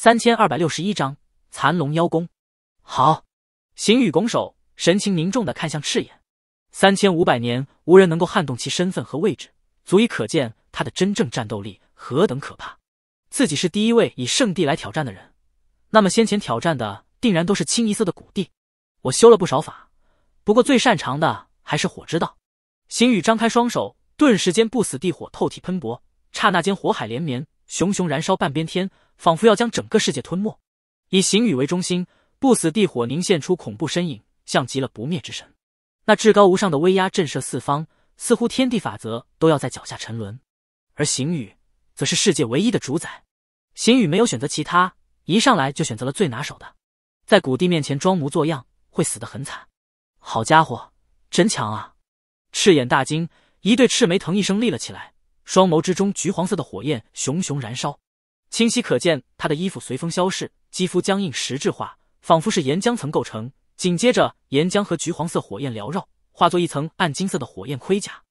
三千二百六十一章残龙邀功。好，行雨拱手，神情凝重的看向赤眼。三千五百年无人能够撼动其身份和位置，足以可见他的真正战斗力何等可怕。自己是第一位以圣地来挑战的人，那么先前挑战的定然都是清一色的古帝。我修了不少法，不过最擅长的还是火之道。行雨张开双手，顿时间不死地火透体喷薄，刹那间火海连绵。熊熊燃烧半边天，仿佛要将整个世界吞没。以邢雨为中心，不死地火凝现出恐怖身影，像极了不灭之神。那至高无上的威压震慑四方，似乎天地法则都要在脚下沉沦。而邢雨则是世界唯一的主宰。邢雨没有选择其他，一上来就选择了最拿手的。在古帝面前装模作样，会死得很惨。好家伙，真强啊！赤眼大惊，一对赤眉腾一声立了起来。双眸之中，橘黄色的火焰熊熊燃烧，清晰可见。他的衣服随风消逝，肌肤僵硬实质化，仿佛是岩浆层构成。紧接着，岩浆和橘黄色火焰缭绕，化作一层暗金色的火焰盔甲。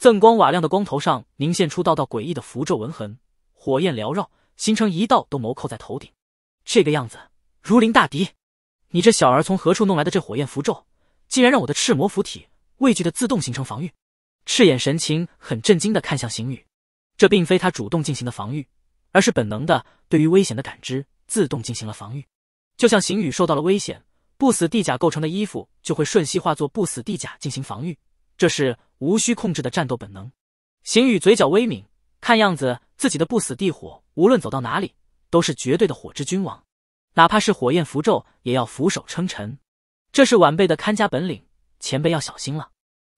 锃光瓦亮的光头上凝现出道道诡异的符咒纹痕，火焰缭绕，形成一道都眸扣在头顶。这个样子，如临大敌。你这小儿从何处弄来的这火焰符咒，竟然让我的赤魔符体畏惧的自动形成防御？赤眼神情很震惊的看向邢宇，这并非他主动进行的防御，而是本能的对于危险的感知，自动进行了防御。就像邢宇受到了危险，不死地甲构成的衣服就会瞬息化作不死地甲进行防御，这是无需控制的战斗本能。邢宇嘴角微抿，看样子自己的不死地火无论走到哪里都是绝对的火之君王，哪怕是火焰符咒也要俯首称臣。这是晚辈的看家本领，前辈要小心了！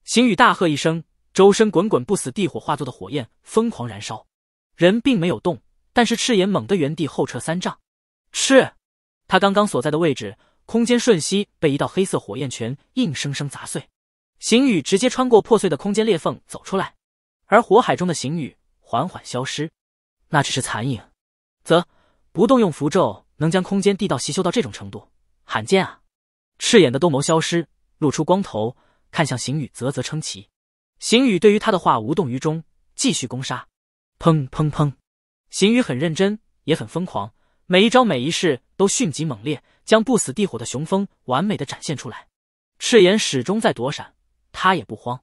邢宇大喝一声。周身滚滚不死地火化作的火焰疯狂燃烧，人并没有动，但是赤眼猛地原地后撤三丈。赤，他刚刚所在的位置，空间瞬息被一道黑色火焰拳硬生生砸碎。行雨直接穿过破碎的空间裂缝走出来，而火海中的行雨缓缓消失，那只是残影。啧，不动用符咒能将空间地道吸修到这种程度，罕见啊！赤眼的多眸消失，露出光头，看向邢宇，啧啧称奇。邢宇对于他的话无动于衷，继续攻杀。砰砰砰！邢宇很认真，也很疯狂，每一招每一式都迅疾猛烈，将不死地火的雄风完美的展现出来。赤炎始终在躲闪，他也不慌。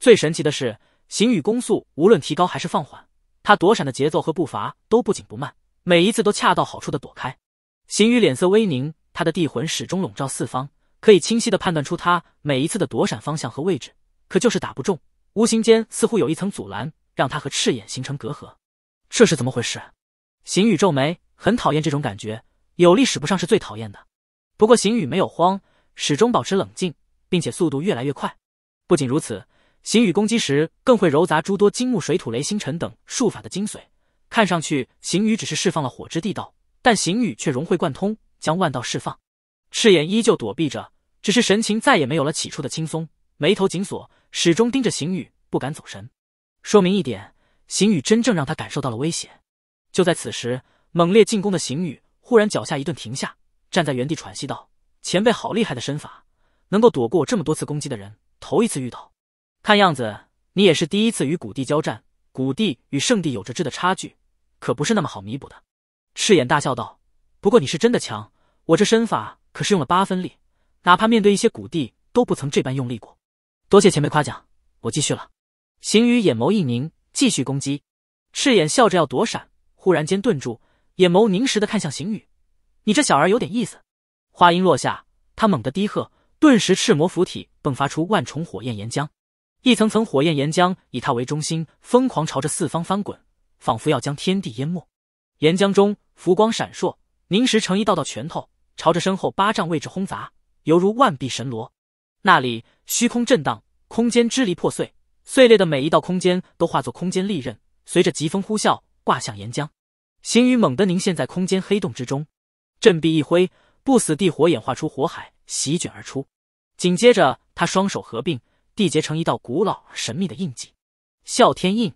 最神奇的是，邢宇攻速无论提高还是放缓，他躲闪的节奏和步伐都不紧不慢，每一次都恰到好处的躲开。邢宇脸色微凝，他的地魂始终笼罩四方，可以清晰的判断出他每一次的躲闪方向和位置，可就是打不中。无形间似乎有一层阻拦，让他和赤眼形成隔阂，这是怎么回事？邢宇皱眉，很讨厌这种感觉，有力使不上是最讨厌的。不过邢宇没有慌，始终保持冷静，并且速度越来越快。不仅如此，邢宇攻击时更会揉杂诸多金木水土雷星辰等术法的精髓。看上去邢宇只是释放了火之地道，但邢宇却融会贯通，将万道释放。赤眼依旧躲避着，只是神情再也没有了起初的轻松，眉头紧锁。始终盯着邢宇，不敢走神，说明一点，邢宇真正让他感受到了威胁。就在此时，猛烈进攻的邢宇忽然脚下一顿，停下，站在原地喘息道：“前辈好厉害的身法，能够躲过我这么多次攻击的人，头一次遇到。看样子你也是第一次与古帝交战，古帝与圣帝有着质的差距，可不是那么好弥补的。”赤眼大笑道：“不过你是真的强，我这身法可是用了八分力，哪怕面对一些古帝都不曾这般用力过。”多谢前辈夸奖，我继续了。邢宇眼眸一凝，继续攻击。赤眼笑着要躲闪，忽然间顿住，眼眸凝实的看向邢宇：“你这小儿有点意思。”话音落下，他猛地低喝，顿时赤魔附体迸发出万重火焰岩浆，一层层火焰岩浆以他为中心疯狂朝着四方翻滚，仿佛要将天地淹没。岩浆中浮光闪烁，凝实成一道道拳头，朝着身后八丈位置轰砸，犹如万臂神罗。那里虚空震荡，空间支离破碎，碎裂的每一道空间都化作空间利刃，随着疾风呼啸，挂向岩浆。行雨猛地凝现，在空间黑洞之中，振臂一挥，不死地火演化出火海，席卷而出。紧接着，他双手合并，缔结成一道古老而神秘的印记——啸天印。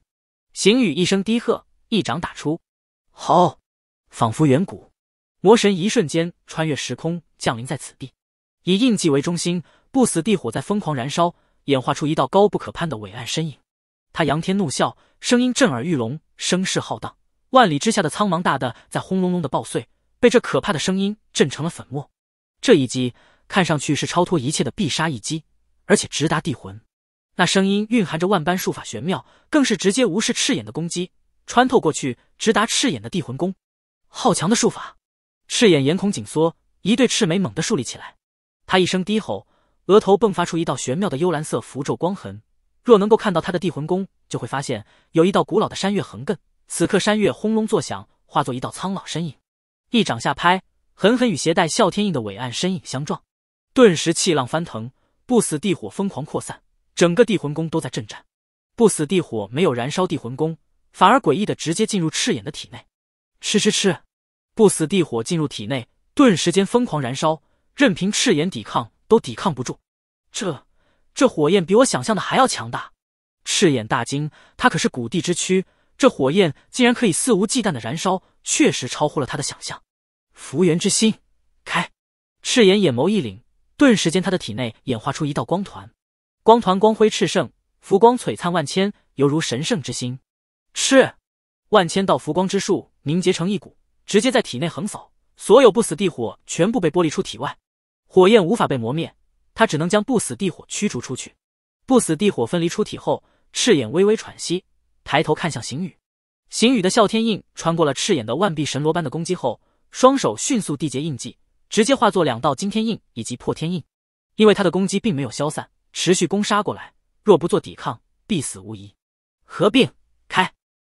行羽一声低喝，一掌打出。好，仿佛远古魔神，一瞬间穿越时空，降临在此地，以印记为中心。不死地火在疯狂燃烧，演化出一道高不可攀的伟岸身影。他仰天怒啸，声音震耳欲聋，声势浩荡，万里之下的苍茫大地在轰隆隆的爆碎，被这可怕的声音震成了粉末。这一击看上去是超脱一切的必杀一击，而且直达地魂。那声音蕴含着万般术法玄妙，更是直接无视赤眼的攻击，穿透过去，直达赤眼的地魂宫。好强的术法！赤眼眼孔紧缩，一对赤眉猛地竖立起来。他一声低吼。额头迸发出一道玄妙的幽蓝色符咒光痕，若能够看到他的地魂宫，就会发现有一道古老的山岳横亘。此刻山岳轰隆作响，化作一道苍老身影，一掌下拍，狠狠与携带哮天印的伟岸身影相撞，顿时气浪翻腾，不死地火疯狂扩散，整个地魂宫都在震颤。不死地火没有燃烧地魂宫，反而诡异的直接进入赤眼的体内。吃吃吃，不死地火进入体内，顿时间疯狂燃烧，任凭赤眼抵抗。都抵抗不住，这这火焰比我想象的还要强大！赤眼大惊，他可是古帝之躯，这火焰竟然可以肆无忌惮的燃烧，确实超乎了他的想象。福元之心，开！赤眼眼眸一凛，顿时间他的体内演化出一道光团，光团光辉炽盛，浮光璀璨万千，犹如神圣之心。赤，万千道浮光之术凝结成一股，直接在体内横扫，所有不死地火全部被剥离出体外。火焰无法被磨灭，他只能将不死地火驱逐出去。不死地火分离出体后，赤眼微微喘息，抬头看向邢宇。邢宇的哮天印穿过了赤眼的万臂神罗般的攻击后，双手迅速缔结印记，直接化作两道惊天印以及破天印。因为他的攻击并没有消散，持续攻杀过来，若不做抵抗，必死无疑。合并开，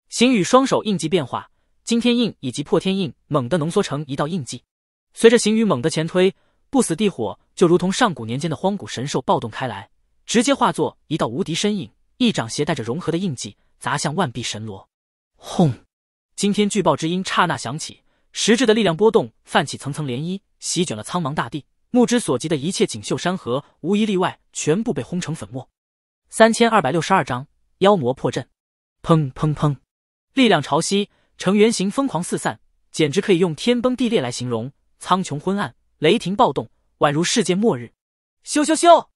邢宇双手印记变化，惊天印以及破天印猛地浓缩成一道印记，随着邢宇猛地前推。不死地火就如同上古年间的荒古神兽暴动开来，直接化作一道无敌身影，一掌携带着融合的印记砸向万臂神罗。轰！惊天巨爆之音刹那响起，实质的力量波动泛起层层涟漪，席卷了苍茫大地，目之所及的一切锦绣山河无一例外，全部被轰成粉末。三千二百六十二章妖魔破阵。砰砰砰！力量潮汐成圆形疯狂四散，简直可以用天崩地裂来形容，苍穹昏暗。雷霆暴动，宛如世界末日！咻咻咻！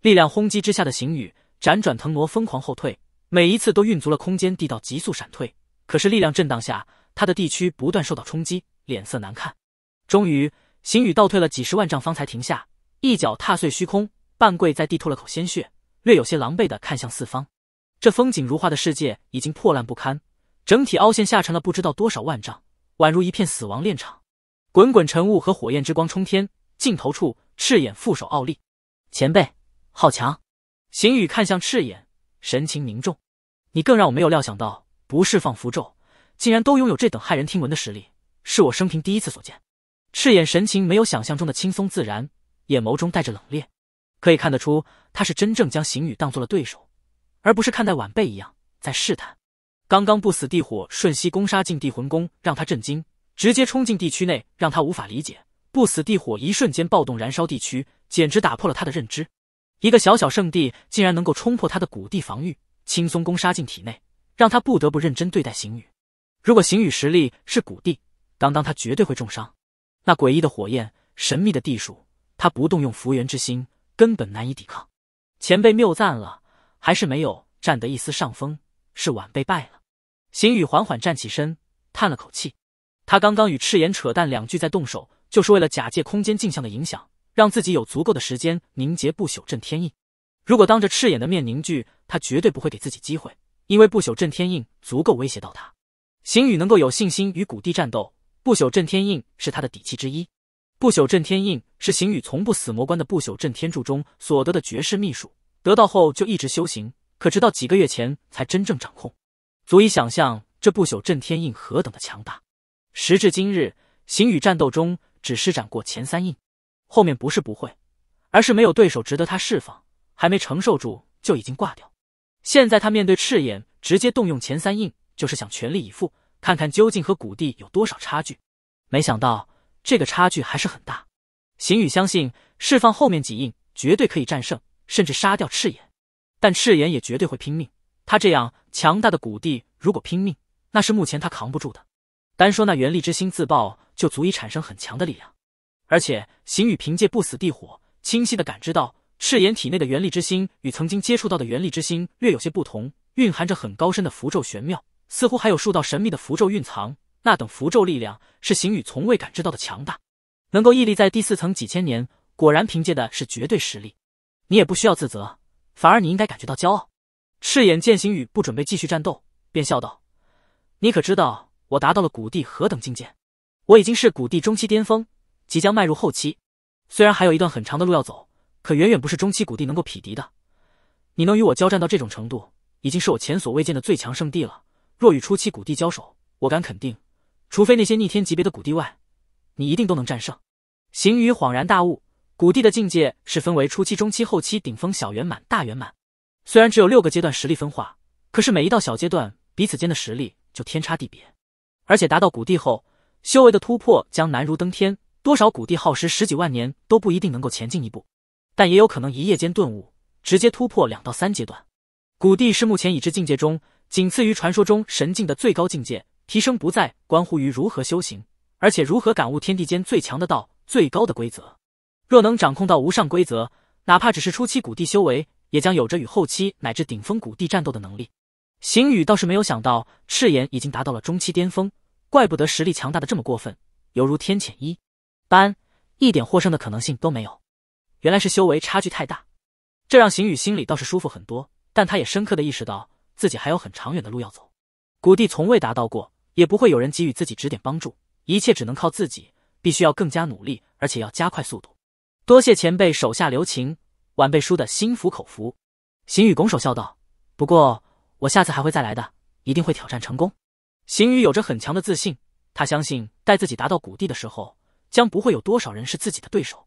力量轰击之下的行宇辗转腾挪，疯狂后退，每一次都运足了空间地道，急速闪退。可是力量震荡下，他的地区不断受到冲击，脸色难看。终于，行宇倒退了几十万丈方才停下，一脚踏碎虚空，半跪在地，吐了口鲜血，略有些狼狈的看向四方。这风景如画的世界已经破烂不堪，整体凹陷下沉了不知道多少万丈，宛如一片死亡炼场。滚滚尘雾和火焰之光冲天，尽头处赤眼负手傲立。前辈，好强！邢宇看向赤眼，神情凝重。你更让我没有料想到，不释放符咒，竟然都拥有这等骇人听闻的实力，是我生平第一次所见。赤眼神情没有想象中的轻松自然，眼眸中带着冷冽，可以看得出他是真正将邢宇当做了对手，而不是看待晚辈一样在试探。刚刚不死地火瞬息攻杀进地魂宫，让他震惊。直接冲进地区内，让他无法理解。不死地火一瞬间暴动，燃烧地区，简直打破了他的认知。一个小小圣地竟然能够冲破他的古地防御，轻松攻杀进体内，让他不得不认真对待行宇。如果行宇实力是古地，当当他绝对会重伤。那诡异的火焰，神秘的地术，他不动用福元之心，根本难以抵抗。前辈谬赞了，还是没有占得一丝上风，是晚辈败了。行宇缓缓站起身，叹了口气。他刚刚与赤炎扯淡两句再动手，就是为了假借空间镜像的影响，让自己有足够的时间凝结不朽震天印。如果当着赤炎的面凝聚，他绝对不会给自己机会，因为不朽震天印足够威胁到他。邢宇能够有信心与古帝战斗，不朽震天印是他的底气之一。不朽震天印是邢宇从不死魔关的不朽震天柱中所得的绝世秘术，得到后就一直修行，可直到几个月前才真正掌控。足以想象这不朽震天印何等的强大。时至今日，邢宇战斗中只施展过前三印，后面不是不会，而是没有对手值得他释放，还没承受住就已经挂掉。现在他面对赤眼，直接动用前三印，就是想全力以赴，看看究竟和古帝有多少差距。没想到这个差距还是很大。邢宇相信，释放后面几印绝对可以战胜，甚至杀掉赤眼。但赤眼也绝对会拼命，他这样强大的古帝，如果拼命，那是目前他扛不住的。单说那元力之心自爆就足以产生很强的力量，而且邢宇凭借不死地火，清晰的感知到赤炎体内的元力之心与曾经接触到的元力之心略有些不同，蕴含着很高深的符咒玄妙，似乎还有数道神秘的符咒蕴藏。那等符咒力量是邢宇从未感知到的强大，能够屹立在第四层几千年，果然凭借的是绝对实力。你也不需要自责，反而你应该感觉到骄傲。赤眼见邢宇不准备继续战斗，便笑道：“你可知道？”我达到了古帝何等境界？我已经是古帝中期巅峰，即将迈入后期。虽然还有一段很长的路要走，可远远不是中期古帝能够匹敌的。你能与我交战到这种程度，已经是我前所未见的最强圣地了。若与初期古帝交手，我敢肯定，除非那些逆天级别的古帝外，你一定都能战胜。行于恍然大悟，古帝的境界是分为初期、中期、后期、顶峰、小圆满、大圆满。虽然只有六个阶段实力分化，可是每一道小阶段彼此间的实力就天差地别。而且达到古地后，修为的突破将难如登天，多少古地耗时十几万年都不一定能够前进一步，但也有可能一夜间顿悟，直接突破两到三阶段。古地是目前已知境界中仅次于传说中神境的最高境界，提升不再关乎于如何修行，而且如何感悟天地间最强的道、最高的规则。若能掌控到无上规则，哪怕只是初期古地修为，也将有着与后期乃至顶峰古地战斗的能力。邢宇倒是没有想到，赤炎已经达到了中期巅峰。怪不得实力强大的这么过分，犹如天谴一般，一点获胜的可能性都没有。原来是修为差距太大，这让邢宇心里倒是舒服很多。但他也深刻的意识到自己还有很长远的路要走。谷地从未达到过，也不会有人给予自己指点帮助，一切只能靠自己，必须要更加努力，而且要加快速度。多谢前辈手下留情，晚辈输的心服口服。邢宇拱手笑道：“不过我下次还会再来的，一定会挑战成功。”邢宇有着很强的自信，他相信待自己达到谷地的时候，将不会有多少人是自己的对手。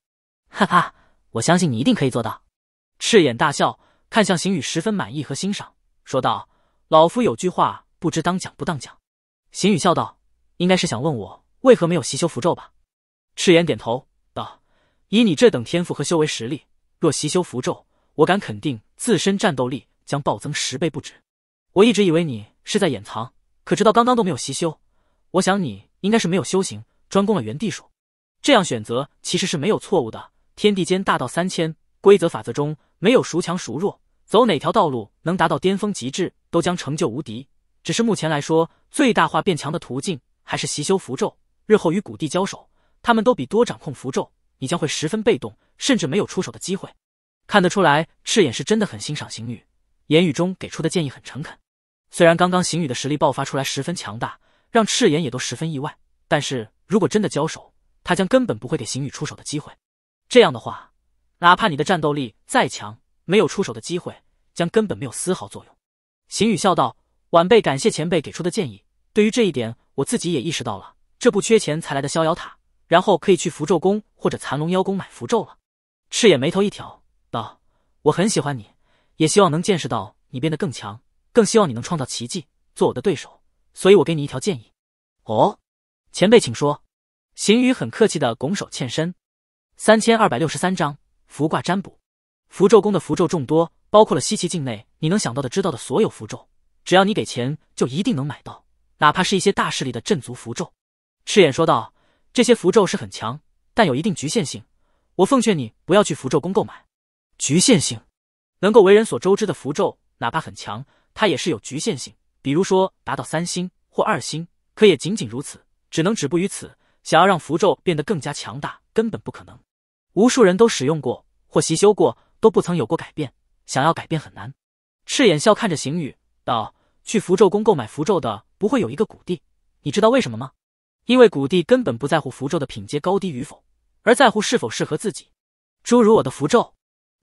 哈哈，我相信你一定可以做到。赤眼大笑，看向邢宇，十分满意和欣赏，说道：“老夫有句话，不知当讲不当讲。”邢宇笑道：“应该是想问我为何没有习修符咒吧？”赤眼点头道：“以你这等天赋和修为实力，若习修符咒，我敢肯定自身战斗力将暴增十倍不止。我一直以为你是在掩藏。”可知道刚刚都没有习修，我想你应该是没有修行，专攻了原地术，这样选择其实是没有错误的。天地间大道三千，规则法则中没有孰强孰弱，走哪条道路能达到巅峰极致，都将成就无敌。只是目前来说，最大化变强的途径还是习修符咒。日后与古帝交手，他们都比多掌控符咒，你将会十分被动，甚至没有出手的机会。看得出来，赤眼是真的很欣赏邢宇，言语中给出的建议很诚恳。虽然刚刚邢宇的实力爆发出来十分强大，让赤炎也都十分意外。但是如果真的交手，他将根本不会给邢宇出手的机会。这样的话，哪怕你的战斗力再强，没有出手的机会，将根本没有丝毫作用。邢宇笑道：“晚辈感谢前辈给出的建议，对于这一点，我自己也意识到了。这不缺钱才来的逍遥塔，然后可以去符咒宫或者残龙妖宫买符咒了。”赤炎眉头一挑，道：“我很喜欢你，也希望能见识到你变得更强。”更希望你能创造奇迹，做我的对手，所以我给你一条建议。哦，前辈，请说。邢宇很客气的拱手欠身。三千二百六十三章，符卦占卜。符咒宫的符咒众多，包括了西岐境内你能想到的、知道的所有符咒，只要你给钱，就一定能买到，哪怕是一些大势力的镇族符咒。赤眼说道：“这些符咒是很强，但有一定局限性。我奉劝你不要去符咒宫购买。局限性，能够为人所周知的符咒，哪怕很强。”它也是有局限性，比如说达到三星或二星，可也仅仅如此，只能止步于此。想要让符咒变得更加强大，根本不可能。无数人都使用过或习修过，都不曾有过改变。想要改变很难。赤眼笑看着邢宇道：“去符咒宫购买符咒的，不会有一个古帝。你知道为什么吗？因为古帝根本不在乎符咒的品阶高低与否，而在乎是否适合自己。诸如我的符咒。”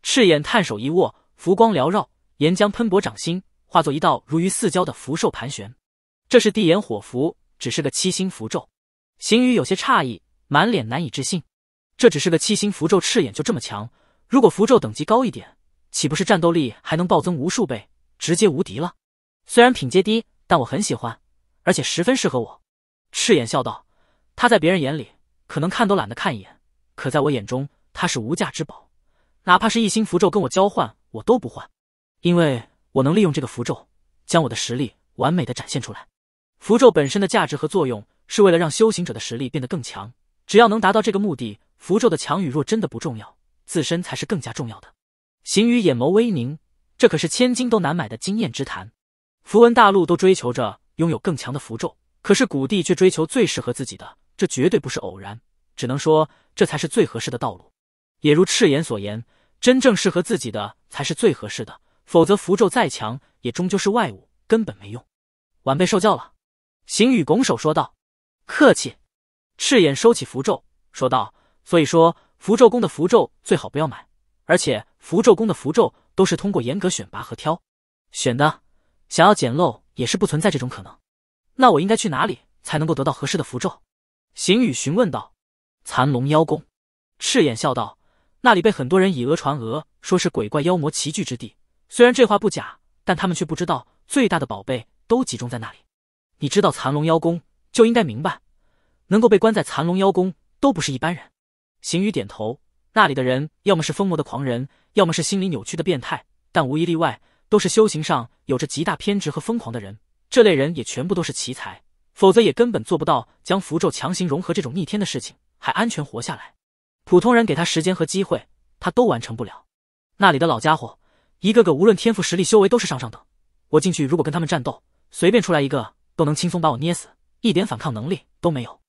赤眼探手一握，浮光缭绕，岩浆喷薄掌心。化作一道如鱼似蛟的符兽盘旋，这是地眼火符，只是个七星符咒。行雨有些诧异，满脸难以置信。这只是个七星符咒，赤眼就这么强？如果符咒等级高一点，岂不是战斗力还能暴增无数倍，直接无敌了？虽然品阶低，但我很喜欢，而且十分适合我。赤眼笑道：“他在别人眼里可能看都懒得看一眼，可在我眼中他是无价之宝。哪怕是一星符咒跟我交换，我都不换，因为。”我能利用这个符咒，将我的实力完美的展现出来。符咒本身的价值和作用，是为了让修行者的实力变得更强。只要能达到这个目的，符咒的强与弱真的不重要，自身才是更加重要的。行于眼眸微凝，这可是千金都难买的经验之谈。符文大陆都追求着拥有更强的符咒，可是古帝却追求最适合自己的，这绝对不是偶然，只能说这才是最合适的道路。也如赤炎所言，真正适合自己的才是最合适的。否则符咒再强，也终究是外物，根本没用。晚辈受教了，邢宇拱手说道：“客气。”赤眼收起符咒，说道：“所以说，符咒宫的符咒最好不要买，而且符咒宫的符咒都是通过严格选拔和挑选的，想要捡漏也是不存在这种可能。那我应该去哪里才能够得到合适的符咒？”邢宇询问道。残龙妖宫，赤眼笑道：“那里被很多人以讹传讹，说是鬼怪妖魔齐聚之地。”虽然这话不假，但他们却不知道最大的宝贝都集中在那里。你知道残龙妖宫，就应该明白，能够被关在残龙妖宫，都不是一般人。邢宇点头，那里的人要么是疯魔的狂人，要么是心理扭曲的变态，但无一例外都是修行上有着极大偏执和疯狂的人。这类人也全部都是奇才，否则也根本做不到将符咒强行融合这种逆天的事情，还安全活下来。普通人给他时间和机会，他都完成不了。那里的老家伙。一个个无论天赋、实力、修为都是上上等。我进去如果跟他们战斗，随便出来一个都能轻松把我捏死，一点反抗能力都没有。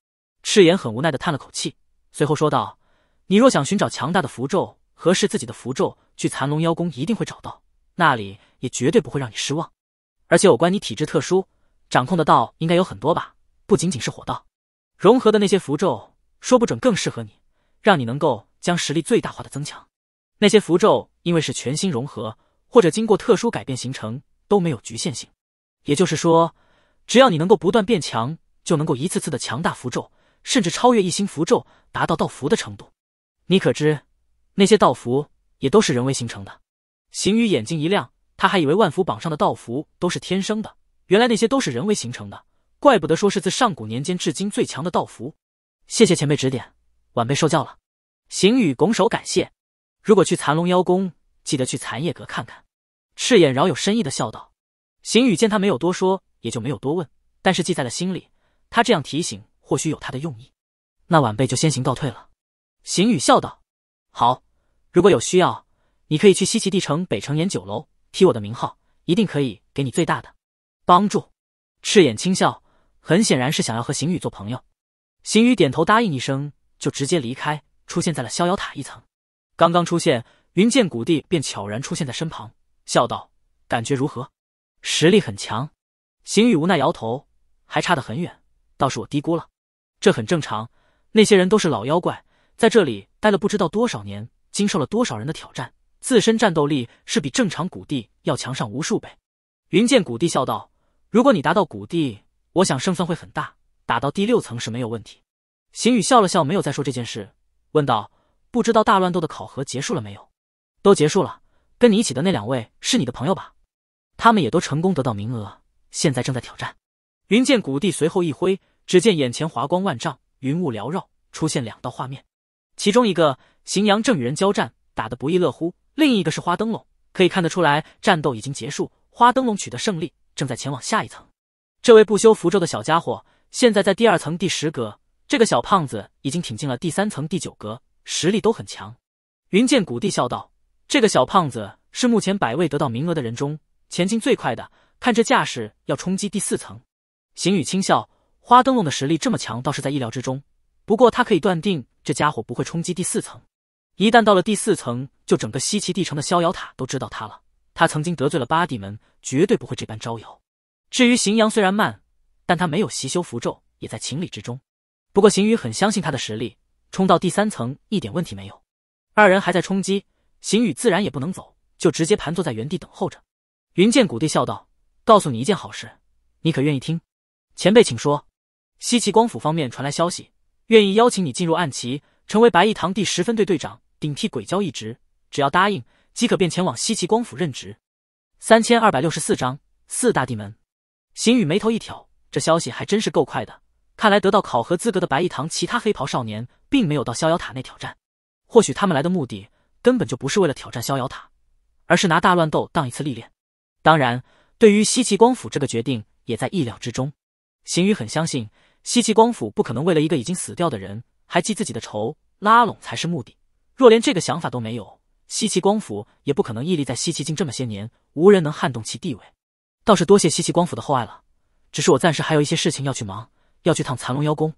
赤炎很无奈的叹了口气，随后说道：“你若想寻找强大的符咒，合适自己的符咒，去残龙妖宫一定会找到，那里也绝对不会让你失望。而且我观你体质特殊，掌控的道应该有很多吧，不仅仅是火道，融合的那些符咒，说不准更适合你，让你能够将实力最大化的增强。那些符咒。”因为是全新融合，或者经过特殊改变形成，都没有局限性。也就是说，只要你能够不断变强，就能够一次次的强大符咒，甚至超越一星符咒，达到道符的程度。你可知，那些道符也都是人为形成的？邢宇眼睛一亮，他还以为万符榜上的道符都是天生的，原来那些都是人为形成的，怪不得说是自上古年间至今最强的道符。谢谢前辈指点，晚辈受教了。邢宇拱手感谢。如果去残龙邀功，记得去残叶阁看看。赤眼饶有深意的笑道。邢宇见他没有多说，也就没有多问，但是记在了心里。他这样提醒，或许有他的用意。那晚辈就先行告退了。邢宇笑道：“好，如果有需要，你可以去西岐帝城北城岩酒楼，提我的名号，一定可以给你最大的帮助。”赤眼轻笑，很显然是想要和邢宇做朋友。邢宇点头答应一声，就直接离开，出现在了逍遥塔一层。刚刚出现，云剑谷地便悄然出现在身旁，笑道：“感觉如何？实力很强。”邢宇无奈摇头：“还差得很远，倒是我低估了。这很正常，那些人都是老妖怪，在这里待了不知道多少年，经受了多少人的挑战，自身战斗力是比正常谷地要强上无数倍。”云剑谷地笑道：“如果你达到谷地，我想胜算会很大，打到第六层是没有问题。”邢宇笑了笑，没有再说这件事，问道。不知道大乱斗的考核结束了没有？都结束了。跟你一起的那两位是你的朋友吧？他们也都成功得到名额，现在正在挑战。云剑谷地随后一挥，只见眼前华光万丈，云雾缭绕，出现两道画面。其中一个，邢阳正与人交战，打得不亦乐乎；另一个是花灯笼，可以看得出来战斗已经结束，花灯笼取得胜利，正在前往下一层。这位不修符咒的小家伙，现在在第二层第十格。这个小胖子已经挺进了第三层第九格。实力都很强，云剑谷地笑道：“这个小胖子是目前百位得到名额的人中前进最快的，看这架势要冲击第四层。”邢宇轻笑：“花灯笼的实力这么强，倒是在意料之中。不过他可以断定这家伙不会冲击第四层。一旦到了第四层，就整个西岐帝城的逍遥塔都知道他了。他曾经得罪了八帝门，绝对不会这般招摇。至于邢阳虽然慢，但他没有习修符咒，也在情理之中。不过邢宇很相信他的实力。”冲到第三层一点问题没有，二人还在冲击，邢宇自然也不能走，就直接盘坐在原地等候着。云剑谷地笑道：“告诉你一件好事，你可愿意听？前辈请说。”西岐光府方面传来消息，愿意邀请你进入暗旗，成为白玉堂第十分队队长，顶替鬼鲛一职。只要答应，即可便前往西岐光府任职。三千二百六十四章四大地门。邢宇眉头一挑，这消息还真是够快的。看来得到考核资格的白玉堂，其他黑袍少年并没有到逍遥塔内挑战。或许他们来的目的根本就不是为了挑战逍遥塔，而是拿大乱斗当一次历练。当然，对于西岐光辅这个决定，也在意料之中。邢宇很相信西岐光辅不可能为了一个已经死掉的人还记自己的仇，拉拢才是目的。若连这个想法都没有，西岐光辅也不可能屹立在西岐境这么些年，无人能撼动其地位。倒是多谢西岐光辅的厚爱了，只是我暂时还有一些事情要去忙。要去趟残龙妖宫，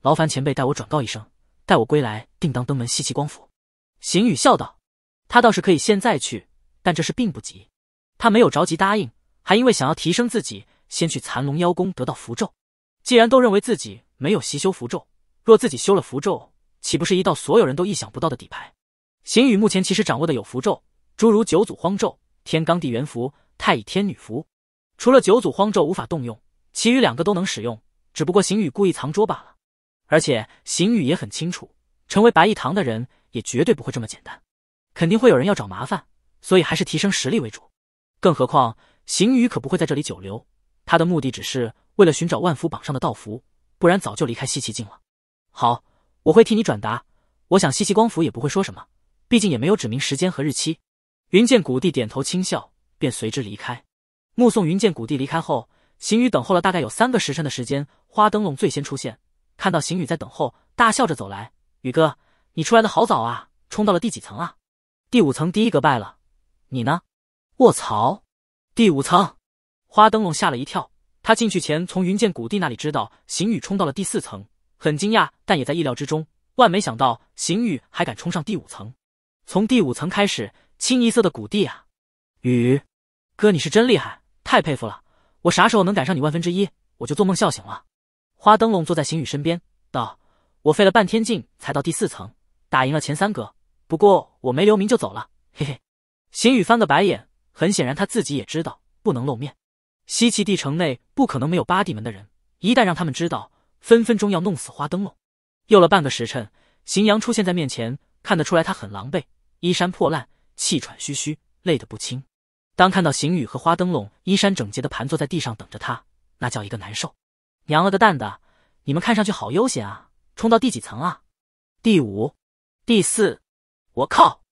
劳烦前辈代我转告一声，待我归来定当登门西其光府。邢宇笑道，他倒是可以现在去，但这事并不急，他没有着急答应，还因为想要提升自己，先去残龙妖宫得到符咒。既然都认为自己没有习修符咒，若自己修了符咒，岂不是一道所有人都意想不到的底牌？邢宇目前其实掌握的有符咒，诸如九祖荒咒、天罡地元符、太乙天女符，除了九祖荒咒无法动用，其余两个都能使用。只不过邢宇故意藏拙罢了，而且邢宇也很清楚，成为白玉堂的人也绝对不会这么简单，肯定会有人要找麻烦，所以还是提升实力为主。更何况邢宇可不会在这里久留，他的目的只是为了寻找万福榜上的道符，不然早就离开西岐境了。好，我会替你转达，我想西岐光府也不会说什么，毕竟也没有指明时间和日期。云剑谷地点头轻笑，便随之离开。目送云剑谷地离开后。邢宇等候了大概有三个时辰的时间，花灯笼最先出现，看到邢宇在等候，大笑着走来：“宇哥，你出来的好早啊！冲到了第几层啊？”“第五层第一格败了，你呢？”“卧槽！”第五层，花灯笼吓了一跳。他进去前从云剑谷地那里知道邢宇冲到了第四层，很惊讶，但也在意料之中。万没想到邢宇还敢冲上第五层。从第五层开始，清一色的谷地啊！宇哥，你是真厉害，太佩服了。我啥时候能赶上你万分之一，我就做梦笑醒了。花灯笼坐在邢宇身边，道：“我费了半天劲才到第四层，打赢了前三格，不过我没留名就走了。嘿嘿。”邢宇翻个白眼，很显然他自己也知道不能露面。西岐帝城内不可能没有八帝门的人，一旦让他们知道，分分钟要弄死花灯笼。又了半个时辰，邢阳出现在面前，看得出来他很狼狈，衣衫破烂，气喘吁吁，累得不轻。当看到邢宇和花灯笼衣衫整洁的盘坐在地上等着他，那叫一个难受。娘了个蛋的，你们看上去好悠闲啊！冲到第几层啊？第五、第四。我靠！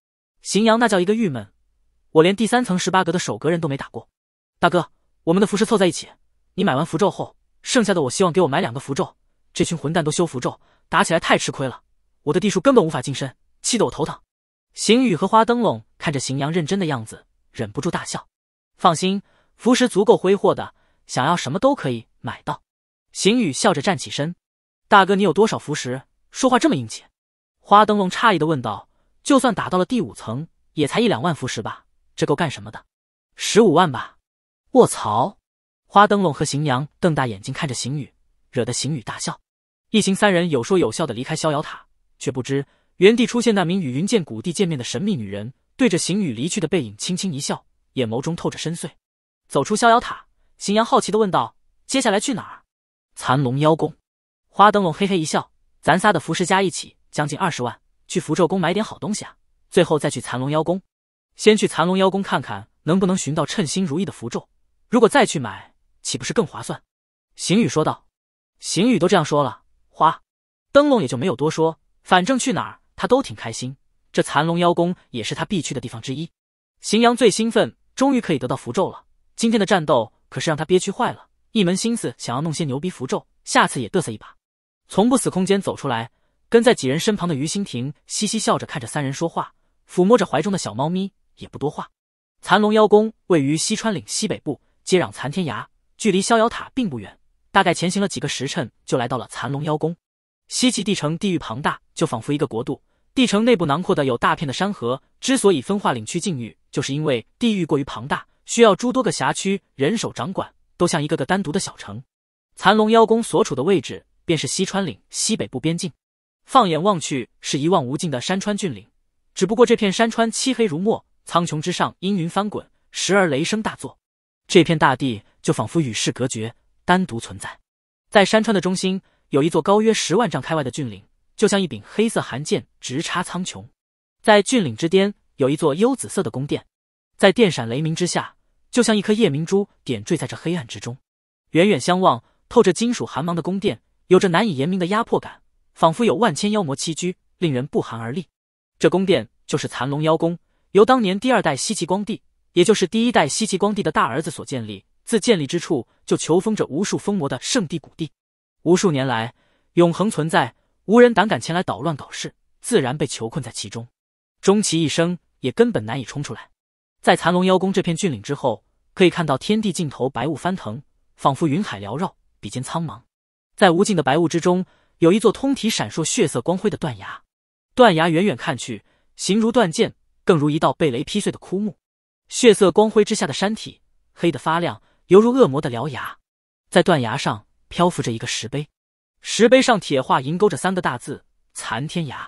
邢阳那叫一个郁闷，我连第三层十八格的守阁人都没打过。大哥，我们的符石凑在一起，你买完符咒后，剩下的我希望给我买两个符咒。这群混蛋都修符咒，打起来太吃亏了。我的地术根本无法近身，气得我头疼。邢宇和花灯笼看着邢阳认真的样子。忍不住大笑，放心，符石足够挥霍的，想要什么都可以买到。邢宇笑着站起身，大哥你有多少符石？说话这么硬气？花灯笼诧异的问道，就算打到了第五层，也才一两万符石吧，这够干什么的？十五万吧。卧槽！花灯笼和邢阳瞪大眼睛看着邢宇，惹得邢宇大笑。一行三人有说有笑的离开逍遥塔，却不知原地出现那名与云剑谷地见面的神秘女人。对着邢宇离去的背影轻轻一笑，眼眸中透着深邃。走出逍遥塔，邢阳好奇的问道：“接下来去哪儿？”“残龙妖宫。”花灯笼嘿嘿一笑：“咱仨的服饰加一起将近二十万，去符咒宫买点好东西啊！最后再去残龙妖宫，先去残龙妖宫看看能不能寻到称心如意的符咒，如果再去买，岂不是更划算？”邢宇说道。邢宇都这样说了，花灯笼也就没有多说，反正去哪儿他都挺开心。这残龙妖宫也是他必去的地方之一。邢阳最兴奋，终于可以得到符咒了。今天的战斗可是让他憋屈坏了，一门心思想要弄些牛逼符咒，下次也嘚瑟一把。从不死空间走出来，跟在几人身旁的于心亭嘻嘻笑着看着三人说话，抚摸着怀中的小猫咪，也不多话。残龙妖宫位于西川岭西北部，接壤残天涯，距离逍遥塔并不远，大概前行了几个时辰就来到了残龙妖宫。西岐帝城地域庞大，就仿佛一个国度。帝城内部囊括的有大片的山河，之所以分化领区境域，就是因为地域过于庞大，需要诸多个辖区人手掌管，都像一个个单独的小城。残龙妖宫所处的位置便是西川岭西北部边境，放眼望去是一望无尽的山川峻岭，只不过这片山川漆黑如墨，苍穹之上阴云翻滚，时而雷声大作，这片大地就仿佛与世隔绝，单独存在。在山川的中心，有一座高约十万丈开外的峻岭。就像一柄黑色寒剑直插苍穹，在峻岭之巅有一座幽紫色的宫殿，在电闪雷鸣之下，就像一颗夜明珠点缀在这黑暗之中。远远相望，透着金属寒芒的宫殿，有着难以言明的压迫感，仿佛有万千妖魔栖居，令人不寒而栗。这宫殿就是残龙妖宫，由当年第二代西岐光帝，也就是第一代西岐光帝的大儿子所建立。自建立之处就囚封着无数封魔的圣地古地，无数年来永恒存在。无人胆敢前来捣乱搞事，自然被囚困在其中，终其一生也根本难以冲出来。在残龙妖宫这片峻岭之后，可以看到天地尽头白雾翻腾，仿佛云海缭绕，笔尖苍茫。在无尽的白雾之中，有一座通体闪烁血色光辉的断崖。断崖远远看去，形如断剑，更如一道被雷劈碎的枯木。血色光辉之下的山体黑得发亮，犹如恶魔的獠牙。在断崖上漂浮着一个石碑。石碑上铁画银勾着三个大字“残天涯”。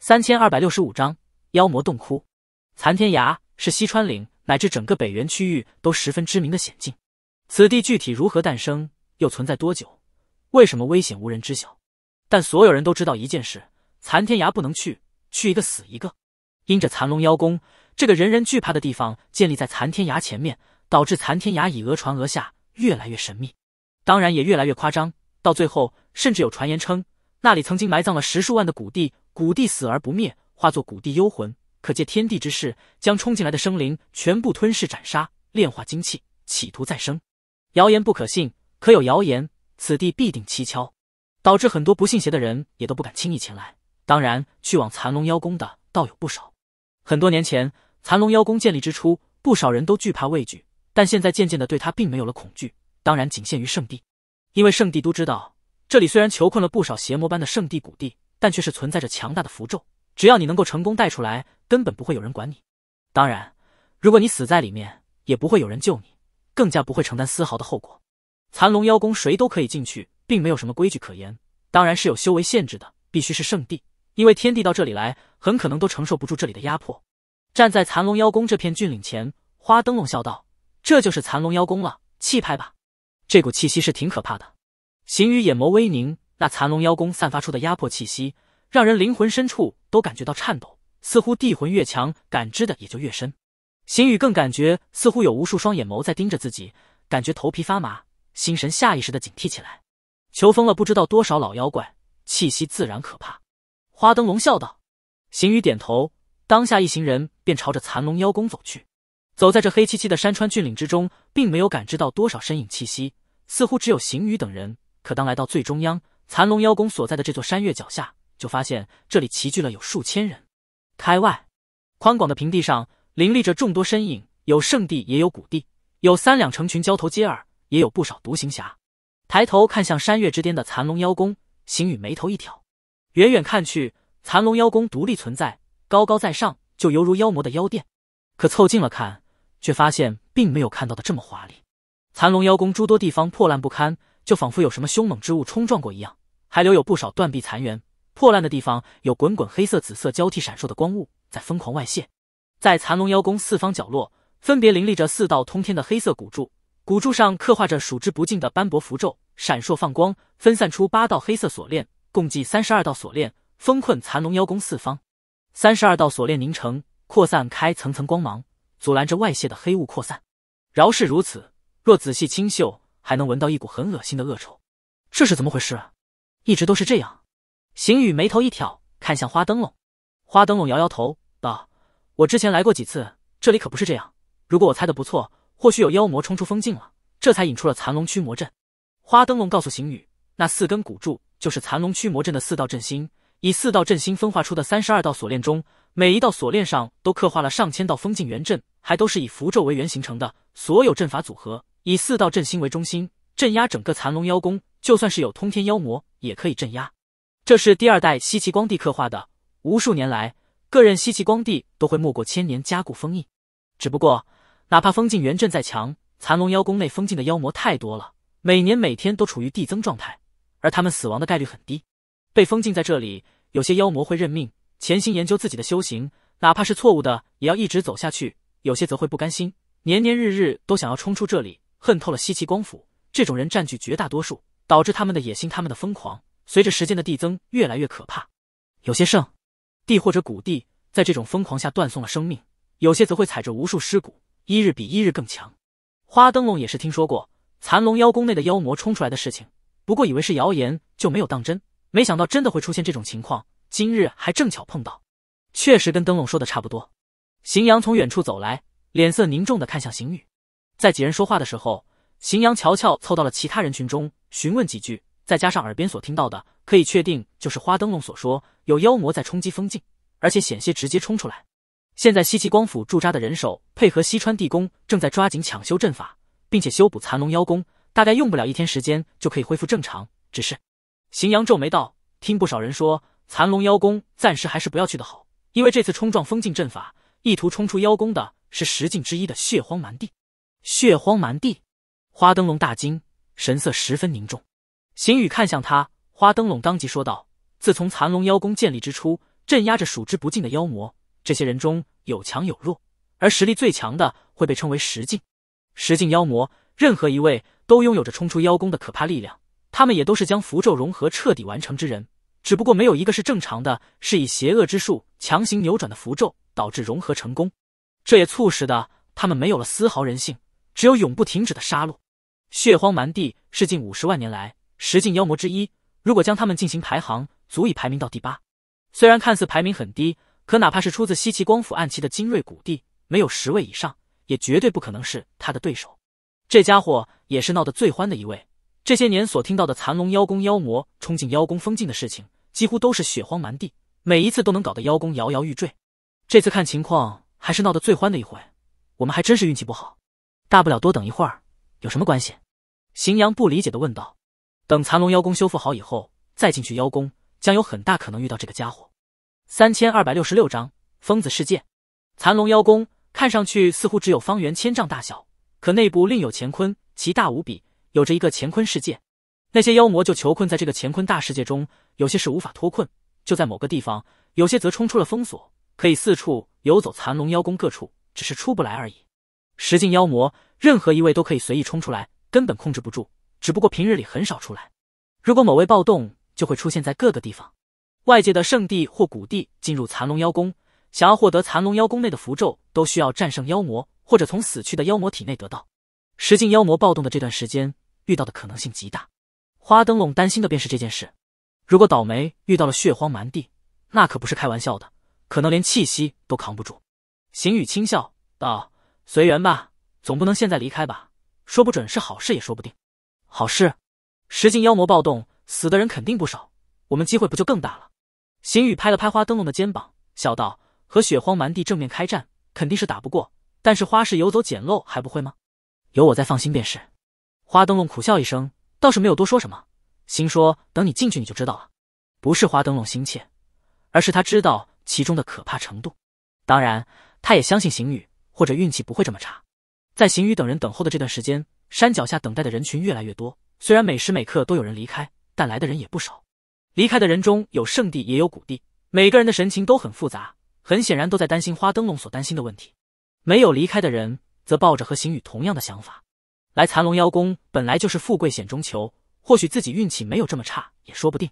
三千二百六十五章妖魔洞窟。残天涯是西川岭乃至整个北原区域都十分知名的险境。此地具体如何诞生，又存在多久，为什么危险无人知晓？但所有人都知道一件事：残天涯不能去，去一个死一个。因着残龙邀功，这个人人惧怕的地方建立在残天涯前面，导致残天涯以讹传讹下越来越神秘，当然也越来越夸张，到最后。甚至有传言称，那里曾经埋葬了十数万的古帝，古帝死而不灭，化作古帝幽魂，可借天地之势，将冲进来的生灵全部吞噬斩杀，炼化精气，企图再生。谣言不可信，可有谣言，此地必定蹊跷，导致很多不信邪的人也都不敢轻易前来。当然，去往残龙妖宫的倒有不少。很多年前，残龙妖宫建立之初，不少人都惧怕畏惧，但现在渐渐的对他并没有了恐惧，当然仅限于圣地，因为圣地都知道。这里虽然囚困了不少邪魔般的圣地古地，但却是存在着强大的符咒。只要你能够成功带出来，根本不会有人管你。当然，如果你死在里面，也不会有人救你，更加不会承担丝毫的后果。残龙妖宫谁都可以进去，并没有什么规矩可言。当然是有修为限制的，必须是圣地，因为天帝到这里来，很可能都承受不住这里的压迫。站在残龙妖宫这片峻岭前，花灯笼笑道：“这就是残龙妖宫了，气派吧？这股气息是挺可怕的。”邢宇眼眸微凝，那残龙妖功散发出的压迫气息，让人灵魂深处都感觉到颤抖。似乎地魂越强，感知的也就越深。邢宇更感觉似乎有无数双眼眸在盯着自己，感觉头皮发麻，心神下意识的警惕起来。求封了不知道多少老妖怪，气息自然可怕。花灯笼笑道。邢宇点头，当下一行人便朝着残龙妖宫走去。走在这黑漆漆的山川峻岭之中，并没有感知到多少身影气息，似乎只有邢宇等人。可当来到最中央，残龙妖宫所在的这座山岳脚下，就发现这里齐聚了有数千人。开外，宽广的平地上林立着众多身影，有圣地，也有谷地，有三两成群交头接耳，也有不少独行侠。抬头看向山岳之巅的残龙妖宫，行羽眉头一挑。远远看去，残龙妖宫独立存在，高高在上，就犹如妖魔的妖殿。可凑近了看，却发现并没有看到的这么华丽。残龙妖宫诸多地方破烂不堪。就仿佛有什么凶猛之物冲撞过一样，还留有不少断壁残垣。破烂的地方有滚滚黑色、紫色交替闪烁的光雾在疯狂外泄。在残龙妖宫四方角落，分别林立着四道通天的黑色古柱，古柱上刻画着数之不尽的斑驳符咒，闪烁放光，分散出八道黑色锁链，共计三十二道锁链，封困残龙妖宫四方。三十二道锁链凝成，扩散开层层光芒，阻拦着外泄的黑雾扩散。饶是如此，若仔细清秀。还能闻到一股很恶心的恶臭，这是怎么回事？一直都是这样。邢宇眉头一挑，看向花灯笼。花灯笼摇摇头道：“我之前来过几次，这里可不是这样。如果我猜的不错，或许有妖魔冲出封禁了，这才引出了残龙驱魔阵。”花灯笼告诉邢宇，那四根古柱就是残龙驱魔阵的四道阵心，以四道阵心分化出的三十二道锁链中，每一道锁链上都刻画了上千道封禁元阵，还都是以符咒为原形成的。所有阵法组合。以四道镇心为中心，镇压整个残龙妖宫，就算是有通天妖魔，也可以镇压。这是第二代西岐光帝刻画的。无数年来，各任西岐光帝都会没过千年加固封印。只不过，哪怕封禁元阵再强，残龙妖宫内封禁的妖魔太多了，每年每天都处于递增状态。而他们死亡的概率很低，被封禁在这里，有些妖魔会认命，潜心研究自己的修行，哪怕是错误的，也要一直走下去。有些则会不甘心，年年日日都想要冲出这里。恨透了西岐光府这种人占据绝大多数，导致他们的野心、他们的疯狂，随着时间的递增越来越可怕。有些圣地或者古地，在这种疯狂下断送了生命；有些则会踩着无数尸骨，一日比一日更强。花灯笼也是听说过残龙妖宫内的妖魔冲出来的事情，不过以为是谣言就没有当真，没想到真的会出现这种情况。今日还正巧碰到，确实跟灯笼说的差不多。邢阳从远处走来，脸色凝重的看向邢宇。在几人说话的时候，邢阳悄悄凑到了其他人群中询问几句，再加上耳边所听到的，可以确定就是花灯笼所说，有妖魔在冲击封禁，而且险些直接冲出来。现在西岐光府驻扎的人手配合西川地宫，正在抓紧抢修阵法，并且修补残龙妖宫，大概用不了一天时间就可以恢复正常。只是，邢阳皱眉道：“听不少人说，残龙妖宫暂时还是不要去的好，因为这次冲撞封禁阵法，意图冲出妖宫的是十境之一的血荒蛮帝。”血荒蛮地，花灯笼大惊，神色十分凝重。邢宇看向他，花灯笼当即说道：“自从残龙妖宫建立之初，镇压着数之不尽的妖魔。这些人中有强有弱，而实力最强的会被称为十境。十境妖魔，任何一位都拥有着冲出妖宫的可怕力量。他们也都是将符咒融合彻底完成之人，只不过没有一个是正常的，是以邪恶之术强行扭转的符咒，导致融合成功。这也促使的他们没有了丝毫人性。”只有永不停止的杀戮。血荒蛮地是近五十万年来十境妖魔之一。如果将他们进行排行，足以排名到第八。虽然看似排名很低，可哪怕是出自西岐光府暗器的精锐古帝，没有十位以上，也绝对不可能是他的对手。这家伙也是闹得最欢的一位。这些年所听到的残龙妖宫妖魔冲进妖宫封禁的事情，几乎都是血荒蛮地，每一次都能搞得妖宫摇摇欲坠。这次看情况，还是闹得最欢的一回。我们还真是运气不好。大不了多等一会儿，有什么关系？邢阳不理解的问道。等残龙妖宫修复好以后，再进去妖宫，将有很大可能遇到这个家伙。三千二百六十六章疯子世界。残龙妖宫看上去似乎只有方圆千丈大小，可内部另有乾坤，奇大无比，有着一个乾坤世界。那些妖魔就囚困在这个乾坤大世界中，有些是无法脱困，就在某个地方；有些则冲出了封锁，可以四处游走，残龙妖宫各处，只是出不来而已。十境妖魔，任何一位都可以随意冲出来，根本控制不住。只不过平日里很少出来，如果某位暴动，就会出现在各个地方。外界的圣地或古地进入残龙妖宫，想要获得残龙妖宫内的符咒，都需要战胜妖魔，或者从死去的妖魔体内得到。十境妖魔暴动的这段时间，遇到的可能性极大。花灯笼担心的便是这件事，如果倒霉遇到了血荒蛮地，那可不是开玩笑的，可能连气息都扛不住。邢雨轻笑道。随缘吧，总不能现在离开吧？说不准是好事也说不定。好事？石境妖魔暴动，死的人肯定不少，我们机会不就更大了？邢宇拍了拍花灯笼的肩膀，笑道：“和雪荒蛮地正面开战，肯定是打不过，但是花市游走捡漏还不会吗？有我在，放心便是。”花灯笼苦笑一声，倒是没有多说什么，心说：“等你进去你就知道了。”不是花灯笼心切，而是他知道其中的可怕程度。当然，他也相信邢宇。或者运气不会这么差。在邢宇等人等候的这段时间，山脚下等待的人群越来越多。虽然每时每刻都有人离开，但来的人也不少。离开的人中有圣地，也有谷地，每个人的神情都很复杂，很显然都在担心花灯笼所担心的问题。没有离开的人，则抱着和邢宇同样的想法：来残龙妖宫本来就是富贵险中求，或许自己运气没有这么差也说不定。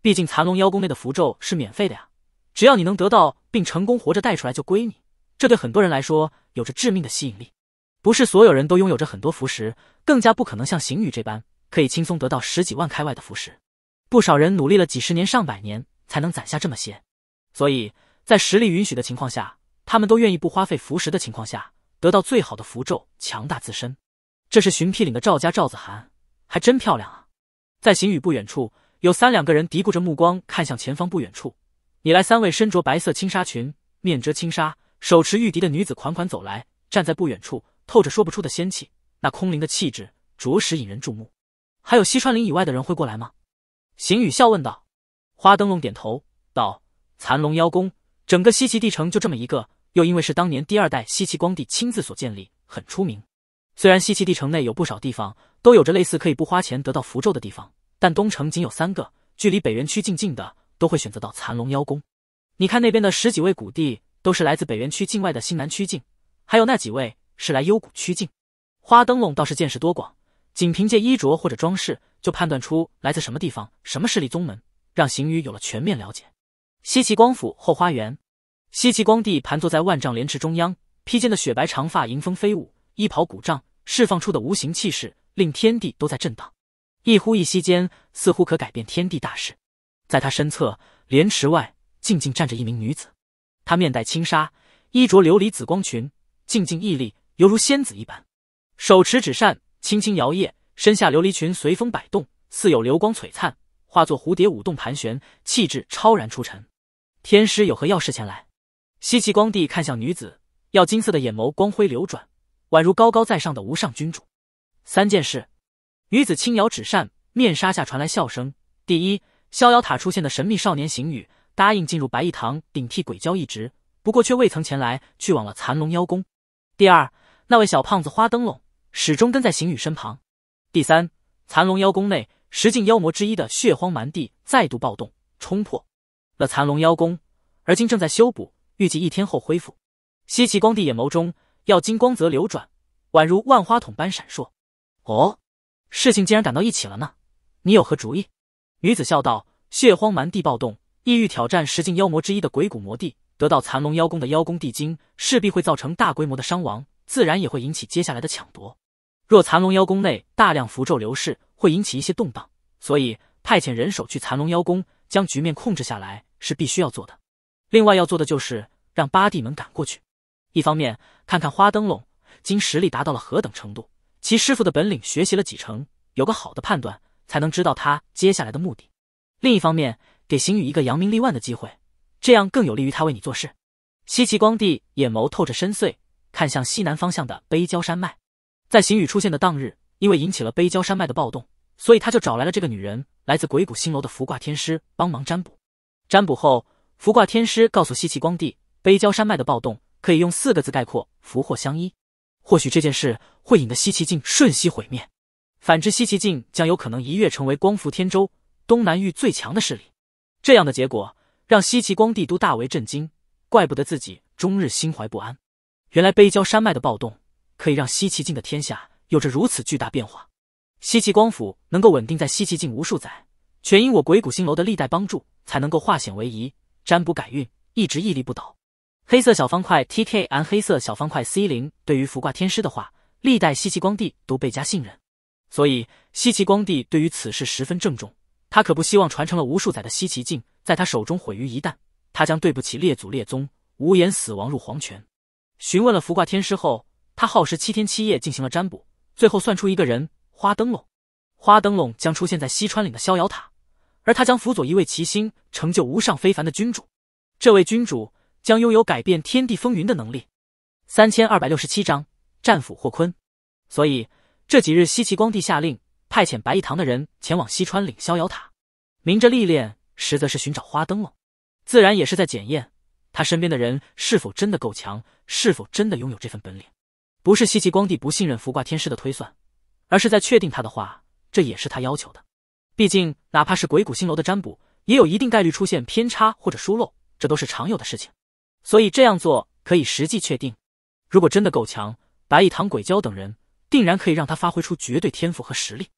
毕竟残龙妖宫内的符咒是免费的呀，只要你能得到并成功活着带出来，就归你。这对很多人来说有着致命的吸引力，不是所有人都拥有着很多符石，更加不可能像邢宇这般可以轻松得到十几万开外的符石。不少人努力了几十年、上百年才能攒下这么些，所以在实力允许的情况下，他们都愿意不花费符石的情况下得到最好的符咒，强大自身。这是寻僻岭的赵家，赵子涵还真漂亮啊！在邢宇不远处，有三两个人嘀咕着，目光看向前方不远处。你来，三位身着白色轻纱裙，面遮轻纱。手持玉笛的女子款款走来，站在不远处，透着说不出的仙气，那空灵的气质着实引人注目。还有西川林以外的人会过来吗？邢宇笑问道。花灯笼点头道：“残龙妖宫，整个西岐帝城就这么一个，又因为是当年第二代西岐光帝亲自所建立，很出名。虽然西岐帝城内有不少地方都有着类似可以不花钱得到符咒的地方，但东城仅有三个，距离北元区近近的，都会选择到残龙妖宫。你看那边的十几位古帝。”都是来自北园区境外的新南区境，还有那几位是来幽谷区境。花灯笼倒是见识多广，仅凭借衣着或者装饰就判断出来自什么地方、什么势力宗门，让邢宇有了全面了解。西岐光府后花园，西岐光帝盘坐在万丈莲池中央，披肩的雪白长发迎风飞舞，衣袍鼓胀，释放出的无形气势令天地都在震荡。一呼一吸间，似乎可改变天地大事。在他身侧，莲池外静静站着一名女子。她面带轻纱，衣着琉璃紫光裙，静静屹立，犹如仙子一般。手持纸扇，轻轻摇曳，身下琉璃裙随风摆动，似有流光璀璨，化作蝴蝶舞动盘旋，气质超然出尘。天师有何要事前来？西岐光帝看向女子，耀金色的眼眸光辉流转，宛如高高在上的无上君主。三件事。女子轻摇纸扇，面纱下传来笑声。第一，逍遥塔出现的神秘少年邢宇。答应进入白玉堂顶替鬼鲛一职，不过却未曾前来，去往了残龙妖宫。第二，那位小胖子花灯笼始终跟在邢宇身旁。第三，残龙妖宫内十境妖魔之一的血荒蛮地再度暴动，冲破了残龙妖宫，而今正在修补，预计一天后恢复。西岐光帝眼眸中耀金光泽流转，宛如万花筒般闪烁。哦，事情竟然赶到一起了呢，你有何主意？女子笑道：“血荒蛮地暴动。”意欲挑战十境妖魔之一的鬼谷魔帝，得到残龙妖宫的妖宫地精，势必会造成大规模的伤亡，自然也会引起接下来的抢夺。若残龙妖宫内大量符咒流逝，会引起一些动荡，所以派遣人手去残龙妖宫，将局面控制下来是必须要做的。另外要做的就是让八弟们赶过去，一方面看看花灯笼经实力达到了何等程度，其师傅的本领学习了几成，有个好的判断，才能知道他接下来的目的。另一方面。给邢宇一个扬名立万的机会，这样更有利于他为你做事。西岐光帝眼眸透着深邃，看向西南方向的悲郊山脉。在邢宇出现的当日，因为引起了悲郊山脉的暴动，所以他就找来了这个女人，来自鬼谷星楼的伏卦天师帮忙占卜。占卜后，伏卦天师告诉西岐光帝，悲郊山脉的暴动可以用四个字概括：福祸相依。或许这件事会引得西岐境瞬息毁灭，反之，西岐境将有可能一跃成为光伏天州东南域最强的势力。这样的结果让西岐光帝都大为震惊，怪不得自己终日心怀不安。原来悲郊山脉的暴动可以让西岐境的天下有着如此巨大变化。西岐光府能够稳定在西岐境无数载，全因我鬼谷星楼的历代帮助，才能够化险为夷，占卜改运，一直屹立不倒。黑色小方块 T K n 黑色小方块 C 零对于浮挂天师的话，历代西岐光帝都倍加信任，所以西岐光帝对于此事十分郑重。他可不希望传承了无数载的西岐镜在他手中毁于一旦，他将对不起列祖列宗，无颜死亡入黄泉。询问了伏卦天师后，他耗时七天七夜进行了占卜，最后算出一个人花灯笼，花灯笼将出现在西川岭的逍遥塔，而他将辅佐一位奇星，成就无上非凡的君主。这位君主将拥有改变天地风云的能力。三千二百六十七章战斧霍坤，所以这几日西岐光帝下令。派遣白玉堂的人前往西川岭逍遥塔，明着历练，实则是寻找花灯笼，自然也是在检验他身边的人是否真的够强，是否真的拥有这份本领。不是西岐光帝不信任浮挂天师的推算，而是在确定他的话，这也是他要求的。毕竟，哪怕是鬼谷星楼的占卜，也有一定概率出现偏差或者疏漏，这都是常有的事情。所以这样做可以实际确定，如果真的够强，白玉堂、鬼鲛等人定然可以让他发挥出绝对天赋和实力。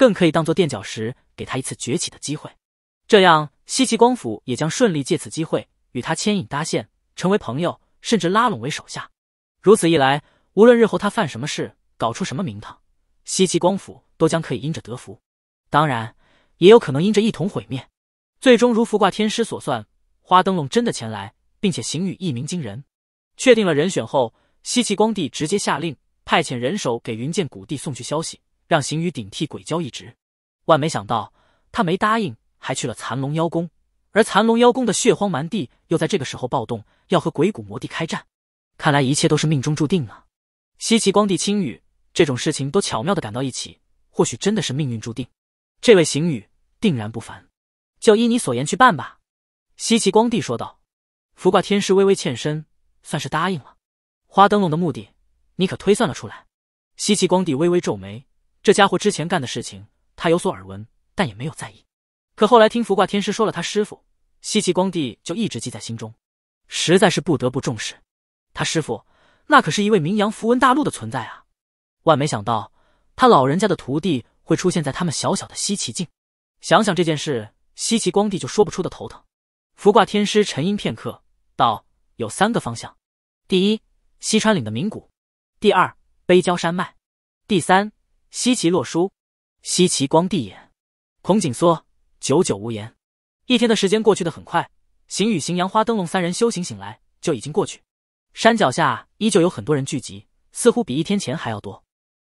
更可以当做垫脚石，给他一次崛起的机会。这样，西岐光府也将顺利借此机会与他牵引搭线，成为朋友，甚至拉拢为手下。如此一来，无论日后他犯什么事，搞出什么名堂，西岐光府都将可以因着得福。当然，也有可能因着一同毁灭。最终，如浮挂天师所算，花灯笼真的前来，并且行雨一鸣惊人。确定了人选后，西岐光帝直接下令，派遣人手给云剑谷地送去消息。让邢宇顶替鬼鲛一职，万没想到他没答应，还去了残龙妖宫。而残龙妖宫的血荒蛮帝又在这个时候暴动，要和鬼谷魔帝开战。看来一切都是命中注定啊！西岐光帝青羽，这种事情都巧妙的赶到一起，或许真的是命运注定。这位邢宇定然不凡，就依你所言去办吧。”西岐光帝说道。浮挂天师微微欠身，算是答应了。花灯笼的目的，你可推算了出来？”西岐光帝微微皱眉。这家伙之前干的事情，他有所耳闻，但也没有在意。可后来听福卦天师说了他师傅，西岐光帝，就一直记在心中，实在是不得不重视。他师傅那可是一位名扬符文大陆的存在啊！万没想到他老人家的徒弟会出现在他们小小的西岐境，想想这件事，西岐光帝就说不出的头疼。福卦天师沉吟片刻，道：“有三个方向，第一，西川岭的名谷；第二，北郊山脉；第三。”西岐洛书，西岐光帝眼，孔景缩久久无言。一天的时间过去的很快，邢雨、邢阳花、灯笼三人修行醒来就已经过去。山脚下依旧有很多人聚集，似乎比一天前还要多。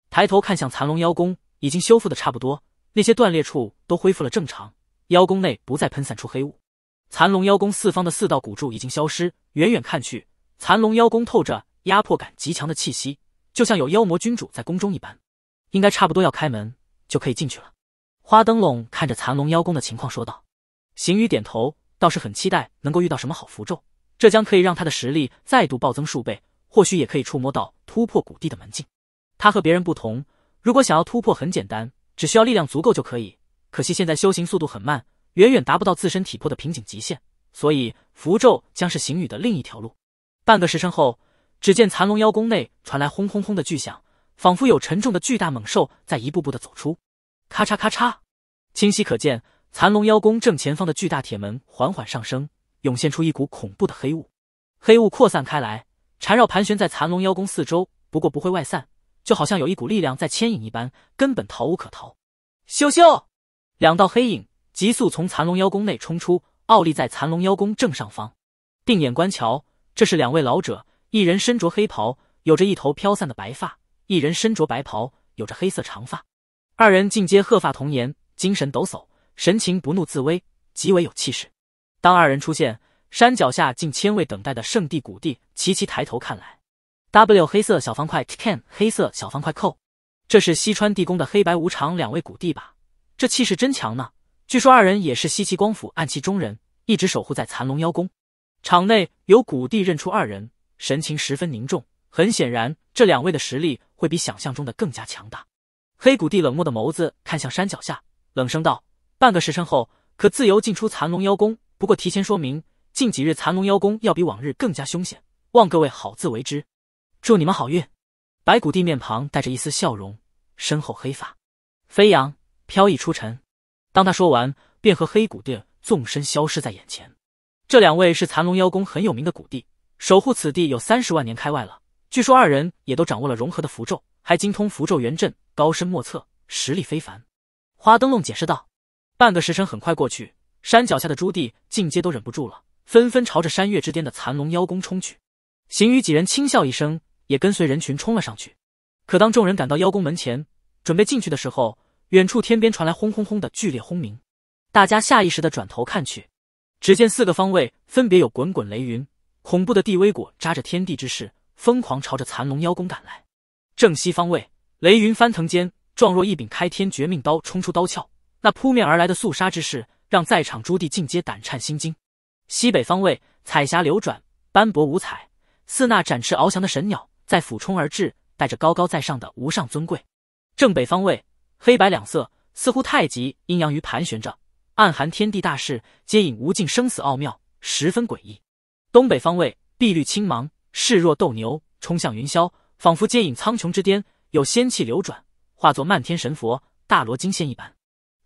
抬头看向残龙妖宫，已经修复的差不多，那些断裂处都恢复了正常，妖宫内不再喷散出黑雾。残龙妖宫四方的四道古柱已经消失，远远看去，残龙妖宫透着压迫感极强的气息，就像有妖魔君主在宫中一般。应该差不多要开门，就可以进去了。花灯笼看着残龙妖宫的情况说道。行雨点头，倒是很期待能够遇到什么好符咒，这将可以让他的实力再度暴增数倍，或许也可以触摸到突破古地的门禁。他和别人不同，如果想要突破很简单，只需要力量足够就可以。可惜现在修行速度很慢，远远达不到自身体魄的瓶颈极限，所以符咒将是行雨的另一条路。半个时辰后，只见残龙妖宫内传来轰轰轰的巨响。仿佛有沉重的巨大猛兽在一步步的走出，咔嚓咔嚓，清晰可见。残龙妖宫正前方的巨大铁门缓缓上升，涌现出一股恐怖的黑雾。黑雾扩散开来，缠绕盘旋在残龙妖宫四周，不过不会外散，就好像有一股力量在牵引一般，根本逃无可逃。咻咻，两道黑影急速从残龙妖宫内冲出，傲立在残龙妖宫正上方，定眼观瞧，这是两位老者，一人身着黑袍，有着一头飘散的白发。一人身着白袍，有着黑色长发；二人尽皆鹤发童颜，精神抖擞，神情不怒自威，极为有气势。当二人出现，山脚下近千位等待的圣地谷地齐齐抬头看来。w 黑色小方块 t can 黑色小方块扣，这是西川地宫的黑白无常两位谷地吧？这气势真强呢！据说二人也是西岐光府暗器中人，一直守护在残龙妖宫。场内有谷地认出二人，神情十分凝重。很显然，这两位的实力会比想象中的更加强大。黑谷地冷漠的眸子看向山脚下，冷声道：“半个时辰后，可自由进出残龙妖宫。不过提前说明，近几日残龙妖宫要比往日更加凶险，望各位好自为之。祝你们好运。”白骨地面庞带着一丝笑容，身后黑发飞扬飘逸出尘。当他说完，便和黑谷地纵身消失在眼前。这两位是残龙妖宫很有名的谷地，守护此地有三十万年开外了。据说二人也都掌握了融合的符咒，还精通符咒元阵，高深莫测，实力非凡。花灯笼解释道：“半个时辰很快过去，山脚下的朱棣进阶都忍不住了，纷纷朝着山岳之巅的残龙妖宫冲去。”行于几人轻笑一声，也跟随人群冲了上去。可当众人赶到妖宫门前，准备进去的时候，远处天边传来轰轰轰的剧烈轰鸣，大家下意识的转头看去，只见四个方位分别有滚滚雷云，恐怖的地威果扎着天地之势。疯狂朝着残龙妖宫赶来。正西方位，雷云翻腾间，状若一柄开天绝命刀冲出刀鞘，那扑面而来的肃杀之势，让在场诸帝尽皆胆颤心惊。西北方位，彩霞流转，斑驳五彩，似那展翅翱翔的神鸟在俯冲而至，带着高高在上的无上尊贵。正北方位，黑白两色，似乎太极阴阳鱼盘旋着，暗含天地大势，皆隐无尽生死奥妙，十分诡异。东北方位，碧绿青芒。势若斗牛，冲向云霄，仿佛接引苍穹之巅，有仙气流转，化作漫天神佛、大罗金仙一般。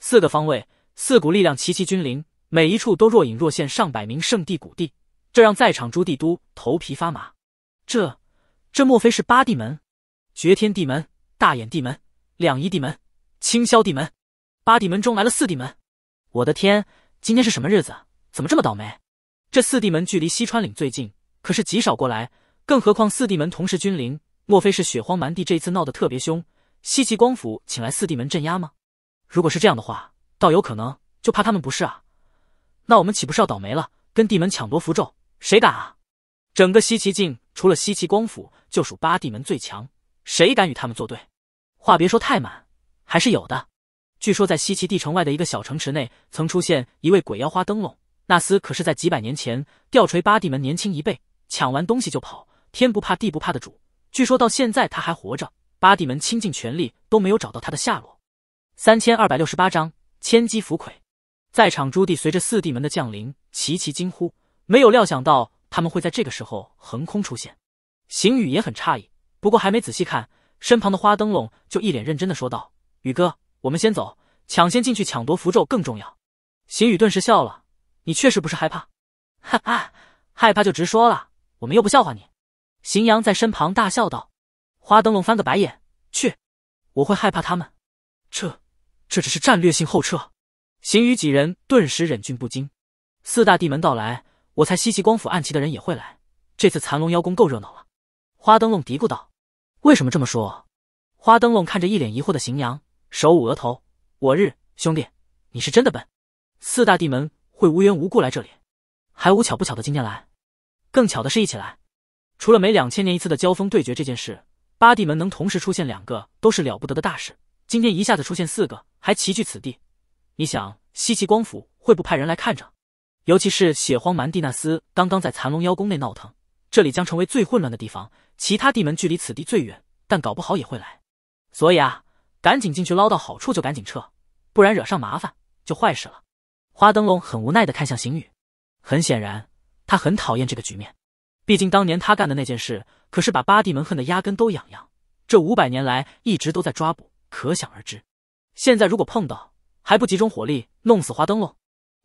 四个方位，四股力量齐齐君临，每一处都若隐若现，上百名圣地古帝，这让在场诸帝都头皮发麻。这、这莫非是八帝门？绝天地门、大眼地门、两仪地门、青霄地门，八帝门中来了四帝门！我的天，今天是什么日子？怎么这么倒霉？这四帝门距离西川岭最近。可是极少过来，更何况四帝门同时君临，莫非是雪荒蛮地这次闹得特别凶，西岐光府请来四帝门镇压吗？如果是这样的话，倒有可能；就怕他们不是啊，那我们岂不是要倒霉了？跟帝门抢夺符咒，谁敢啊？整个西岐境除了西岐光府，就属八帝门最强，谁敢与他们作对？话别说太满，还是有的。据说在西岐帝城外的一个小城池内，曾出现一位鬼妖花灯笼，那厮可是在几百年前吊锤八帝门年轻一辈。抢完东西就跑，天不怕地不怕的主，据说到现在他还活着。八地门倾尽全力都没有找到他的下落。三千二百六十八章千机符魁。在场朱棣随着四地门的降临，齐齐惊呼，没有料想到他们会在这个时候横空出现。邢宇也很诧异，不过还没仔细看，身旁的花灯笼就一脸认真的说道：“宇哥，我们先走，抢先进去抢夺符咒更重要。”邢宇顿时笑了：“你确实不是害怕，哈哈，害怕就直说了。”我们又不笑话你，邢阳在身旁大笑道。花灯笼翻个白眼，去，我会害怕他们？撤，这只是战略性后撤。邢宇几人顿时忍俊不禁。四大帝门到来，我猜西岐光府暗棋的人也会来。这次残龙妖宫够热闹了。花灯笼嘀咕道：“为什么这么说？”花灯笼看着一脸疑惑的邢阳，手捂额头：“我日，兄弟，你是真的笨。四大帝门会无缘无故来这里，还无巧不巧的今天来。”更巧的是，一起来，除了每两千年一次的交锋对决这件事，八地门能同时出现两个都是了不得的大事。今天一下子出现四个，还齐聚此地，你想，西岐光府会不派人来看着？尤其是血荒蛮蒂那斯刚刚在残龙妖宫内闹腾，这里将成为最混乱的地方。其他地门距离此地最远，但搞不好也会来。所以啊，赶紧进去捞到好处就赶紧撤，不然惹上麻烦就坏事了。花灯笼很无奈的看向邢宇，很显然。他很讨厌这个局面，毕竟当年他干的那件事可是把八地门恨得压根都痒痒，这五百年来一直都在抓捕，可想而知。现在如果碰到，还不集中火力弄死花灯笼？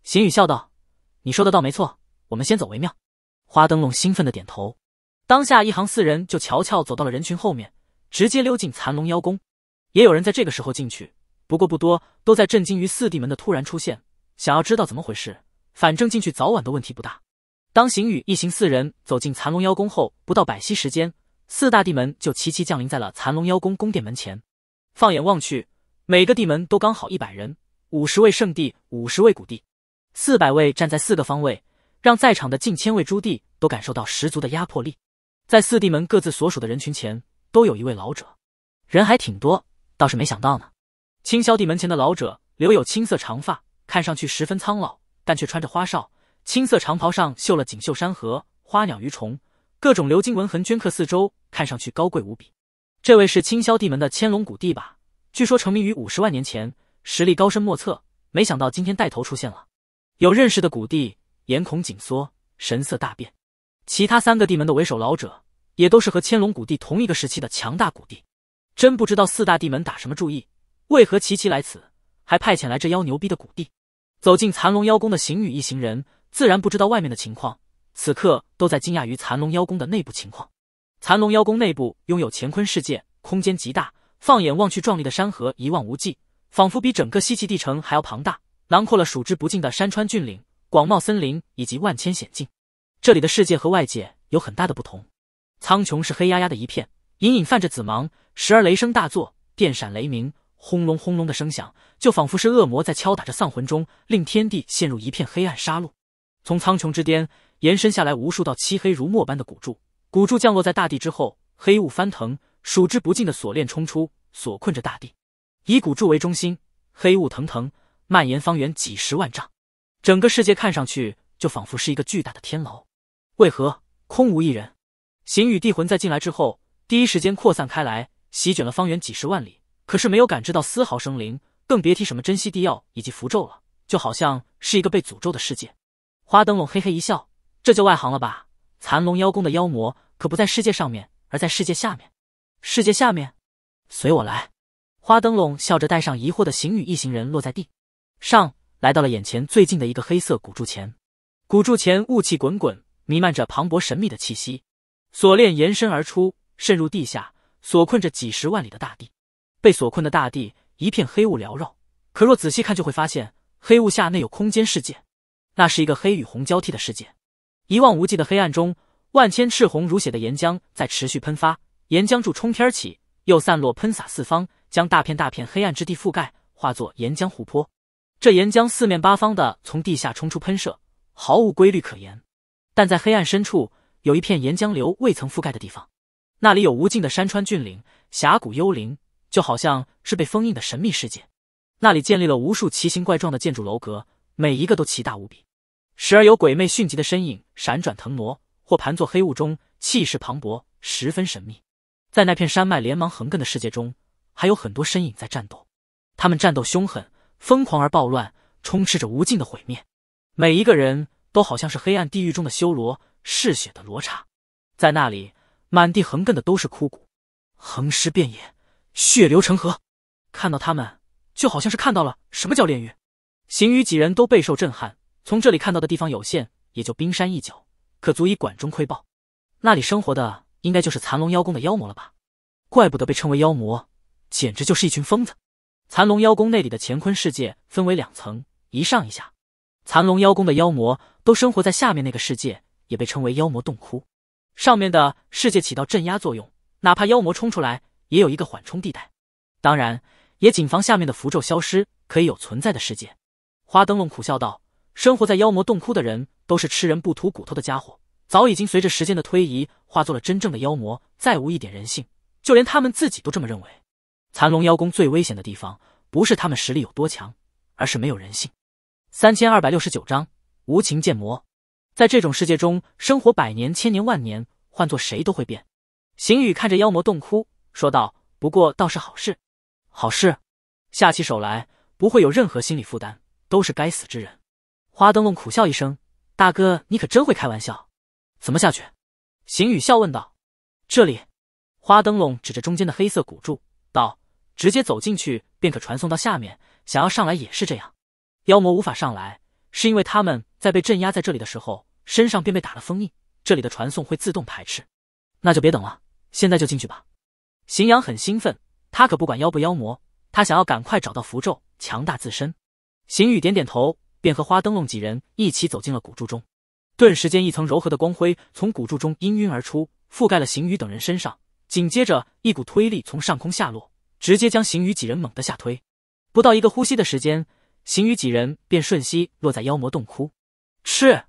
邢宇笑道：“你说的倒没错，我们先走为妙。”花灯笼兴奋的点头，当下一行四人就悄悄走到了人群后面，直接溜进残龙妖宫。也有人在这个时候进去，不过不多，都在震惊于四帝门的突然出现，想要知道怎么回事。反正进去早晚都问题不大。当邢宇一行四人走进残龙妖宫后，不到百息时间，四大帝门就齐齐降临在了残龙妖宫宫殿门前。放眼望去，每个帝门都刚好一百人，五十位圣帝，五十位古帝，四百位站在四个方位，让在场的近千位朱帝都感受到十足的压迫力。在四帝门各自所属的人群前，都有一位老者，人还挺多，倒是没想到呢。青霄帝门前的老者留有青色长发，看上去十分苍老，但却穿着花哨。青色长袍上绣了锦绣山河、花鸟鱼虫，各种鎏金纹痕镌刻四周，看上去高贵无比。这位是清霄地门的千龙谷帝吧？据说成名于五十万年前，实力高深莫测。没想到今天带头出现了。有认识的谷帝，眼孔紧缩，神色大变。其他三个地门的为首老者，也都是和千龙谷帝同一个时期的强大谷帝。真不知道四大地门打什么主意，为何齐齐来此，还派遣来这妖牛逼的谷帝。走进残龙妖宫的邢羽一行人。自然不知道外面的情况，此刻都在惊讶于残龙妖宫的内部情况。残龙妖宫内部拥有乾坤世界，空间极大，放眼望去壮丽的山河一望无际，仿佛比整个西岐帝城还要庞大，囊括了数之不尽的山川峻岭、广袤森林以及万千险境。这里的世界和外界有很大的不同，苍穹是黑压压的一片，隐隐泛着紫芒，时而雷声大作，电闪雷鸣，轰隆轰隆的声响就仿佛是恶魔在敲打着丧魂钟，令天地陷入一片黑暗杀戮。从苍穹之巅延伸下来无数道漆黑如墨般的古柱，古柱降落在大地之后，黑雾翻腾，数之不尽的锁链冲出，锁困着大地。以古柱为中心，黑雾腾腾，蔓延方圆几十万丈，整个世界看上去就仿佛是一个巨大的天牢。为何空无一人？行与地魂在进来之后，第一时间扩散开来，席卷了方圆几十万里，可是没有感知到丝毫生灵，更别提什么珍惜地药以及符咒了，就好像是一个被诅咒的世界。花灯笼嘿嘿一笑，这就外行了吧？残龙妖宫的妖魔可不在世界上面，而在世界下面。世界下面，随我来。花灯笼笑着带上疑惑的行雨一行人，落在地上，来到了眼前最近的一个黑色古柱前。古柱前雾气滚滚，弥漫着磅礴神秘的气息。锁链延伸而出，渗入地下，所困着几十万里的大地。被所困的大地一片黑雾缭绕，可若仔细看就会发现，黑雾下内有空间世界。那是一个黑与红交替的世界，一望无际的黑暗中，万千赤红如血的岩浆在持续喷发，岩浆柱冲天起，又散落喷洒四方，将大片大片黑暗之地覆盖，化作岩浆湖泊。这岩浆四面八方的从地下冲出喷射，毫无规律可言。但在黑暗深处，有一片岩浆流未曾覆盖的地方，那里有无尽的山川峻岭、峡谷幽灵，就好像是被封印的神秘世界。那里建立了无数奇形怪状的建筑楼阁，每一个都奇大无比。时而有鬼魅迅疾的身影闪转腾挪，或盘坐黑雾中，气势磅礴，十分神秘。在那片山脉连忙横亘的世界中，还有很多身影在战斗。他们战斗凶狠、疯狂而暴乱，充斥着无尽的毁灭。每一个人都好像是黑暗地狱中的修罗、嗜血的罗刹。在那里，满地横亘的都是枯骨，横尸遍野，血流成河。看到他们，就好像是看到了什么叫炼狱。行于几人都备受震撼。从这里看到的地方有限，也就冰山一角，可足以管中窥豹。那里生活的应该就是残龙妖宫的妖魔了吧？怪不得被称为妖魔，简直就是一群疯子。残龙妖宫那里的乾坤世界分为两层，一上一下。残龙妖宫的妖魔都生活在下面那个世界，也被称为妖魔洞窟。上面的世界起到镇压作用，哪怕妖魔冲出来，也有一个缓冲地带。当然，也谨防下面的符咒消失，可以有存在的世界。花灯笼苦笑道。生活在妖魔洞窟的人都是吃人不吐骨头的家伙，早已经随着时间的推移化作了真正的妖魔，再无一点人性。就连他们自己都这么认为。残龙妖宫最危险的地方，不是他们实力有多强，而是没有人性。三千二百六十九章无情剑魔，在这种世界中生活百年、千年、万年，换做谁都会变。邢宇看着妖魔洞窟说道：“不过倒是好事，好事，下起手来不会有任何心理负担，都是该死之人。”花灯笼苦笑一声：“大哥，你可真会开玩笑。”“怎么下去？”邢宇笑问道。“这里。”花灯笼指着中间的黑色古柱道：“直接走进去便可传送到下面，想要上来也是这样。妖魔无法上来，是因为他们在被镇压在这里的时候，身上便被打了封印，这里的传送会自动排斥。那就别等了，现在就进去吧。”邢阳很兴奋，他可不管妖不妖魔，他想要赶快找到符咒，强大自身。邢宇点点头。便和花灯笼几人一起走进了古柱中，顿时间，一层柔和的光辉从古柱中氤氲而出，覆盖了邢宇等人身上。紧接着，一股推力从上空下落，直接将邢宇几人猛地下推。不到一个呼吸的时间，邢宇几人便瞬息落在妖魔洞窟。是，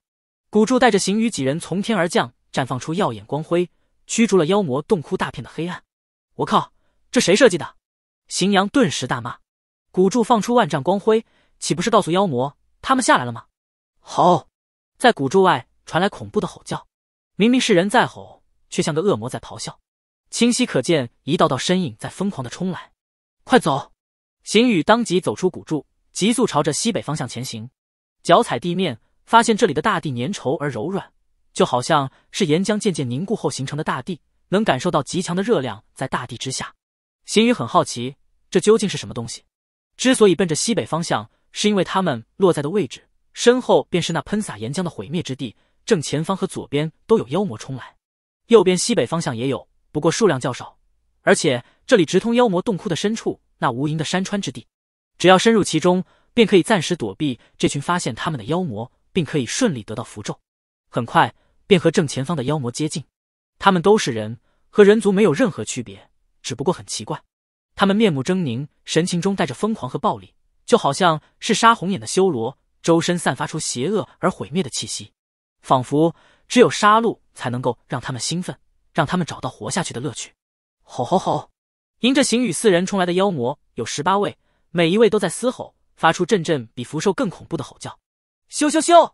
古柱带着邢宇几人从天而降，绽放出耀眼光辉，驱逐了妖魔洞窟大片的黑暗。我靠，这谁设计的？邢阳顿时大骂。古柱放出万丈光辉，岂不是告诉妖魔？他们下来了吗？好，在古柱外传来恐怖的吼叫，明明是人在吼，却像个恶魔在咆哮。清晰可见，一道道身影在疯狂的冲来。快走！邢宇当即走出古柱，急速朝着西北方向前行。脚踩地面，发现这里的大地粘稠而柔软，就好像是岩浆渐渐凝固后形成的大地，能感受到极强的热量在大地之下。邢宇很好奇，这究竟是什么东西？之所以奔着西北方向。是因为他们落在的位置，身后便是那喷洒岩浆的毁灭之地，正前方和左边都有妖魔冲来，右边西北方向也有，不过数量较少，而且这里直通妖魔洞窟的深处，那无垠的山川之地，只要深入其中，便可以暂时躲避这群发现他们的妖魔，并可以顺利得到符咒。很快便和正前方的妖魔接近，他们都是人，和人族没有任何区别，只不过很奇怪，他们面目狰狞，神情中带着疯狂和暴力。就好像是杀红眼的修罗，周身散发出邪恶而毁灭的气息，仿佛只有杀戮才能够让他们兴奋，让他们找到活下去的乐趣。吼吼吼！迎着行雨四人冲来的妖魔有十八位，每一位都在嘶吼，发出阵阵比福寿更恐怖的吼叫。咻咻咻！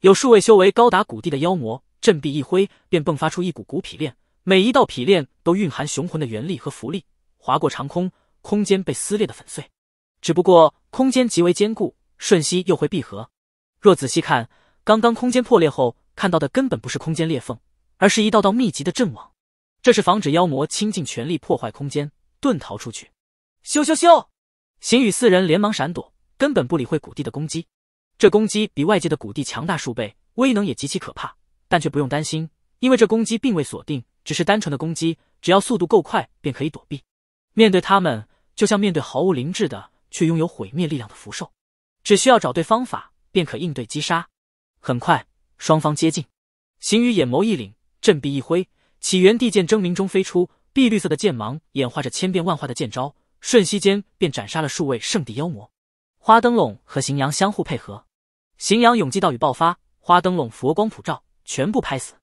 有数位修为高达古地的妖魔，振臂一挥，便迸发出一股股匹链，每一道匹链都蕴含雄浑的元力和浮力，划过长空，空间被撕裂的粉碎。只不过空间极为坚固，瞬息又会闭合。若仔细看，刚刚空间破裂后看到的，根本不是空间裂缝，而是一道道密集的阵网。这是防止妖魔倾尽全力破坏空间，遁逃出去。咻咻咻！行雨四人连忙闪躲，根本不理会谷地的攻击。这攻击比外界的谷地强大数倍，威能也极其可怕。但却不用担心，因为这攻击并未锁定，只是单纯的攻击，只要速度够快，便可以躲避。面对他们，就像面对毫无灵智的。却拥有毁灭力量的福寿，只需要找对方法便可应对击杀。很快，双方接近，邢宇眼眸一凛，振臂一挥，起源地剑争鸣中飞出，碧绿色的剑芒演化着千变万化的剑招，瞬息间便斩杀了数位圣地妖魔。花灯笼和荥阳相互配合，荥阳永济道雨爆发，花灯笼佛光普照，全部拍死。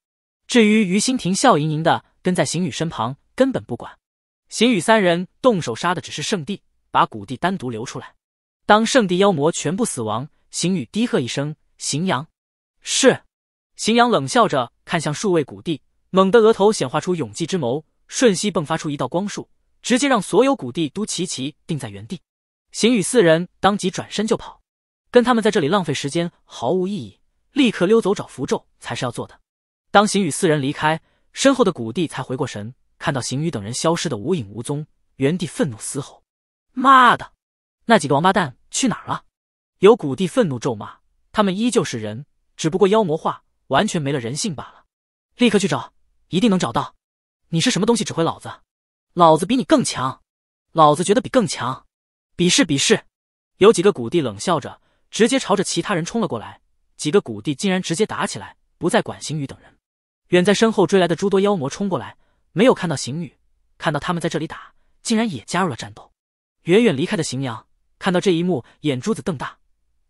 至于于心亭笑盈盈的跟在邢宇身旁，根本不管。邢宇三人动手杀的只是圣地。把古帝单独留出来。当圣地妖魔全部死亡，邢宇低喝一声：“邢阳，是。”邢阳冷笑着看向数位古帝，猛地额头显化出永寂之眸，瞬息迸发出一道光束，直接让所有古帝都齐齐定在原地。邢宇四人当即转身就跑，跟他们在这里浪费时间毫无意义，立刻溜走找符咒才是要做的。当邢宇四人离开，身后的古帝才回过神，看到邢宇等人消失的无影无踪，原地愤怒嘶吼。妈的，那几个王八蛋去哪儿了？有古帝愤怒咒骂，他们依旧是人，只不过妖魔化，完全没了人性罢了。立刻去找，一定能找到。你是什么东西指挥老子？老子比你更强，老子觉得比更强。比试比试。有几个古帝冷笑着，直接朝着其他人冲了过来。几个古帝竟然直接打起来，不再管邢宇等人。远在身后追来的诸多妖魔冲过来，没有看到邢宇，看到他们在这里打，竟然也加入了战斗。远远离开的邢阳看到这一幕，眼珠子瞪大。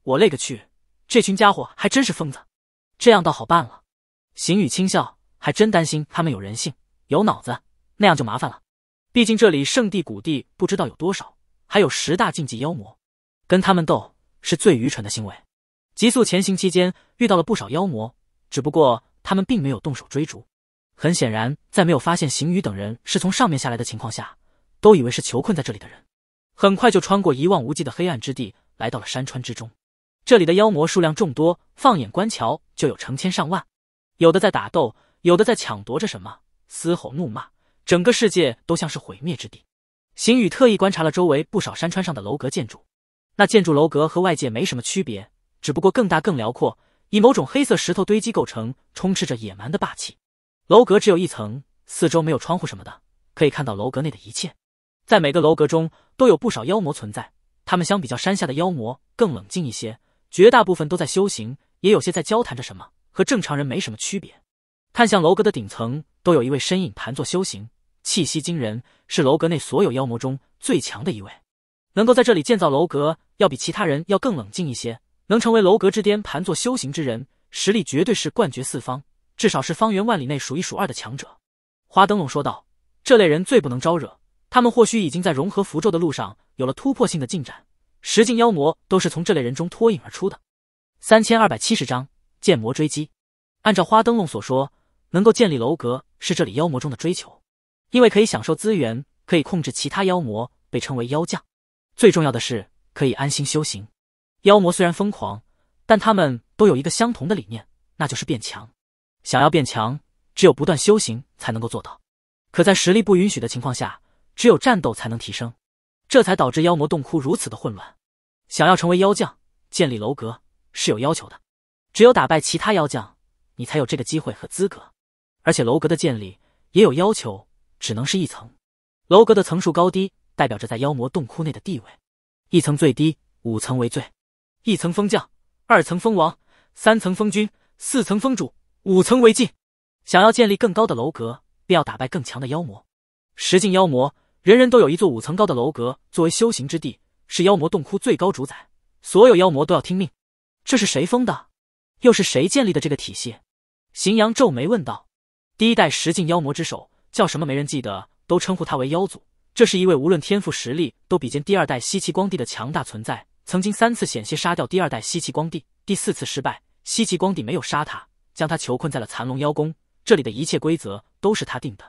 我勒个去，这群家伙还真是疯子！这样倒好办了。邢宇轻笑，还真担心他们有人性、有脑子，那样就麻烦了。毕竟这里圣地古地不知道有多少，还有十大禁忌妖魔，跟他们斗是最愚蠢的行为。急速前行期间遇到了不少妖魔，只不过他们并没有动手追逐。很显然，在没有发现邢宇等人是从上面下来的情况下，都以为是囚困在这里的人。很快就穿过一望无际的黑暗之地，来到了山川之中。这里的妖魔数量众多，放眼观瞧就有成千上万。有的在打斗，有的在抢夺着什么，嘶吼怒骂，整个世界都像是毁灭之地。邢宇特意观察了周围不少山川上的楼阁建筑，那建筑楼阁和外界没什么区别，只不过更大更辽阔，以某种黑色石头堆积构成，充斥着野蛮的霸气。楼阁只有一层，四周没有窗户什么的，可以看到楼阁内的一切。在每个楼阁中都有不少妖魔存在，他们相比较山下的妖魔更冷静一些，绝大部分都在修行，也有些在交谈着什么，和正常人没什么区别。看向楼阁的顶层，都有一位身影盘坐修行，气息惊人，是楼阁内所有妖魔中最强的一位。能够在这里建造楼阁，要比其他人要更冷静一些，能成为楼阁之巅盘坐修行之人，实力绝对是冠绝四方，至少是方圆万里内数一数二的强者。花灯笼说道：“这类人最不能招惹。”他们或许已经在融合符咒的路上有了突破性的进展。十境妖魔都是从这类人中脱颖而出的。三千二百七十章，剑魔追击。按照花灯笼所说，能够建立楼阁是这里妖魔中的追求，因为可以享受资源，可以控制其他妖魔，被称为妖将。最重要的是可以安心修行。妖魔虽然疯狂，但他们都有一个相同的理念，那就是变强。想要变强，只有不断修行才能够做到。可在实力不允许的情况下。只有战斗才能提升，这才导致妖魔洞窟如此的混乱。想要成为妖将，建立楼阁是有要求的，只有打败其他妖将，你才有这个机会和资格。而且楼阁的建立也有要求，只能是一层。楼阁的层数高低代表着在妖魔洞窟内的地位，一层最低，五层为最。一层封将，二层封王，三层封君，四层封主，五层为晋。想要建立更高的楼阁，便要打败更强的妖魔，十境妖魔。人人都有一座五层高的楼阁作为修行之地，是妖魔洞窟最高主宰，所有妖魔都要听命。这是谁封的？又是谁建立的这个体系？邢阳皱眉问道。第一代十境妖魔之首叫什么？没人记得，都称呼他为妖祖。这是一位无论天赋实力都比肩第二代西岐光帝的强大存在，曾经三次险些杀掉第二代西岐光帝，第四次失败，西岐光帝没有杀他，将他囚困在了残龙妖宫。这里的一切规则都是他定的。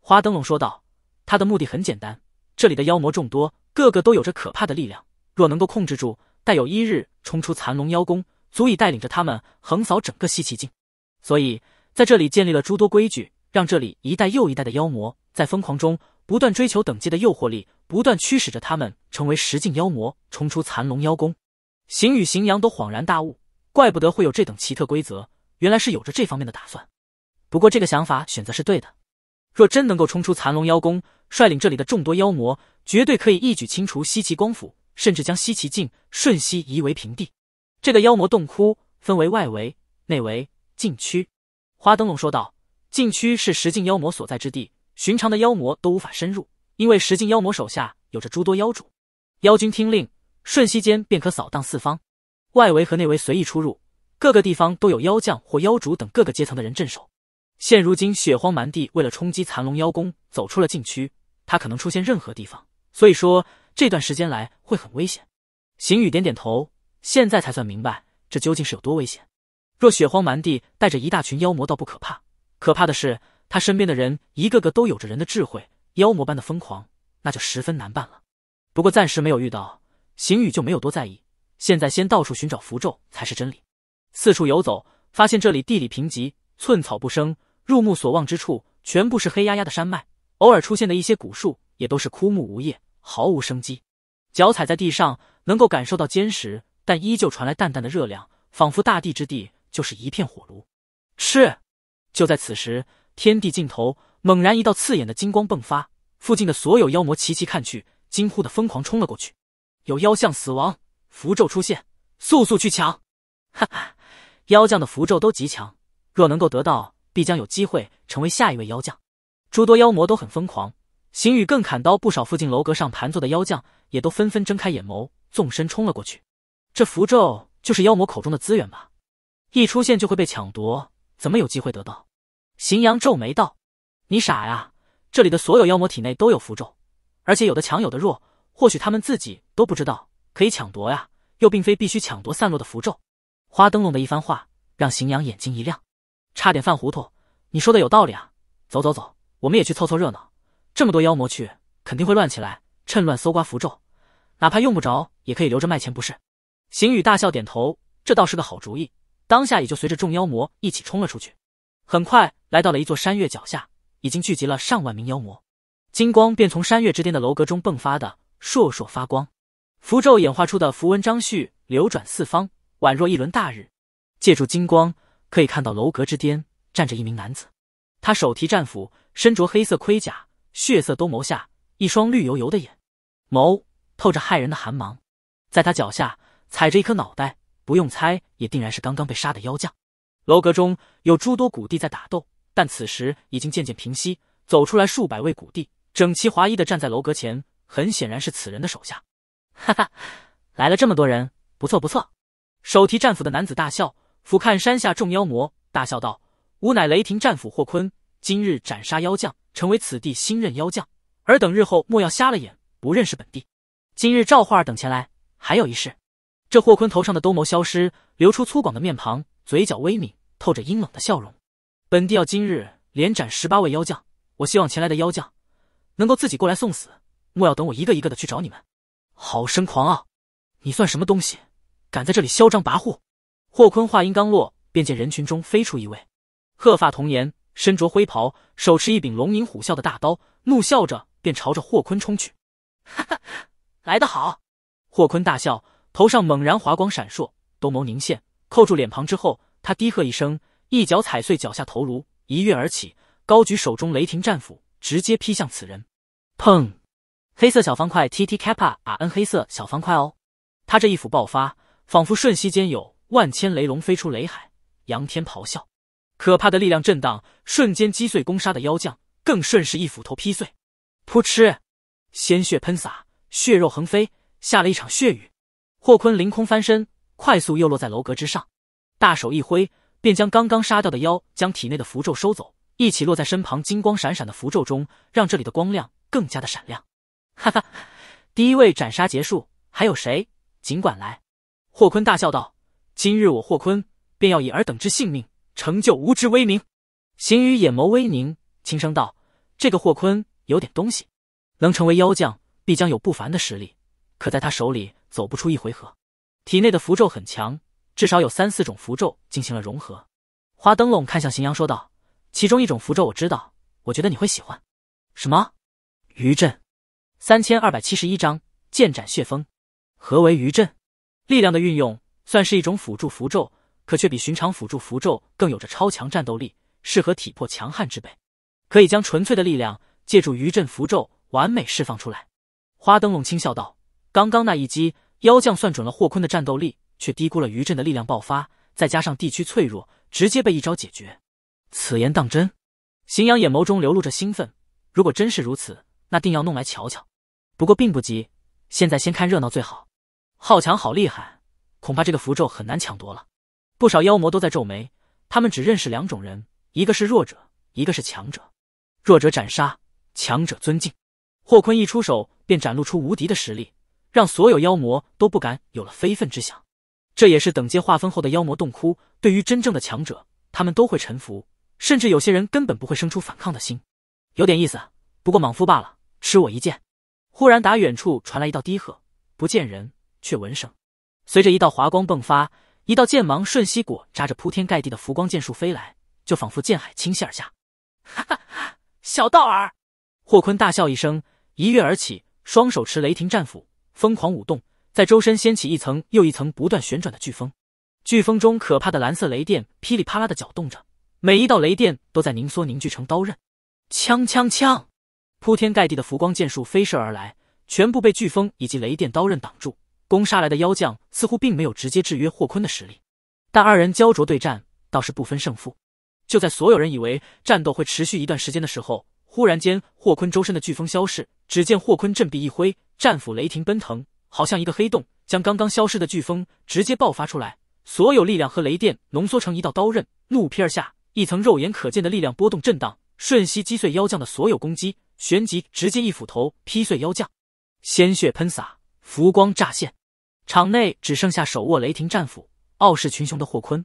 花灯笼说道。他的目的很简单，这里的妖魔众多，个个都有着可怕的力量，若能够控制住，待有一日冲出残龙妖宫，足以带领着他们横扫整个西岐境。所以在这里建立了诸多规矩，让这里一代又一代的妖魔在疯狂中不断追求等级的诱惑力，不断驱使着他们成为十境妖魔，冲出残龙妖宫。邢宇、邢阳都恍然大悟，怪不得会有这等奇特规则，原来是有着这方面的打算。不过这个想法选择是对的。若真能够冲出残龙妖宫，率领这里的众多妖魔，绝对可以一举清除西岐光府，甚至将西岐境瞬息夷为平地。这个妖魔洞窟分为外围、内围、禁区。花灯笼说道：“禁区是十境妖魔所在之地，寻常的妖魔都无法深入，因为十境妖魔手下有着诸多妖主、妖君。听令，瞬息间便可扫荡四方。外围和内围随意出入，各个地方都有妖将或妖主等各个阶层的人镇守。”现如今，雪荒蛮地为了冲击残龙妖宫，走出了禁区。他可能出现任何地方，所以说这段时间来会很危险。邢宇点点头，现在才算明白这究竟是有多危险。若雪荒蛮地带着一大群妖魔倒不可怕，可怕的是他身边的人一个个都有着人的智慧，妖魔般的疯狂，那就十分难办了。不过暂时没有遇到，邢宇就没有多在意。现在先到处寻找符咒才是真理。四处游走，发现这里地理贫瘠，寸草不生。入目所望之处，全部是黑压压的山脉，偶尔出现的一些古树也都是枯木无叶，毫无生机。脚踩在地上，能够感受到坚实，但依旧传来淡淡的热量，仿佛大地之地就是一片火炉。是！就在此时，天地尽头猛然一道刺眼的金光迸发，附近的所有妖魔齐齐看去，惊呼的疯狂冲了过去。有妖像死亡，符咒出现，速速去抢！哈哈，妖将的符咒都极强，若能够得到。必将有机会成为下一位妖将。诸多妖魔都很疯狂，邢宇更砍刀不少。附近楼阁上盘坐的妖将也都纷纷睁开眼眸，纵身冲了过去。这符咒就是妖魔口中的资源吧？一出现就会被抢夺，怎么有机会得到？邢阳皱眉道：“你傻呀！这里的所有妖魔体内都有符咒，而且有的强有的弱，或许他们自己都不知道可以抢夺呀，又并非必须抢夺散落的符咒。”花灯笼的一番话让邢阳眼睛一亮。差点犯糊涂，你说的有道理啊！走走走，我们也去凑凑热闹。这么多妖魔去，肯定会乱起来，趁乱搜刮符咒，哪怕用不着也可以留着卖钱，不是？邢宇大笑，点头，这倒是个好主意。当下也就随着众妖魔一起冲了出去。很快来到了一座山岳脚下，已经聚集了上万名妖魔，金光便从山岳之巅的楼阁中迸发的烁烁发光，符咒演化出的符文章旭流转四方，宛若一轮大日，借助金光。可以看到楼阁之巅站着一名男子，他手提战斧，身着黑色盔甲，血色兜眸下一双绿油油的眼，眸透着骇人的寒芒。在他脚下踩着一颗脑袋，不用猜也定然是刚刚被杀的妖将。楼阁中有诸多古帝在打斗，但此时已经渐渐平息。走出来数百位古帝，整齐划一的站在楼阁前，很显然是此人的手下。哈哈，来了这么多人，不错不错。手提战斧的男子大笑。俯瞰山下众妖魔，大笑道：“吾乃雷霆战斧霍坤，今日斩杀妖将，成为此地新任妖将。尔等日后莫要瞎了眼，不认识本地。今日赵化等前来，还有一事。这霍坤头上的兜眸消失，流出粗犷的面庞，嘴角微抿，透着阴冷的笑容。本地要今日连斩十八位妖将，我希望前来的妖将能够自己过来送死，莫要等我一个一个的去找你们。好生狂傲，你算什么东西，敢在这里嚣张跋扈！”霍坤话音刚落，便见人群中飞出一位鹤发童颜、身着灰袍、手持一柄龙吟虎啸的大刀，怒笑着便朝着霍坤冲去。哈哈，来得好！霍坤大笑，头上猛然华光闪烁，斗眸凝现，扣住脸庞之后，他低喝一声，一脚踩碎脚下头颅，一跃而起，高举手中雷霆战斧，直接劈向此人。砰！黑色小方块 t t k a p a r n 黑色小方块哦，他这一斧爆发，仿佛瞬息间有。万千雷龙飞出雷海，仰天咆哮，可怕的力量震荡，瞬间击碎攻杀的妖将，更顺势一斧头劈碎，噗嗤，鲜血喷洒，血肉横飞，下了一场血雨。霍坤凌空翻身，快速又落在楼阁之上，大手一挥，便将刚刚杀掉的妖将体内的符咒收走，一起落在身旁金光闪闪的符咒中，让这里的光亮更加的闪亮。哈哈，第一位斩杀结束，还有谁？尽管来！霍坤大笑道。今日我霍坤便要以尔等之性命成就吾之威名。邢于眼眸微凝，轻声道：“这个霍坤有点东西，能成为妖将，必将有不凡的实力。可在他手里走不出一回合，体内的符咒很强，至少有三四种符咒进行了融合。”花灯笼看向邢阳说道：“其中一种符咒我知道，我觉得你会喜欢。”什么？余震？三千二百七十一章剑斩血风。何为余震？力量的运用。算是一种辅助符咒，可却比寻常辅助符咒更有着超强战斗力，适合体魄强悍之辈，可以将纯粹的力量借助余震符咒完美释放出来。花灯笼轻笑道：“刚刚那一击，妖将算准了霍坤的战斗力，却低估了余震的力量爆发，再加上地区脆弱，直接被一招解决。”此言当真？邢阳眼眸中流露着兴奋，如果真是如此，那定要弄来瞧瞧。不过并不急，现在先看热闹最好。好强，好厉害！恐怕这个符咒很难抢夺了。不少妖魔都在皱眉，他们只认识两种人，一个是弱者，一个是强者。弱者斩杀，强者尊敬。霍坤一出手便展露出无敌的实力，让所有妖魔都不敢有了非分之想。这也是等阶划分后的妖魔洞窟，对于真正的强者，他们都会臣服，甚至有些人根本不会生出反抗的心。有点意思，不过莽夫罢了。吃我一剑！忽然，打远处传来一道低喝，不见人，却闻声。随着一道华光迸发，一道剑芒瞬息裹扎着铺天盖地的浮光剑术飞来，就仿佛剑海倾泻而下。哈哈哈！小道尔，霍坤大笑一声，一跃而起，双手持雷霆战斧，疯狂舞动，在周身掀起一层又一层不断旋转的飓风。飓风中可怕的蓝色雷电噼里啪啦的搅动着，每一道雷电都在凝缩凝聚成刀刃。枪枪枪！铺天盖地的浮光剑术飞射而来，全部被飓风以及雷电刀刃挡住。攻杀来的妖将似乎并没有直接制约霍坤的实力，但二人焦灼对战倒是不分胜负。就在所有人以为战斗会持续一段时间的时候，忽然间霍坤周身的飓风消逝，只见霍坤振臂一挥，战斧雷霆奔腾，好像一个黑洞将刚刚消失的飓风直接爆发出来，所有力量和雷电浓缩成一道刀刃，怒劈而下，一层肉眼可见的力量波动震荡，瞬息击碎妖将的所有攻击，旋即直接一斧头劈碎妖将，鲜血喷洒，浮光乍现。场内只剩下手握雷霆战斧、傲视群雄的霍坤，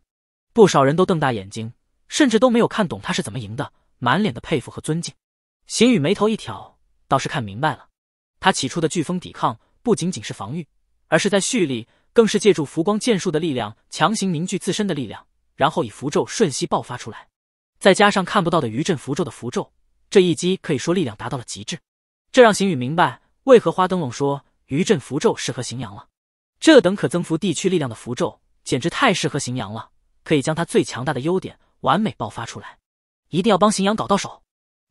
不少人都瞪大眼睛，甚至都没有看懂他是怎么赢的，满脸的佩服和尊敬。邢宇眉头一挑，倒是看明白了。他起初的飓风抵抗不仅仅是防御，而是在蓄力，更是借助浮光剑术的力量强行凝聚自身的力量，然后以符咒瞬息爆发出来，再加上看不到的余震符咒的符咒，这一击可以说力量达到了极致。这让邢宇明白为何花灯笼说余震符咒适合邢阳了。这等可增幅地区力量的符咒，简直太适合邢阳了，可以将他最强大的优点完美爆发出来。一定要帮邢阳搞到手，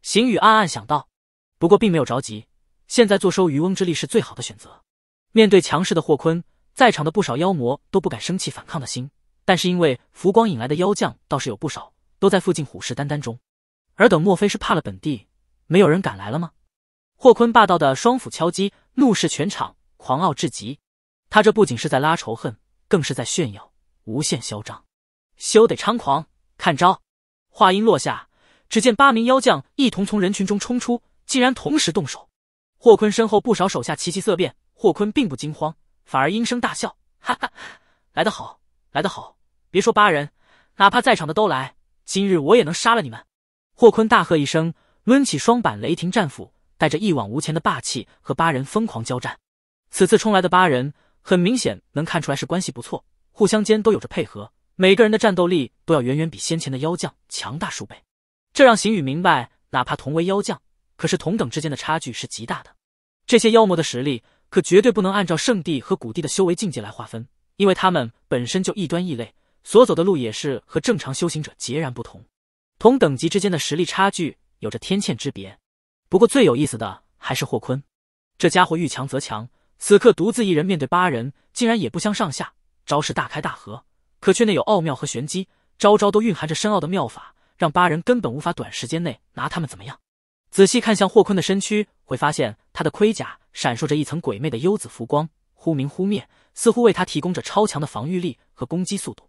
邢宇暗暗想到。不过并没有着急，现在坐收渔翁之利是最好的选择。面对强势的霍坤，在场的不少妖魔都不敢生气反抗的心，但是因为浮光引来的妖将倒是有不少，都在附近虎视眈眈中。尔等莫非是怕了本地，没有人敢来了吗？霍坤霸道的双斧敲击，怒视全场，狂傲至极。他这不仅是在拉仇恨，更是在炫耀，无限嚣张，休得猖狂！看招！话音落下，只见八名妖将一同从人群中冲出，竟然同时动手。霍坤身后不少手下齐齐色变，霍坤并不惊慌，反而阴声大笑：“哈哈，来得好，来得好！别说八人，哪怕在场的都来，今日我也能杀了你们！”霍坤大喝一声，抡起双板雷霆战斧，带着一往无前的霸气和八人疯狂交战。此次冲来的八人。很明显，能看出来是关系不错，互相间都有着配合，每个人的战斗力都要远远比先前的妖将强大数倍。这让邢宇明白，哪怕同为妖将，可是同等之间的差距是极大的。这些妖魔的实力，可绝对不能按照圣地和古地的修为境界来划分，因为他们本身就异端异类，所走的路也是和正常修行者截然不同。同等级之间的实力差距有着天堑之别。不过最有意思的还是霍坤，这家伙遇强则强。此刻独自一人面对八人，竟然也不相上下，招式大开大合，可却内有奥妙和玄机，招招都蕴含着深奥的妙法，让八人根本无法短时间内拿他们怎么样。仔细看向霍坤的身躯，会发现他的盔甲闪烁着一层鬼魅的幽紫浮光，忽明忽灭，似乎为他提供着超强的防御力和攻击速度。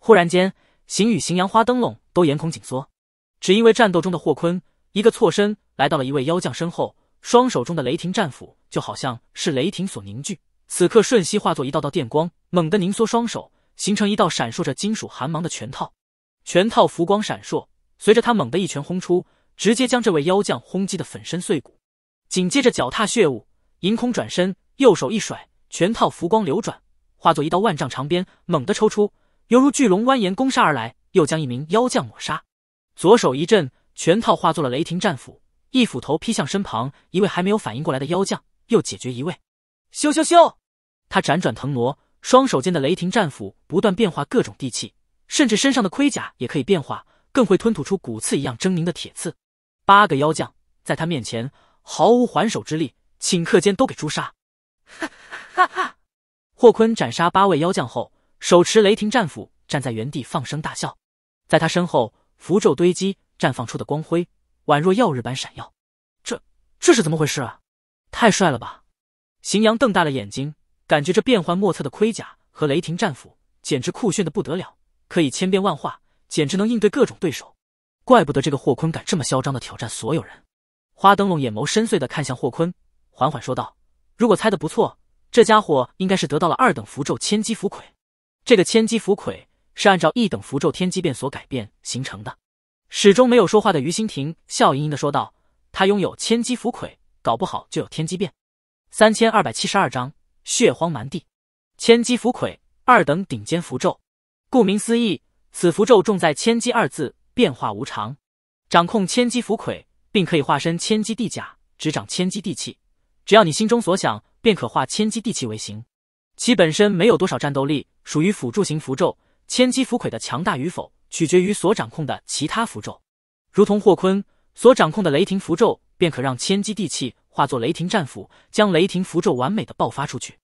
忽然间，行雨、行阳、花灯笼都眼孔紧缩，只因为战斗中的霍坤一个错身，来到了一位妖将身后。双手中的雷霆战斧就好像是雷霆所凝聚，此刻瞬息化作一道道电光，猛地凝缩双手，形成一道闪烁着金属寒芒的拳套。拳套浮光闪烁，随着他猛地一拳轰出，直接将这位妖将轰击得粉身碎骨。紧接着脚踏血雾，银空转身，右手一甩，拳套浮光流转，化作一道万丈长鞭，猛地抽出，犹如巨龙蜿蜒攻杀而来，又将一名妖将抹杀。左手一震，拳套化作了雷霆战斧。一斧头劈向身旁一位还没有反应过来的妖将，又解决一位。咻咻咻！他辗转腾挪，双手间的雷霆战斧不断变化各种地气，甚至身上的盔甲也可以变化，更会吞吐出骨刺一样狰狞的铁刺。八个妖将在他面前毫无还手之力，顷刻间都给诛杀。哈哈哈！霍坤斩杀八位妖将后，手持雷霆战斧站在原地放声大笑，在他身后符咒堆积，绽放出的光辉。宛若耀日般闪耀，这这是怎么回事啊？太帅了吧！邢阳瞪大了眼睛，感觉这变幻莫测的盔甲和雷霆战斧简直酷炫的不得了，可以千变万化，简直能应对各种对手。怪不得这个霍坤敢这么嚣张的挑战所有人。花灯笼眼眸深邃的看向霍坤，缓缓说道：“如果猜的不错，这家伙应该是得到了二等符咒千机符魁。这个千机符魁是按照一等符咒天机变所改变形成的。”始终没有说话的于心亭笑盈盈的说道：“他拥有千机符魁，搞不好就有天机变。”三千二百七十二章血荒蛮地，千机符魁二等顶尖符咒。顾名思义，此符咒重在千机二字，变化无常。掌控千机符魁，并可以化身千机地甲，执掌千机地气。只要你心中所想，便可化千机地气为形。其本身没有多少战斗力，属于辅助型符咒。千机符魁的强大与否。取决于所掌控的其他符咒，如同霍坤所掌控的雷霆符咒，便可让千机地气化作雷霆战斧，将雷霆符咒完美的爆发出去。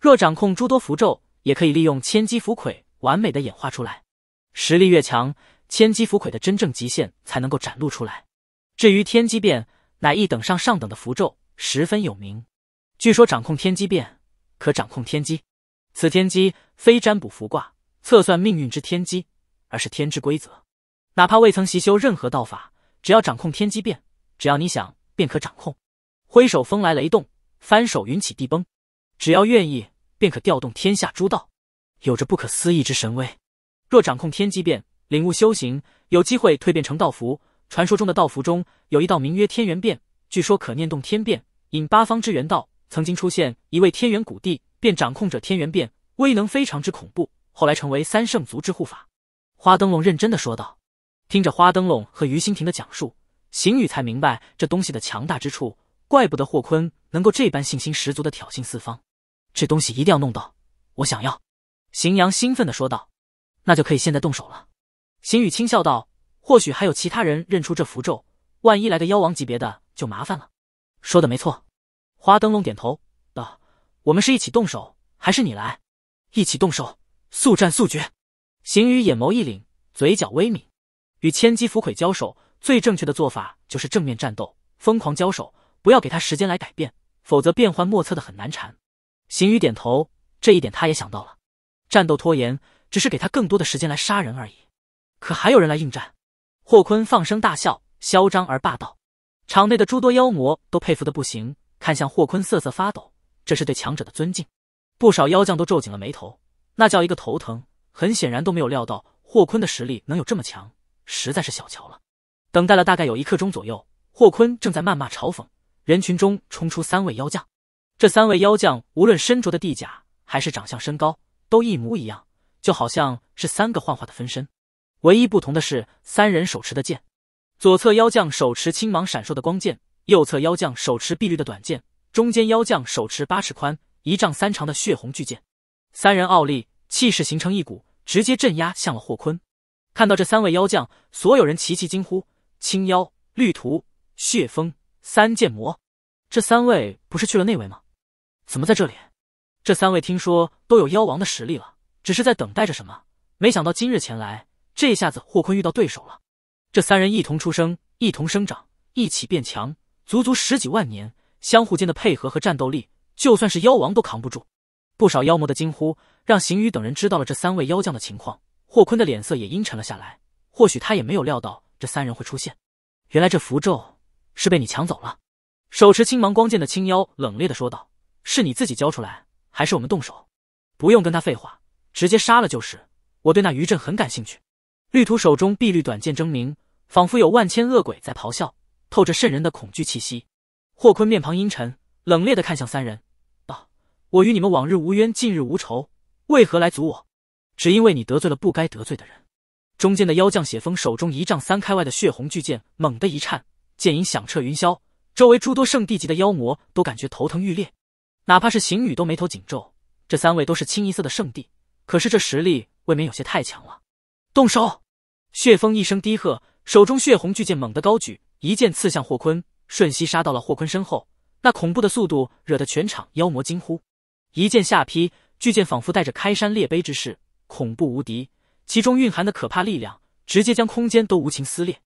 若掌控诸多符咒，也可以利用千机符魁完美的演化出来。实力越强，千机符魁的真正极限才能够展露出来。至于天机变，乃一等上上等的符咒，十分有名。据说掌控天机变，可掌控天机。此天机非占卜符卦，测算命运之天机。而是天之规则，哪怕未曾习修任何道法，只要掌控天机变，只要你想，便可掌控。挥手风来雷动，翻手云起地崩，只要愿意，便可调动天下诸道，有着不可思议之神威。若掌控天机变，领悟修行，有机会蜕变成道符。传说中的道符中有一道名曰天元变，据说可念动天变，引八方之元道。曾经出现一位天元古帝，便掌控着天元变，威能非常之恐怖。后来成为三圣族之护法。花灯笼认真的说道：“听着花灯笼和于心婷的讲述，邢宇才明白这东西的强大之处，怪不得霍坤能够这般信心十足的挑衅四方。这东西一定要弄到，我想要。”邢阳兴奋的说道：“那就可以现在动手了。”邢宇轻笑道：“或许还有其他人认出这符咒，万一来个妖王级别的就麻烦了。”说的没错，花灯笼点头道：“我们是一起动手，还是你来？一起动手，速战速决。”邢宇眼眸一凛，嘴角微抿。与千机伏魁交手，最正确的做法就是正面战斗，疯狂交手，不要给他时间来改变，否则变幻莫测的很难缠。邢宇点头，这一点他也想到了。战斗拖延，只是给他更多的时间来杀人而已。可还有人来应战？霍坤放声大笑，嚣张而霸道。场内的诸多妖魔都佩服的不行，看向霍坤瑟瑟发抖。这是对强者的尊敬。不少妖将都皱紧了眉头，那叫一个头疼。很显然都没有料到霍坤的实力能有这么强，实在是小瞧了。等待了大概有一刻钟左右，霍坤正在谩骂嘲讽，人群中冲出三位妖将。这三位妖将无论身着的地甲还是长相身高都一模一样，就好像是三个幻化的分身。唯一不同的是三人手持的剑：左侧妖将手持青芒闪烁的光剑，右侧妖将手持碧绿的短剑，中间妖将手持八尺宽一丈三长的血红巨剑。三人傲立。气势形成一股，直接镇压向了霍坤。看到这三位妖将，所有人齐齐惊呼：“青妖、绿徒、血风三剑魔，这三位不是去了内围吗？怎么在这里？”这三位听说都有妖王的实力了，只是在等待着什么。没想到今日前来，这下子霍坤遇到对手了。这三人一同出生，一同生长，一起变强，足足十几万年，相互间的配合和战斗力，就算是妖王都扛不住。不少妖魔的惊呼，让邢宇等人知道了这三位妖将的情况。霍坤的脸色也阴沉了下来，或许他也没有料到这三人会出现。原来这符咒是被你抢走了。手持青芒光剑的青妖冷冽的说道：“是你自己交出来，还是我们动手？”“不用跟他废话，直接杀了就是。”我对那余震很感兴趣。绿土手中碧绿短剑狰鸣，仿佛有万千恶鬼在咆哮，透着渗人的恐惧气息。霍坤面庞阴沉，冷冽的看向三人。我与你们往日无冤，近日无仇，为何来阻我？只因为你得罪了不该得罪的人。中间的妖将血峰手中一丈三开外的血红巨剑猛地一颤，剑影响彻云霄，周围诸多圣地级的妖魔都感觉头疼欲裂，哪怕是行羽都眉头紧皱。这三位都是清一色的圣地，可是这实力未免有些太强了。动手！血风一声低喝，手中血红巨剑猛地高举，一剑刺向霍坤，瞬息杀到了霍坤身后。那恐怖的速度惹得全场妖魔惊呼。一剑下劈，巨剑仿佛带着开山裂碑之势，恐怖无敌。其中蕴含的可怕力量，直接将空间都无情撕裂。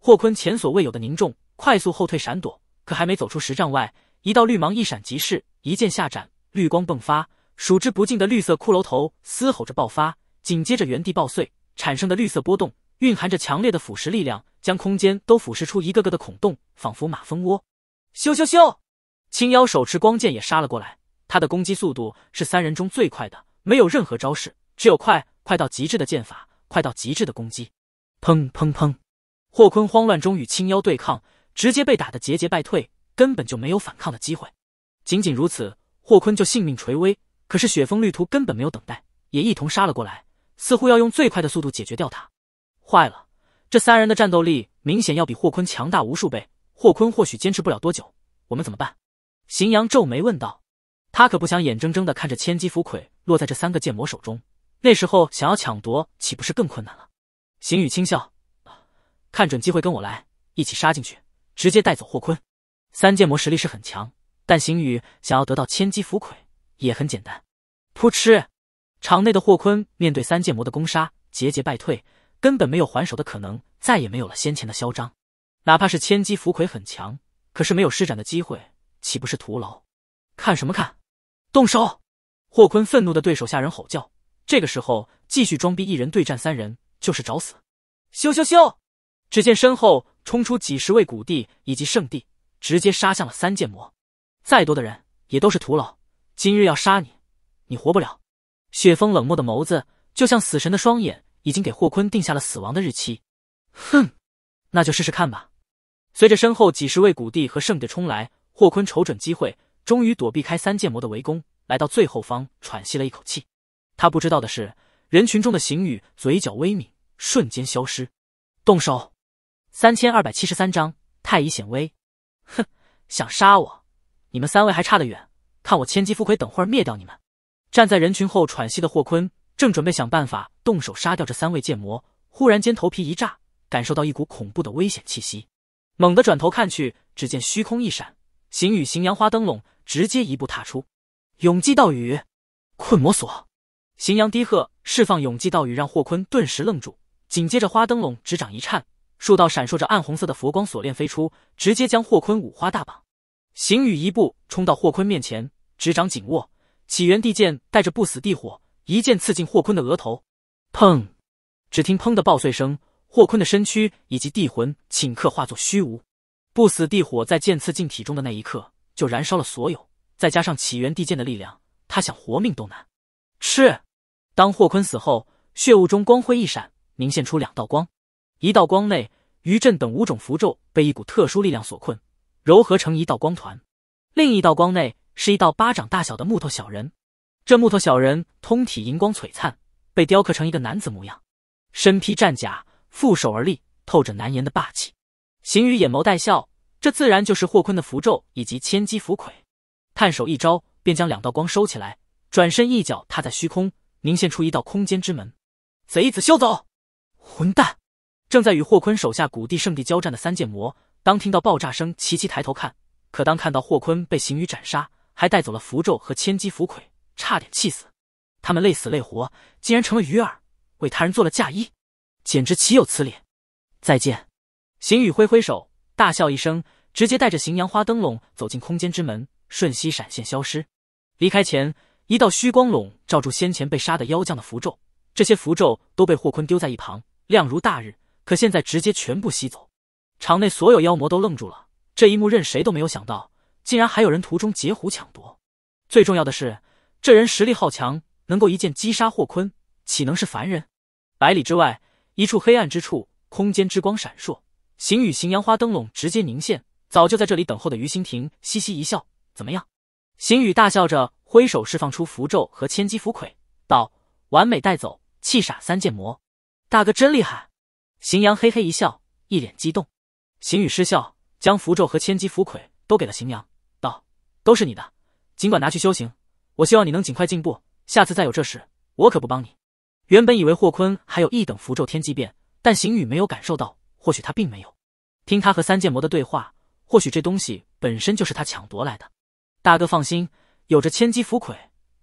霍坤前所未有的凝重，快速后退闪躲。可还没走出十丈外，一道绿芒一闪即逝，一剑下斩，绿光迸发，数之不尽的绿色骷髅头嘶吼着爆发，紧接着原地爆碎，产生的绿色波动蕴含着强烈的腐蚀力量，将空间都腐蚀出一个个的孔洞，仿佛马蜂窝。咻咻咻！青妖手持光剑也杀了过来。他的攻击速度是三人中最快的，没有任何招式，只有快快到极致的剑法，快到极致的攻击。砰砰砰！霍坤慌乱中与青妖对抗，直接被打得节节败退，根本就没有反抗的机会。仅仅如此，霍坤就性命垂危。可是雪峰绿图根本没有等待，也一同杀了过来，似乎要用最快的速度解决掉他。坏了，这三人的战斗力明显要比霍坤强大无数倍，霍坤或许坚持不了多久。我们怎么办？邢阳皱眉问道。他可不想眼睁睁的看着千机浮傀落在这三个剑魔手中，那时候想要抢夺岂不是更困难了？邢宇轻笑，看准机会跟我来，一起杀进去，直接带走霍坤。三剑魔实力是很强，但邢宇想要得到千机浮傀也很简单。扑哧，场内的霍坤面对三剑魔的攻杀，节节败退，根本没有还手的可能，再也没有了先前的嚣张。哪怕是千机浮傀很强，可是没有施展的机会，岂不是徒劳？看什么看？动手！霍坤愤怒的对手下人吼叫，这个时候继续装逼，一人对战三人，就是找死！咻咻咻！只见身后冲出几十位古帝以及圣帝，直接杀向了三剑魔。再多的人也都是徒劳。今日要杀你，你活不了！雪峰冷漠的眸子，就像死神的双眼，已经给霍坤定下了死亡的日期。哼，那就试试看吧。随着身后几十位古帝和圣帝冲来，霍坤瞅准机会。终于躲避开三剑魔的围攻，来到最后方，喘息了一口气。他不知道的是，人群中的邢宇嘴角微抿，瞬间消失。动手。三千二百七十三章太乙显威。哼，想杀我，你们三位还差得远。看我千机浮魁，等会儿灭掉你们。站在人群后喘息的霍坤，正准备想办法动手杀掉这三位剑魔，忽然间头皮一炸，感受到一股恐怖的危险气息，猛地转头看去，只见虚空一闪，邢宇、邢阳花灯笼。直接一步踏出，永济道雨困魔锁。荥阳低喝，释放永济道雨，让霍坤顿时愣住。紧接着，花灯笼执掌一颤，数道闪烁着暗红色的佛光锁链飞出，直接将霍坤五花大绑。行雨一步冲到霍坤面前，执掌紧握，起源地剑带着不死地火，一剑刺进霍坤的额头。砰！只听砰的爆碎声，霍坤的身躯以及地魂顷刻化作虚无。不死地火在剑刺进体中的那一刻。就燃烧了所有，再加上起源地剑的力量，他想活命都难。吃！当霍坤死后，血雾中光辉一闪，凝现出两道光。一道光内，余震等五种符咒被一股特殊力量所困，揉合成一道光团。另一道光内，是一道巴掌大小的木头小人。这木头小人通体荧光璀璨，被雕刻成一个男子模样，身披战甲，负手而立，透着难言的霸气。行于眼眸带笑。这自然就是霍坤的符咒以及千机符魁，探手一招便将两道光收起来，转身一脚踏在虚空，凝现出一道空间之门。贼子休走！混蛋！正在与霍坤手下古地圣地交战的三剑魔，当听到爆炸声，齐齐抬头看，可当看到霍坤被邢羽斩杀，还带走了符咒和千机符魁，差点气死。他们累死累活，竟然成了鱼饵，为他人做了嫁衣，简直岂有此理！再见。邢羽挥挥手。大笑一声，直接带着荥阳花灯笼走进空间之门，瞬息闪现消失。离开前，一道虚光笼罩住先前被杀的妖将的符咒，这些符咒都被霍坤丢在一旁，亮如大日。可现在直接全部吸走，场内所有妖魔都愣住了。这一幕任谁都没有想到，竟然还有人途中截胡抢夺。最重要的是，这人实力好强，能够一剑击杀霍坤，岂能是凡人？百里之外，一处黑暗之处，空间之光闪烁。邢雨、邢阳花灯笼直接凝现，早就在这里等候的于心亭嘻嘻一笑：“怎么样？”邢雨大笑着挥手释放出符咒和千机符魁，道：“完美带走，气傻三剑魔，大哥真厉害！”邢阳嘿嘿一笑，一脸激动。邢雨失笑，将符咒和千机符魁都给了邢阳，道：“都是你的，尽管拿去修行。我希望你能尽快进步，下次再有这事，我可不帮你。”原本以为霍坤还有一等符咒天机变，但邢雨没有感受到。或许他并没有听他和三剑魔的对话，或许这东西本身就是他抢夺来的。大哥放心，有着千机符魁，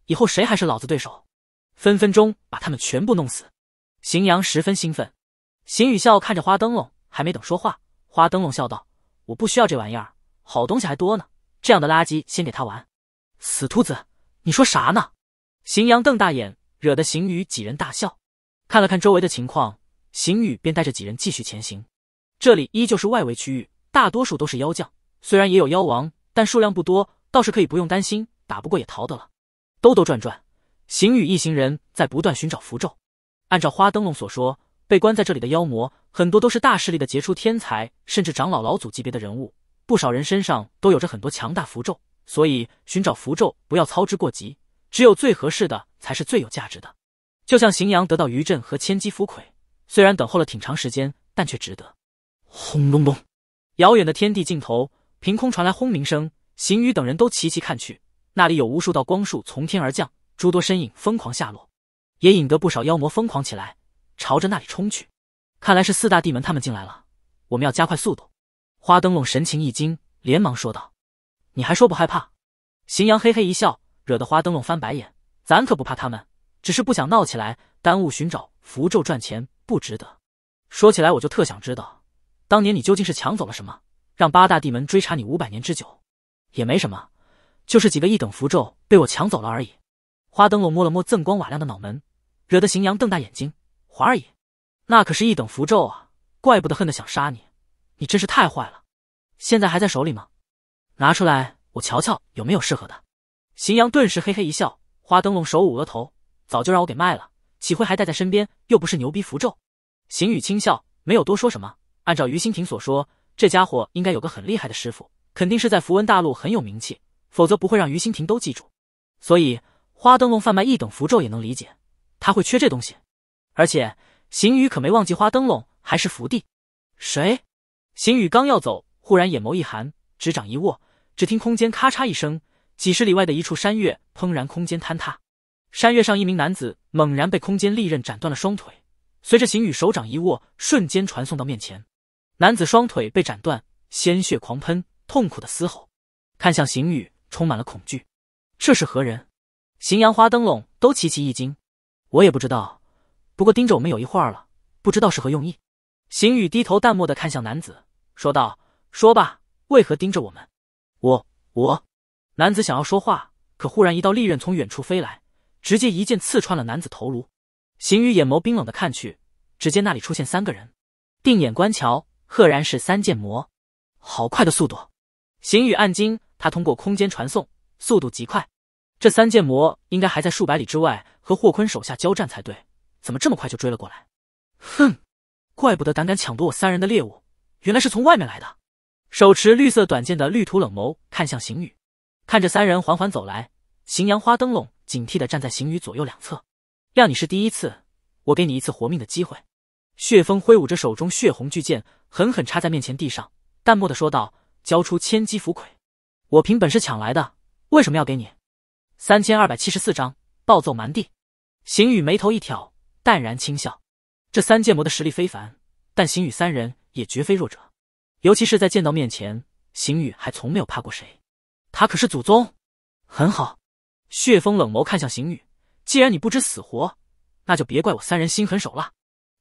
以后谁还是老子对手？分分钟把他们全部弄死。邢阳十分兴奋。邢雨笑看着花灯笼，还没等说话，花灯笼笑道：“我不需要这玩意儿，好东西还多呢，这样的垃圾先给他玩。”死秃子，你说啥呢？邢阳瞪大眼，惹得邢雨几人大笑。看了看周围的情况。邢宇便带着几人继续前行，这里依旧是外围区域，大多数都是妖将，虽然也有妖王，但数量不多，倒是可以不用担心，打不过也逃得了。兜兜转转，邢宇一行人在不断寻找符咒。按照花灯笼所说，被关在这里的妖魔很多都是大势力的杰出天才，甚至长老老祖级别的人物，不少人身上都有着很多强大符咒，所以寻找符咒不要操之过急，只有最合适的才是最有价值的。就像荥阳得到余震和千机符魁。虽然等候了挺长时间，但却值得。轰隆隆，遥远的天地尽头，凭空传来轰鸣声。邢宇等人都齐齐看去，那里有无数道光束从天而降，诸多身影疯狂下落，也引得不少妖魔疯狂起来，朝着那里冲去。看来是四大帝门他们进来了，我们要加快速度。花灯笼神情一惊，连忙说道：“你还说不害怕？”邢阳嘿嘿一笑，惹得花灯笼翻白眼。咱可不怕他们，只是不想闹起来，耽误寻找符咒赚钱。不值得，说起来我就特想知道，当年你究竟是抢走了什么，让八大帝门追查你五百年之久？也没什么，就是几个一等符咒被我抢走了而已。花灯笼摸了摸锃光瓦亮的脑门，惹得邢阳瞪大眼睛。华而已？那可是一等符咒啊！怪不得恨得想杀你，你真是太坏了。现在还在手里吗？拿出来，我瞧瞧有没有适合的。邢阳顿时嘿嘿一笑，花灯笼手捂额头，早就让我给卖了。岂会还带在身边？又不是牛逼符咒。邢宇轻笑，没有多说什么。按照于心亭所说，这家伙应该有个很厉害的师傅，肯定是在符文大陆很有名气，否则不会让于心亭都记住。所以花灯笼贩卖一等符咒也能理解，他会缺这东西。而且邢宇可没忘记，花灯笼还是福地。谁？邢宇刚要走，忽然眼眸一寒，指掌一握，只听空间咔嚓一声，几十里外的一处山岳砰然空间坍塌，山岳上一名男子。猛然被空间利刃斩断了双腿，随着邢宇手掌一握，瞬间传送到面前。男子双腿被斩断，鲜血狂喷，痛苦的嘶吼，看向邢宇，充满了恐惧。这是何人？邢阳花灯笼都齐齐一惊。我也不知道，不过盯着我们有一会儿了，不知道是何用意。邢宇低头淡漠的看向男子，说道：“说吧，为何盯着我们？”我我，男子想要说话，可忽然一道利刃从远处飞来。直接一剑刺穿了男子头颅，邢宇眼眸冰冷的看去，只见那里出现三个人，定眼观瞧，赫然是三剑魔，好快的速度！邢宇暗惊，他通过空间传送，速度极快，这三剑魔应该还在数百里之外和霍坤手下交战才对，怎么这么快就追了过来？哼，怪不得胆敢抢夺我三人的猎物，原来是从外面来的。手持绿色短剑的绿土冷眸看向邢宇，看着三人缓缓走来，邢阳花灯笼。警惕的站在邢宇左右两侧，谅你是第一次，我给你一次活命的机会。血风挥舞着手中血红巨剑，狠狠插在面前地上，淡漠的说道：“交出千机符魁，我凭本事抢来的，为什么要给你？”三千二百七十四章暴揍蛮帝。邢宇眉头一挑，淡然轻笑：“这三剑魔的实力非凡，但邢宇三人也绝非弱者，尤其是在剑道面前，邢宇还从没有怕过谁。他可是祖宗，很好。”血风冷眸看向邢宇：“既然你不知死活，那就别怪我三人心狠手辣。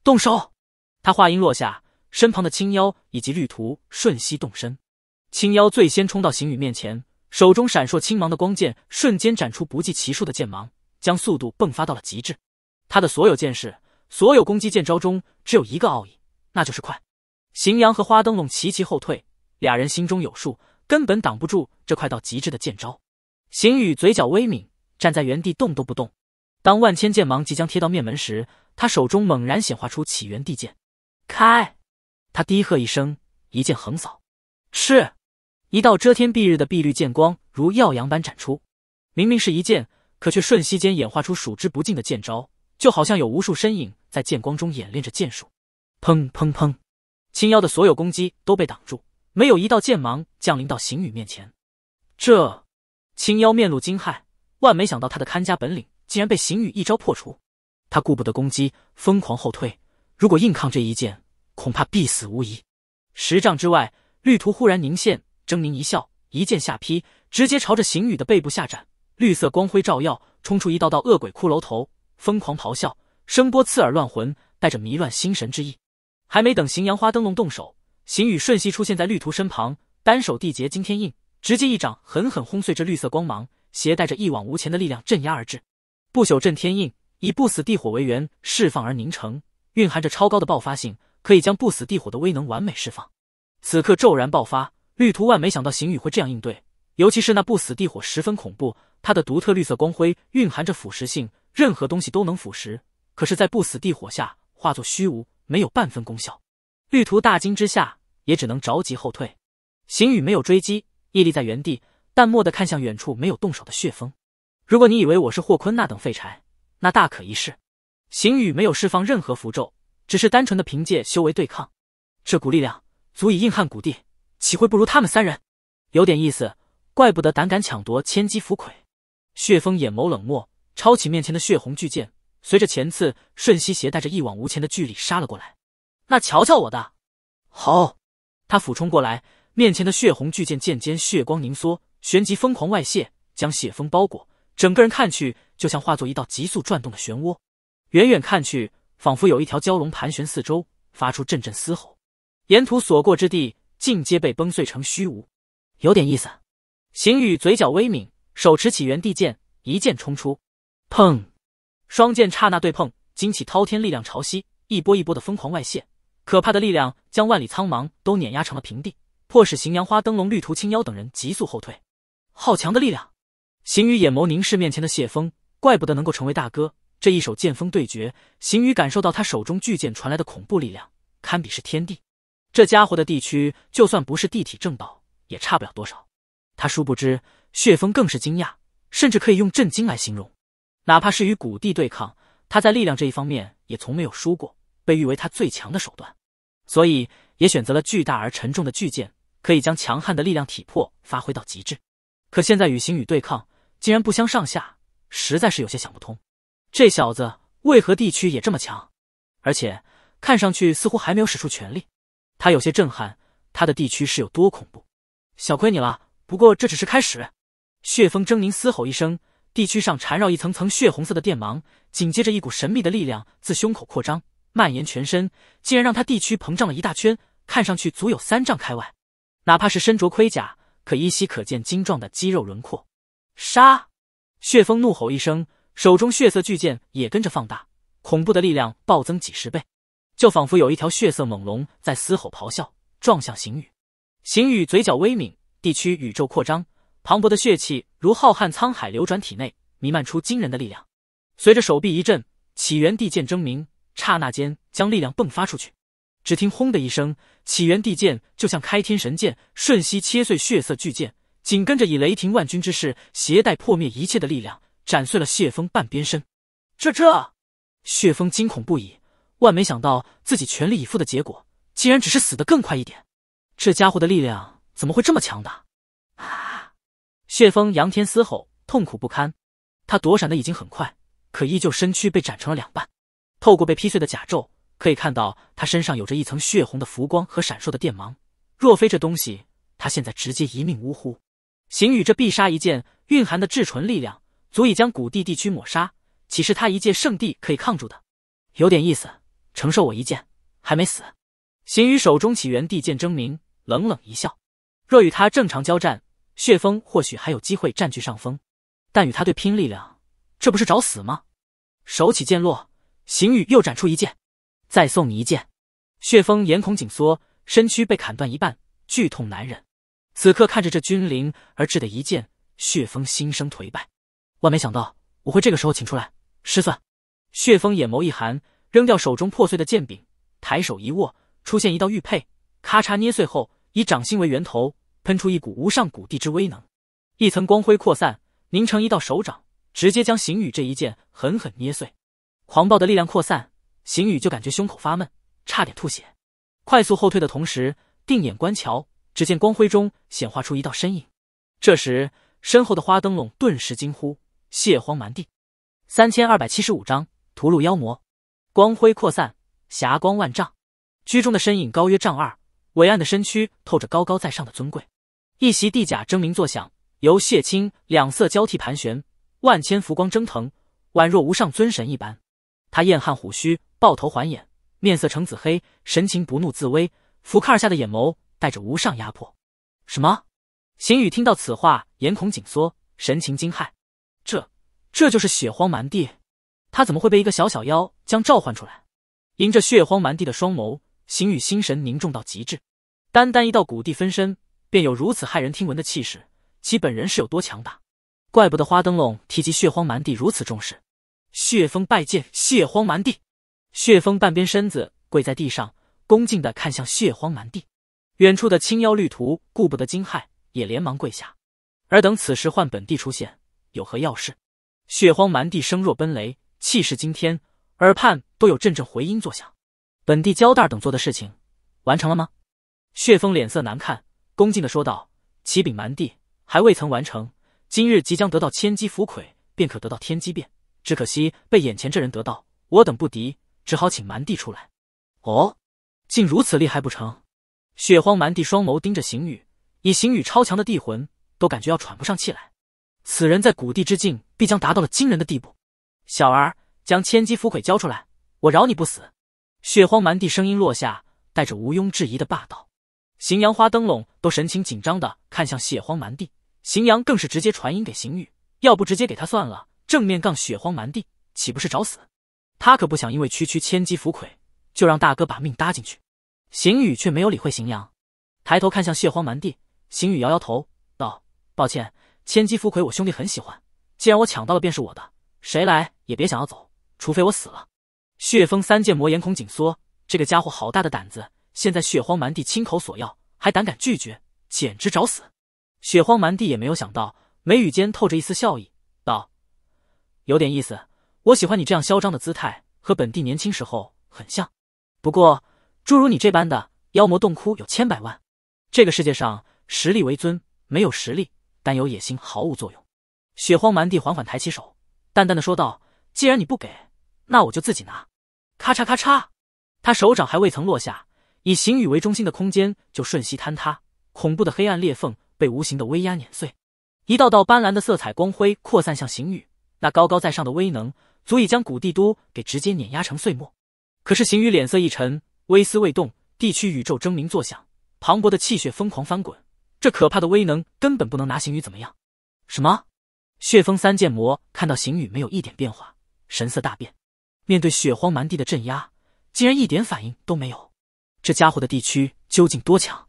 动手！他话音落下，身旁的青妖以及绿图瞬息动身。青妖最先冲到邢宇面前，手中闪烁青芒的光剑瞬间斩出不计其数的剑芒，将速度迸发到了极致。他的所有剑士、所有攻击剑招中，只有一个奥义，那就是快。邢阳和花灯笼齐齐后退，俩人心中有数，根本挡不住这快到极致的剑招。邢宇嘴角微抿，站在原地动都不动。当万千剑芒即将贴到面门时，他手中猛然显化出起源地剑，开！他低喝一声，一剑横扫。是，一道遮天蔽日的碧绿剑光如耀阳般斩出。明明是一剑，可却瞬息间演化出数之不尽的剑招，就好像有无数身影在剑光中演练着剑术。砰砰砰！青妖的所有攻击都被挡住，没有一道剑芒降临到邢宇面前。这……青妖面露惊骇，万没想到他的看家本领竟然被邢宇一招破除。他顾不得攻击，疯狂后退。如果硬抗这一剑，恐怕必死无疑。十丈之外，绿图忽然凝现，狰狞一笑，一剑下劈，直接朝着邢宇的背部下斩。绿色光辉照耀，冲出一道道恶鬼骷髅头，疯狂咆哮，声波刺耳乱魂，带着迷乱心神之意。还没等邢阳花灯笼动手，邢宇瞬息出现在绿图身旁，单手缔结惊天印。直接一掌狠狠轰碎这绿色光芒，携带着一往无前的力量镇压而至。不朽震天印以不死地火为源释放而凝成，蕴含着超高的爆发性，可以将不死地火的威能完美释放。此刻骤然爆发，绿图万没想到邢宇会这样应对，尤其是那不死地火十分恐怖，它的独特绿色光辉蕴含着腐蚀性，任何东西都能腐蚀，可是，在不死地火下化作虚无，没有半分功效。绿图大惊之下，也只能着急后退。邢宇没有追击。屹立在原地，淡漠的看向远处没有动手的血峰。如果你以为我是霍坤那等废柴，那大可一试。邢雨没有释放任何符咒，只是单纯的凭借修为对抗。这股力量足以硬撼古帝，岂会不如他们三人？有点意思，怪不得胆敢抢夺千机符魁。血峰眼眸冷漠，抄起面前的血红巨剑，随着前刺，瞬息携带着一往无前的巨力杀了过来。那瞧瞧我的，好！他俯冲过来。面前的血红巨剑剑尖血光凝缩，旋即疯狂外泄，将血风包裹，整个人看去就像化作一道急速转动的漩涡，远远看去仿佛有一条蛟龙盘旋四周，发出阵阵嘶吼，沿途所过之地尽皆被崩碎成虚无。有点意思，邢宇嘴角微抿，手持起源帝剑，一剑冲出，砰，双剑刹那对碰，惊起滔天力量潮汐，一波一波的疯狂外泄，可怕的力量将万里苍茫都碾压成了平地。迫使邢阳花、灯笼绿、图青妖等人急速后退。好强的力量！邢宇眼眸凝视面前的谢峰，怪不得能够成为大哥。这一手剑锋对决，邢宇感受到他手中巨剑传来的恐怖力量，堪比是天地。这家伙的地区，就算不是地体正道，也差不了多少。他殊不知，血峰更是惊讶，甚至可以用震惊来形容。哪怕是与古帝对抗，他在力量这一方面也从没有输过，被誉为他最强的手段，所以也选择了巨大而沉重的巨剑。可以将强悍的力量体魄发挥到极致，可现在与形与对抗竟然不相上下，实在是有些想不通。这小子为何地区也这么强？而且看上去似乎还没有使出全力。他有些震撼，他的地区是有多恐怖？小亏你了，不过这只是开始。血风狰狞嘶吼一声，地区上缠绕一层层血红色的电芒，紧接着一股神秘的力量自胸口扩张蔓延全身，竟然让他地区膨胀了一大圈，看上去足有三丈开外。哪怕是身着盔甲，可依稀可见精壮的肌肉轮廓。杀！血风怒吼一声，手中血色巨剑也跟着放大，恐怖的力量暴增几十倍，就仿佛有一条血色猛龙在嘶吼咆哮，撞向邢宇。邢宇嘴角微抿，地区宇宙扩张，磅礴的血气如浩瀚沧海流转体内，弥漫出惊人的力量。随着手臂一震，起源地剑争鸣，刹那间将力量迸发出去。只听“轰”的一声，起源帝剑就像开天神剑，瞬息切碎血色巨剑。紧跟着，以雷霆万钧之势，携带破灭一切的力量，斩碎了血风半边身。这这！血风惊恐不已，万没想到自己全力以赴的结果，竟然只是死得更快一点。这家伙的力量怎么会这么强大？啊！血风仰天嘶吼，痛苦不堪。他躲闪的已经很快，可依旧身躯被斩成了两半。透过被劈碎的甲胄。可以看到他身上有着一层血红的浮光和闪烁的电芒，若非这东西，他现在直接一命呜呼。行雨这必杀一剑蕴含的至纯力量，足以将古地地区抹杀，岂是他一介圣地可以抗住的？有点意思，承受我一剑还没死。行雨手中起源地剑争鸣，冷冷一笑。若与他正常交战，血风或许还有机会占据上风，但与他对拼力量，这不是找死吗？手起剑落，行雨又斩出一剑。再送你一剑，血峰眼孔紧缩，身躯被砍断一半，剧痛难忍。此刻看着这君临而至的一剑，血峰心生颓败。万没想到我会这个时候请出来，失算！血峰眼眸一寒，扔掉手中破碎的剑柄，抬手一握，出现一道玉佩，咔嚓捏碎后，以掌心为源头，喷出一股无上古帝之威能，一层光辉扩散，凝成一道手掌，直接将邢宇这一剑狠狠捏碎。狂暴的力量扩散。邢宇就感觉胸口发闷，差点吐血，快速后退的同时，定眼观瞧，只见光辉中显化出一道身影。这时，身后的花灯笼顿时惊呼：“谢荒蛮地，三千二百七十五章屠戮妖魔。”光辉扩散，霞光万丈，居中的身影高约丈二，伟岸的身躯透着高高在上的尊贵，一袭地甲狰鸣作响，由血青两色交替盘旋，万千浮光蒸腾，宛若无上尊神一般。他厌汗虎须，抱头环眼，面色呈紫黑，神情不怒自威，福尔下的眼眸带着无上压迫。什么？邢宇听到此话，眼孔紧缩，神情惊骇。这，这就是血荒蛮帝？他怎么会被一个小小妖将召唤出来？迎着血荒蛮帝的双眸，邢宇心神凝重到极致。单单一道古帝分身，便有如此骇人听闻的气势，其本人是有多强大？怪不得花灯笼提及血荒蛮帝如此重视。血枫拜见血荒蛮帝。血枫半边身子跪在地上，恭敬的看向血荒蛮帝。远处的青妖绿徒顾不得惊骇，也连忙跪下。而等此时换本地出现，有何要事？血荒蛮帝声若奔雷，气势惊天，耳畔都有阵阵回音作响。本地交代等做的事情，完成了吗？血峰脸色难看，恭敬的说道：“启禀蛮帝，还未曾完成。今日即将得到千机符魁，便可得到天机变。”只可惜被眼前这人得到，我等不敌，只好请蛮帝出来。哦，竟如此厉害不成？血荒蛮帝双眸盯着邢宇，以邢宇超强的地魂，都感觉要喘不上气来。此人在古地之境，必将达到了惊人的地步。小儿，将千机符魁交出来，我饶你不死。血荒蛮帝声音落下，带着毋庸置疑的霸道。邢阳花灯笼都神情紧张的看向血荒蛮帝，邢阳更是直接传音给邢宇，要不直接给他算了。正面杠血荒蛮帝，岂不是找死？他可不想因为区区千机符魁，就让大哥把命搭进去。邢宇却没有理会邢阳，抬头看向血荒蛮帝。邢宇摇摇头，道：“抱歉，千机符魁我兄弟很喜欢，既然我抢到了，便是我的，谁来也别想要走，除非我死了。”血风三剑魔眼孔紧缩，这个家伙好大的胆子！现在血荒蛮帝亲口索要，还胆敢拒绝，简直找死！血荒蛮帝也没有想到，眉宇间透着一丝笑意。有点意思，我喜欢你这样嚣张的姿态，和本地年轻时候很像。不过，诸如你这般的妖魔洞窟有千百万，这个世界上实力为尊，没有实力但有野心毫无作用。雪荒蛮地缓缓抬起手，淡淡的说道：“既然你不给，那我就自己拿。”咔嚓咔嚓，他手掌还未曾落下，以行雨为中心的空间就瞬息坍塌，恐怖的黑暗裂缝被无形的威压碾碎，一道道斑斓的色彩光辉扩散向行雨。那高高在上的威能，足以将古帝都给直接碾压成碎末。可是邢宇脸色一沉，微思未动，地区宇宙争鸣作响，磅礴的气血疯狂翻滚。这可怕的威能根本不能拿邢宇怎么样。什么？血风三剑魔看到邢宇没有一点变化，神色大变。面对血荒蛮地的镇压，竟然一点反应都没有。这家伙的地区究竟多强？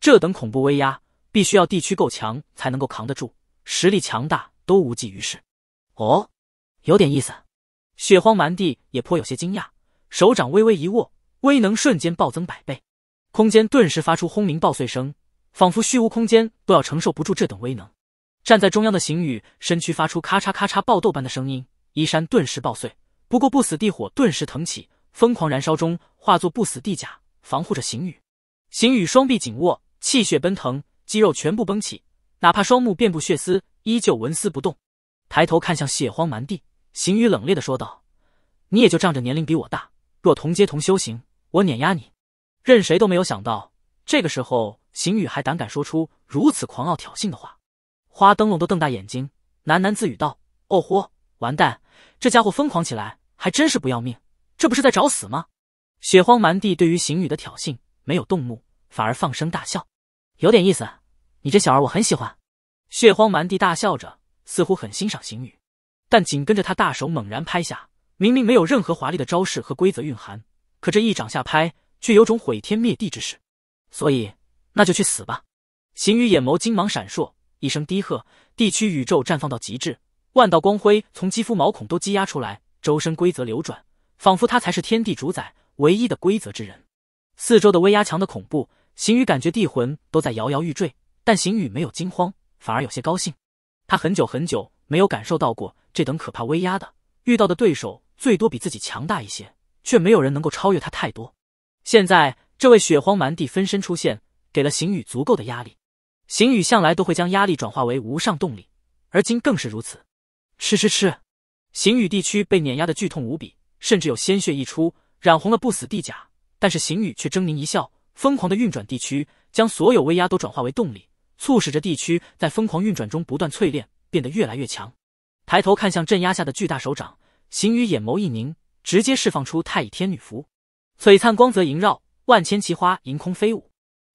这等恐怖威压，必须要地区够强才能够扛得住。实力强大都无济于事。哦，有点意思。血荒蛮帝也颇有些惊讶，手掌微微一握，威能瞬间暴增百倍，空间顿时发出轰鸣爆碎声，仿佛虚无空间都要承受不住这等威能。站在中央的邢宇身躯发出咔嚓咔嚓爆豆般的声音，衣衫顿时爆碎。不过不死地火顿时腾起，疯狂燃烧中化作不死地甲，防护着邢宇。邢宇双臂紧握，气血奔腾，肌肉全部绷起，哪怕双目遍布血丝，依旧纹丝不动。抬头看向血荒蛮地，邢宇冷冽的说道：“你也就仗着年龄比我大，若同阶同修行，我碾压你。”任谁都没有想到，这个时候邢宇还胆敢说出如此狂傲挑衅的话。花灯笼都瞪大眼睛，喃喃自语道：“哦豁，完蛋，这家伙疯狂起来还真是不要命，这不是在找死吗？”血荒蛮地对于邢宇的挑衅没有动怒，反而放声大笑：“有点意思，你这小儿我很喜欢。”血荒蛮地大笑着。似乎很欣赏邢宇，但紧跟着他大手猛然拍下，明明没有任何华丽的招式和规则蕴含，可这一掌下拍却有种毁天灭地之势。所以，那就去死吧！邢宇眼眸金芒闪烁，一声低喝，地区宇宙绽放到极致，万道光辉从肌肤毛孔都积压出来，周身规则流转，仿佛他才是天地主宰，唯一的规则之人。四周的威压强的恐怖，邢宇感觉地魂都在摇摇欲坠，但邢宇没有惊慌，反而有些高兴。他很久很久没有感受到过这等可怕威压的，遇到的对手最多比自己强大一些，却没有人能够超越他太多。现在这位雪荒蛮地分身出现，给了邢宇足够的压力。邢宇向来都会将压力转化为无上动力，而今更是如此。吃吃吃！邢宇地区被碾压的剧痛无比，甚至有鲜血溢出，染红了不死地甲。但是邢宇却狰狞一笑，疯狂的运转地区，将所有威压都转化为动力。促使着地区在疯狂运转中不断淬炼，变得越来越强。抬头看向镇压下的巨大手掌，邢羽眼眸一凝，直接释放出太乙天女符，璀璨光泽萦绕，万千奇花迎空飞舞。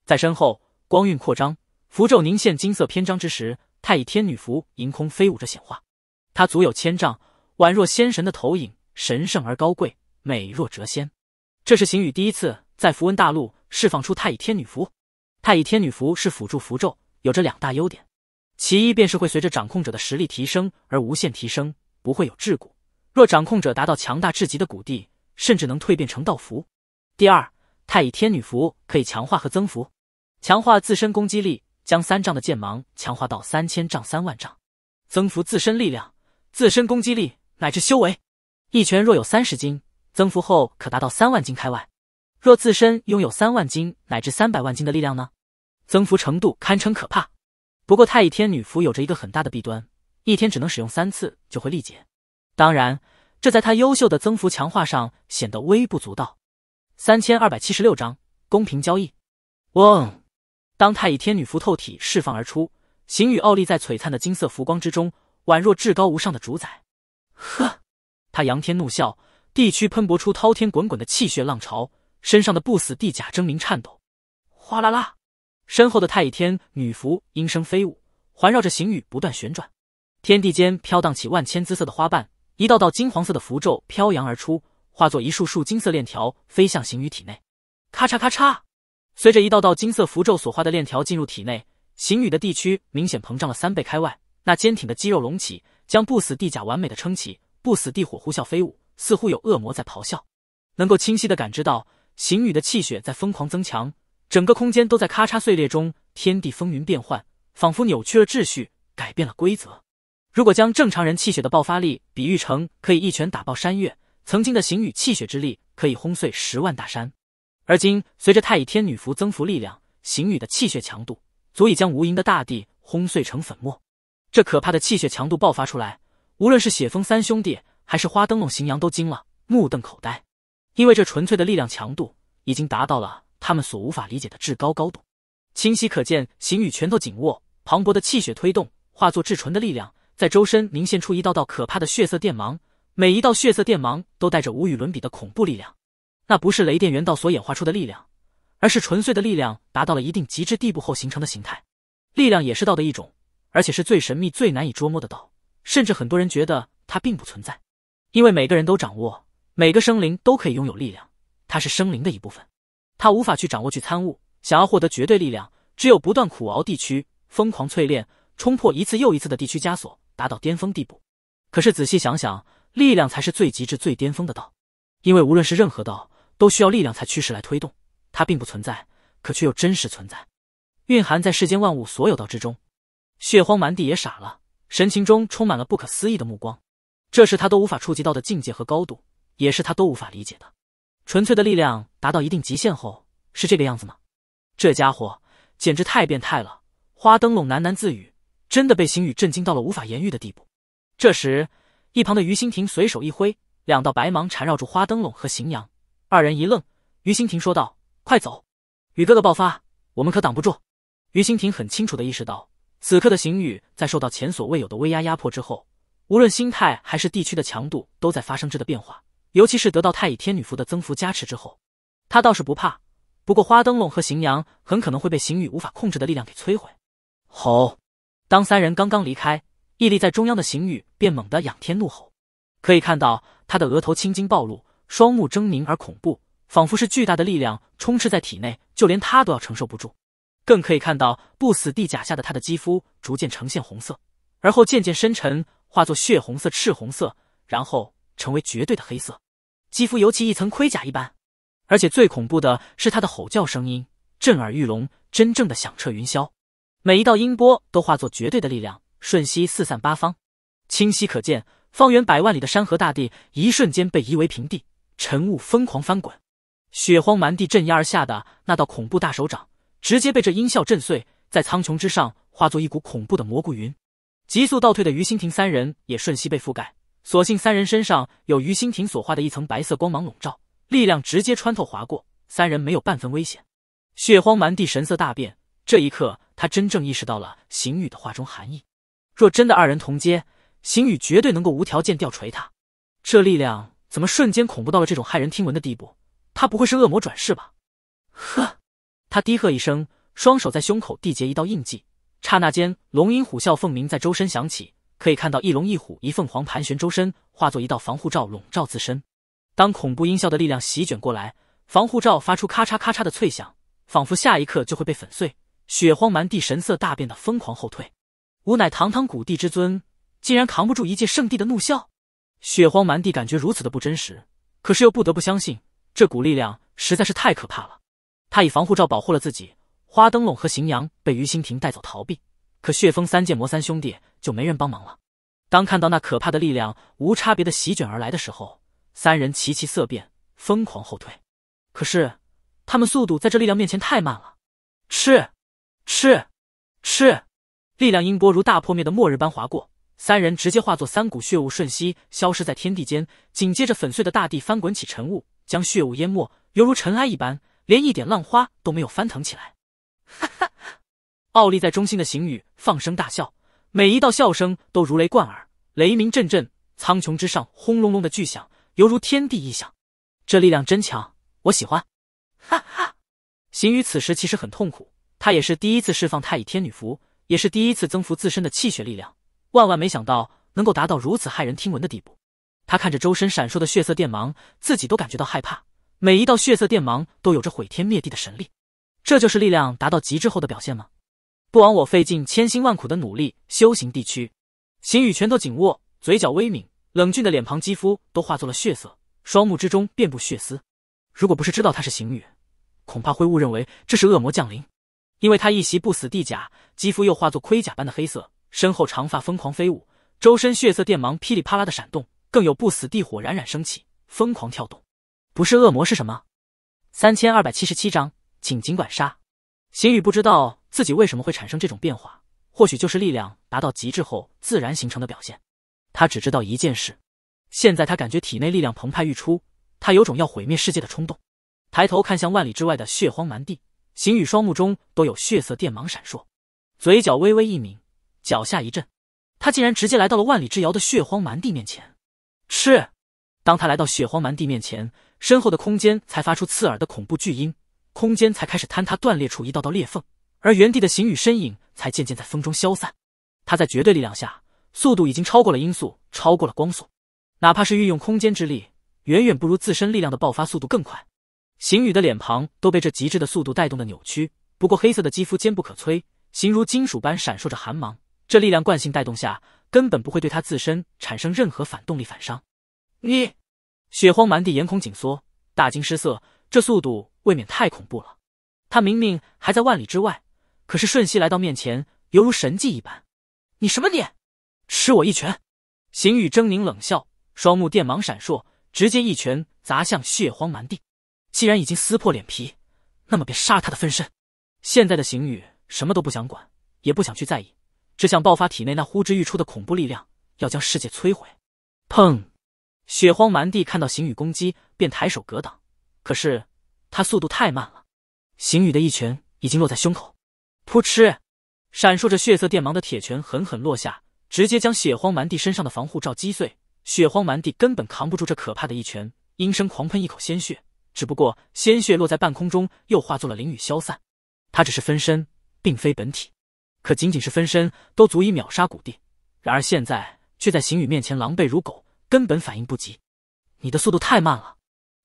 在身后，光晕扩张，符咒凝现金色篇章之时，太乙天女符迎空飞舞着显化。它足有千丈，宛若仙神的投影，神圣而高贵，美若谪仙。这是邢雨第一次在符文大陆释放出太乙天女符。太乙天女符是辅助符咒。有着两大优点，其一便是会随着掌控者的实力提升而无限提升，不会有桎梏。若掌控者达到强大至极的古地，甚至能蜕变成道符。第二，太乙天女符可以强化和增幅，强化自身攻击力，将三丈的剑芒强化到三千丈、三万丈，增幅自身力量、自身攻击力乃至修为。一拳若有三十斤，增幅后可达到三万斤开外。若自身拥有三万斤乃至三百万斤的力量呢？增幅程度堪称可怕，不过太乙天女符有着一个很大的弊端，一天只能使用三次就会力竭。当然，这在她优秀的增幅强化上显得微不足道。三千二百七十六章公平交易。嗡，当太乙天女符透体释放而出，形与奥利在璀璨的金色浮光之中，宛若至高无上的主宰。呵，他仰天怒笑，地躯喷薄出滔天滚滚的气血浪潮，身上的不死地甲狰狞颤抖，哗啦啦。身后的太乙天女符应声飞舞，环绕着行雨不断旋转，天地间飘荡起万千姿色的花瓣，一道道金黄色的符咒飘扬而出，化作一束束金色链条飞向行雨体内。咔嚓咔嚓，随着一道道金色符咒所化的链条进入体内，行雨的地区明显膨胀了三倍开外，那坚挺的肌肉隆起，将不死地甲完美的撑起，不死地火呼啸飞舞，似乎有恶魔在咆哮，能够清晰的感知到行雨的气血在疯狂增强。整个空间都在咔嚓碎裂中，天地风云变幻，仿佛扭曲了秩序，改变了规则。如果将正常人气血的爆发力比喻成可以一拳打爆山岳，曾经的行雨气血之力可以轰碎十万大山，而今随着太乙天女符增幅力量，行雨的气血强度足以将无垠的大地轰碎成粉末。这可怕的气血强度爆发出来，无论是血峰三兄弟还是花灯笼行阳都惊了，目瞪口呆，因为这纯粹的力量强度已经达到了。他们所无法理解的至高高度，清晰可见。邢宇拳头紧握，磅礴的气血推动，化作至纯的力量，在周身凝现出一道道可怕的血色电芒。每一道血色电芒都带着无与伦比的恐怖力量。那不是雷电元道所演化出的力量，而是纯粹的力量达到了一定极致地步后形成的形态。力量也是道的一种，而且是最神秘、最难以捉摸的道。甚至很多人觉得它并不存在，因为每个人都掌握，每个生灵都可以拥有力量，它是生灵的一部分。他无法去掌握去参悟，想要获得绝对力量，只有不断苦熬地区，疯狂淬炼，冲破一次又一次的地区枷锁，达到巅峰地步。可是仔细想想，力量才是最极致、最巅峰的道，因为无论是任何道，都需要力量才驱使来推动。它并不存在，可却又真实存在，蕴含在世间万物所有道之中。血荒蛮地也傻了，神情中充满了不可思议的目光。这是他都无法触及到的境界和高度，也是他都无法理解的。纯粹的力量达到一定极限后是这个样子吗？这家伙简直太变态了！花灯笼喃喃自语，真的被邢宇震惊到了无法言喻的地步。这时，一旁的于心亭随手一挥，两道白芒缠绕住花灯笼和邢阳。二人一愣，于心亭说道：“快走，宇哥哥爆发，我们可挡不住。”于心亭很清楚的意识到，此刻的邢宇在受到前所未有的威压压迫之后，无论心态还是地区的强度都在发生质的变化。尤其是得到太乙天女符的增幅加持之后，他倒是不怕。不过花灯笼和邢阳很可能会被邢宇无法控制的力量给摧毁。吼！当三人刚刚离开，屹立在中央的邢宇便猛地仰天怒吼。可以看到他的额头青筋暴露，双目狰狞而恐怖，仿佛是巨大的力量充斥在体内，就连他都要承受不住。更可以看到不死地甲下的他的肌肤逐渐呈现红色，而后渐渐深沉，化作血红色、赤红色，然后成为绝对的黑色。肌肤尤其一层盔甲一般，而且最恐怖的是他的吼叫声音震耳欲聋，真正的响彻云霄。每一道音波都化作绝对的力量，瞬息四散八方。清晰可见，方圆百万里的山河大地，一瞬间被夷为平地，尘雾疯狂翻滚。雪荒蛮地镇压而下的那道恐怖大手掌，直接被这音效震碎，在苍穹之上化作一股恐怖的蘑菇云。急速倒退的于心亭三人，也瞬息被覆盖。所幸三人身上有于心亭所画的一层白色光芒笼罩，力量直接穿透划过，三人没有半分危险。血荒蛮帝神色大变，这一刻他真正意识到了邢宇的话中含义。若真的二人同阶，邢宇绝对能够无条件吊锤他。这力量怎么瞬间恐怖到了这种骇人听闻的地步？他不会是恶魔转世吧？呵！他低喝一声，双手在胸口缔结一道印记，刹那间龙吟虎啸凤鸣在周身响起。可以看到一龙一虎一凤凰盘旋周身，化作一道防护罩笼罩自身。当恐怖音效的力量席卷过来，防护罩发出咔嚓咔嚓的脆响，仿佛下一刻就会被粉碎。雪荒蛮帝神色大变，的疯狂后退。吾乃堂堂古帝之尊，竟然扛不住一介圣地的怒啸！雪荒蛮帝感觉如此的不真实，可是又不得不相信，这股力量实在是太可怕了。他以防护罩保护了自己，花灯笼和荥阳被于心亭带走逃避，可血峰三剑魔三兄弟。就没人帮忙了。当看到那可怕的力量无差别的席卷而来的时候，三人齐齐色变，疯狂后退。可是他们速度在这力量面前太慢了。吃，吃，吃！力量音波如大破灭的末日般划过，三人直接化作三股血雾，瞬息消失在天地间。紧接着，粉碎的大地翻滚起尘雾，将血雾淹没，犹如尘埃一般，连一点浪花都没有翻腾起来。哈哈！傲 立在中心的行雨放声大笑。每一道笑声都如雷贯耳，雷鸣阵阵，苍穹之上轰隆隆的巨响，犹如天地异响。这力量真强，我喜欢。哈哈，行宇此时其实很痛苦，他也是第一次释放太乙天女符，也是第一次增幅自身的气血力量，万万没想到能够达到如此骇人听闻的地步。他看着周身闪烁的血色电芒，自己都感觉到害怕。每一道血色电芒都有着毁天灭地的神力，这就是力量达到极致后的表现吗？不枉我费尽千辛万苦的努力修行，地区，邢宇拳头紧握，嘴角微抿，冷峻的脸庞肌肤都化作了血色，双目之中遍布血丝。如果不是知道他是邢宇，恐怕会误认为这是恶魔降临，因为他一袭不死地甲，肌肤又化作盔甲般的黑色，身后长发疯狂飞舞，周身血色电芒噼里啪啦的闪动，更有不死地火冉冉升起，疯狂跳动。不是恶魔是什么？三千二百七十七章，请尽管杀。邢宇不知道自己为什么会产生这种变化，或许就是力量达到极致后自然形成的表现。他只知道一件事，现在他感觉体内力量澎湃欲出，他有种要毁灭世界的冲动。抬头看向万里之外的血荒蛮地，邢宇双目中都有血色电芒闪烁，嘴角微微一抿，脚下一震，他竟然直接来到了万里之遥的血荒蛮地面前。吃！当他来到血荒蛮地面前，身后的空间才发出刺耳的恐怖巨音。空间才开始坍塌断裂出一道道裂缝，而原地的邢宇身影才渐渐在风中消散。他在绝对力量下，速度已经超过了音速，超过了光速。哪怕是运用空间之力，远远不如自身力量的爆发速度更快。邢宇的脸庞都被这极致的速度带动的扭曲，不过黑色的肌肤坚不可摧，形如金属般闪烁着寒芒。这力量惯性带动下，根本不会对他自身产生任何反动力反伤。你，雪荒蛮地眼孔紧缩，大惊失色，这速度！未免太恐怖了！他明明还在万里之外，可是瞬息来到面前，犹如神迹一般。你什么你？吃我一拳！邢宇狰狞冷笑，双目电芒闪烁，直接一拳砸向血荒蛮帝。既然已经撕破脸皮，那么便杀他的分身。现在的邢宇什么都不想管，也不想去在意，只想爆发体内那呼之欲出的恐怖力量，要将世界摧毁。砰！血荒蛮帝看到邢宇攻击，便抬手格挡，可是。他速度太慢了，邢宇的一拳已经落在胸口，噗嗤，闪烁着血色电芒的铁拳狠狠落下，直接将血荒蛮帝身上的防护罩击碎。血荒蛮帝根本扛不住这可怕的一拳，阴声狂喷一口鲜血，只不过鲜血落在半空中又化作了灵雨消散。他只是分身，并非本体，可仅仅是分身都足以秒杀古帝，然而现在却在邢宇面前狼狈如狗，根本反应不及。你的速度太慢了，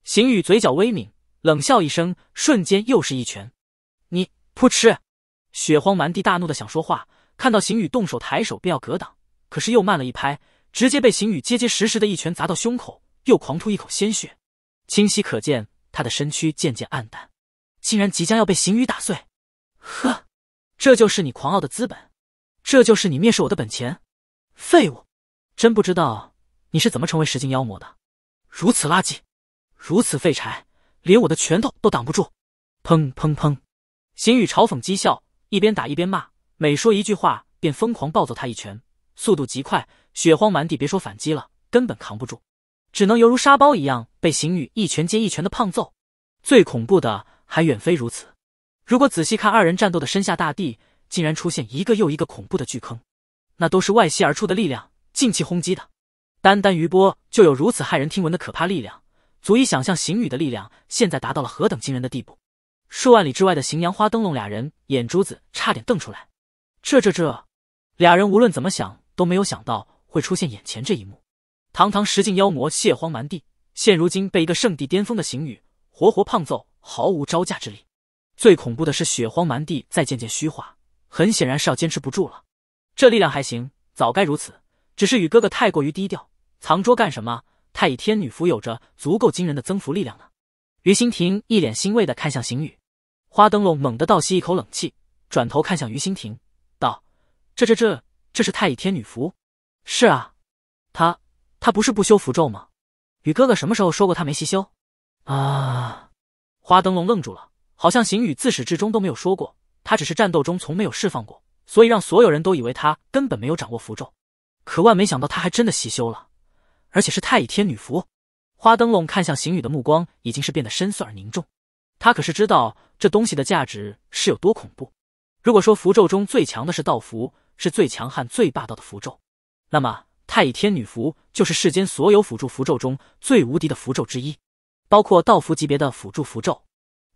邢宇嘴角微抿。冷笑一声，瞬间又是一拳。你扑哧，雪荒蛮地大怒的想说话，看到邢宇动手，抬手便要格挡，可是又慢了一拍，直接被邢宇结结实实的一拳砸到胸口，又狂吐一口鲜血，清晰可见他的身躯渐渐暗淡，竟然即将要被邢宇打碎。呵，这就是你狂傲的资本，这就是你蔑视我的本钱，废物！真不知道你是怎么成为十境妖魔的，如此垃圾，如此废柴。连我的拳头都挡不住！砰砰砰！邢宇嘲讽讥笑，一边打一边骂，每说一句话便疯狂暴揍他一拳，速度极快。血荒蛮地别说反击了，根本扛不住，只能犹如沙包一样被邢宇一拳接一拳的胖揍。最恐怖的还远非如此，如果仔细看二人战斗的身下大地，竟然出现一个又一个恐怖的巨坑，那都是外泄而出的力量进气轰击的。单单余波就有如此骇人听闻的可怕力量。足以想象邢宇的力量现在达到了何等惊人的地步。数万里之外的邢阳花灯笼俩人眼珠子差点瞪出来。这这这，俩人无论怎么想都没有想到会出现眼前这一幕。堂堂十境妖魔血荒蛮地，现如今被一个圣地巅峰的邢宇活活胖揍，毫无招架之力。最恐怖的是血荒蛮地在渐渐虚化，很显然是要坚持不住了。这力量还行，早该如此。只是宇哥哥太过于低调，藏拙干什么？太乙天女符有着足够惊人的增幅力量呢。于心亭一脸欣慰的看向邢宇，花灯笼猛地倒吸一口冷气，转头看向于心亭，道：“这这这，这是太乙天女符？是啊，他他不是不修符咒吗？宇哥哥什么时候说过他没细修？啊！”花灯笼愣住了，好像邢宇自始至终都没有说过，他只是战斗中从没有释放过，所以让所有人都以为他根本没有掌握符咒。可万没想到，他还真的细修了。而且是太乙天女符，花灯笼看向邢宇的目光已经是变得深邃而凝重。他可是知道这东西的价值是有多恐怖。如果说符咒中最强的是道符，是最强悍、最霸道的符咒，那么太乙天女符就是世间所有辅助符咒中最无敌的符咒之一，包括道符级别的辅助符咒。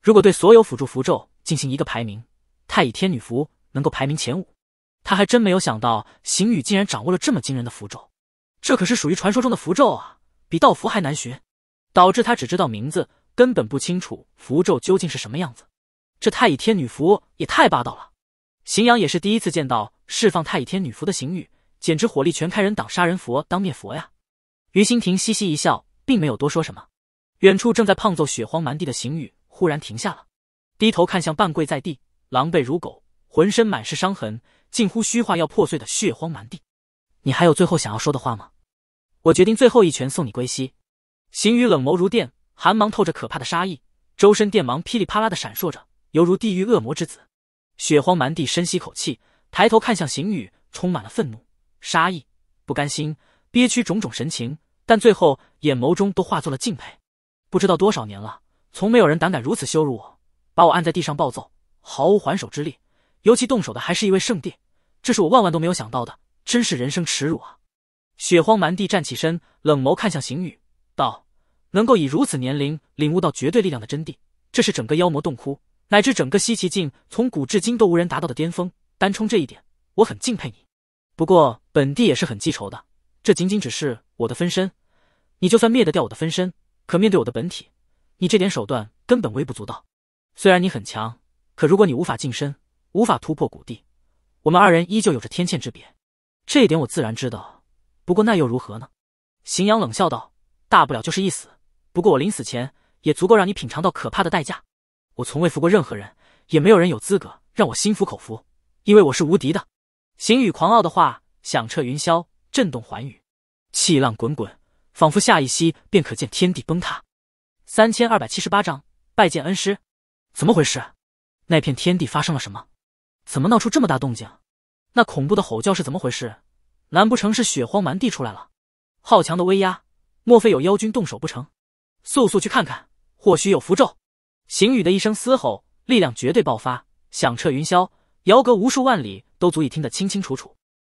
如果对所有辅助符咒进行一个排名，太乙天女符能够排名前五。他还真没有想到邢宇竟然掌握了这么惊人的符咒。这可是属于传说中的符咒啊，比道符还难寻，导致他只知道名字，根本不清楚符咒究竟是什么样子。这太乙天女符也太霸道了。邢阳也是第一次见到释放太乙天女符的邢羽，简直火力全开，人挡杀人，佛当灭佛呀。于心亭嘻嘻一笑，并没有多说什么。远处正在胖揍血荒蛮地的邢宇忽然停下了，低头看向半跪在地、狼狈如狗、浑身满是伤痕、近乎虚化要破碎的血荒蛮地：“你还有最后想要说的话吗？”我决定最后一拳送你归西。邢雨冷眸如电，寒芒透着可怕的杀意，周身电芒噼里啪啦的闪烁着，犹如地狱恶魔之子。雪荒蛮地深吸口气，抬头看向邢雨，充满了愤怒、杀意、不甘心、憋屈种种神情，但最后眼眸中都化作了敬佩。不知道多少年了，从没有人胆敢如此羞辱我，把我按在地上暴揍，毫无还手之力。尤其动手的还是一位圣帝，这是我万万都没有想到的，真是人生耻辱啊！雪荒蛮帝站起身，冷眸看向邢宇，道：“能够以如此年龄领悟到绝对力量的真谛，这是整个妖魔洞窟乃至整个西岐境从古至今都无人达到的巅峰。单冲这一点，我很敬佩你。不过，本帝也是很记仇的。这仅仅只是我的分身，你就算灭得掉我的分身，可面对我的本体，你这点手段根本微不足道。虽然你很强，可如果你无法近身，无法突破谷地，我们二人依旧有着天堑之别。这一点我自然知道。”不过那又如何呢？邢阳冷笑道：“大不了就是一死。不过我临死前，也足够让你品尝到可怕的代价。我从未服过任何人，也没有人有资格让我心服口服，因为我是无敌的。”邢宇狂傲的话响彻云霄，震动寰宇，气浪滚滚，仿佛下一息便可见天地崩塌。三千二百七十八章拜见恩师。怎么回事？那片天地发生了什么？怎么闹出这么大动静？那恐怖的吼叫是怎么回事？难不成是血荒蛮地出来了？好强的威压，莫非有妖君动手不成？速速去看看，或许有符咒。邢雨的一声嘶吼，力量绝对爆发，响彻云霄，遥隔无数万里都足以听得清清楚楚。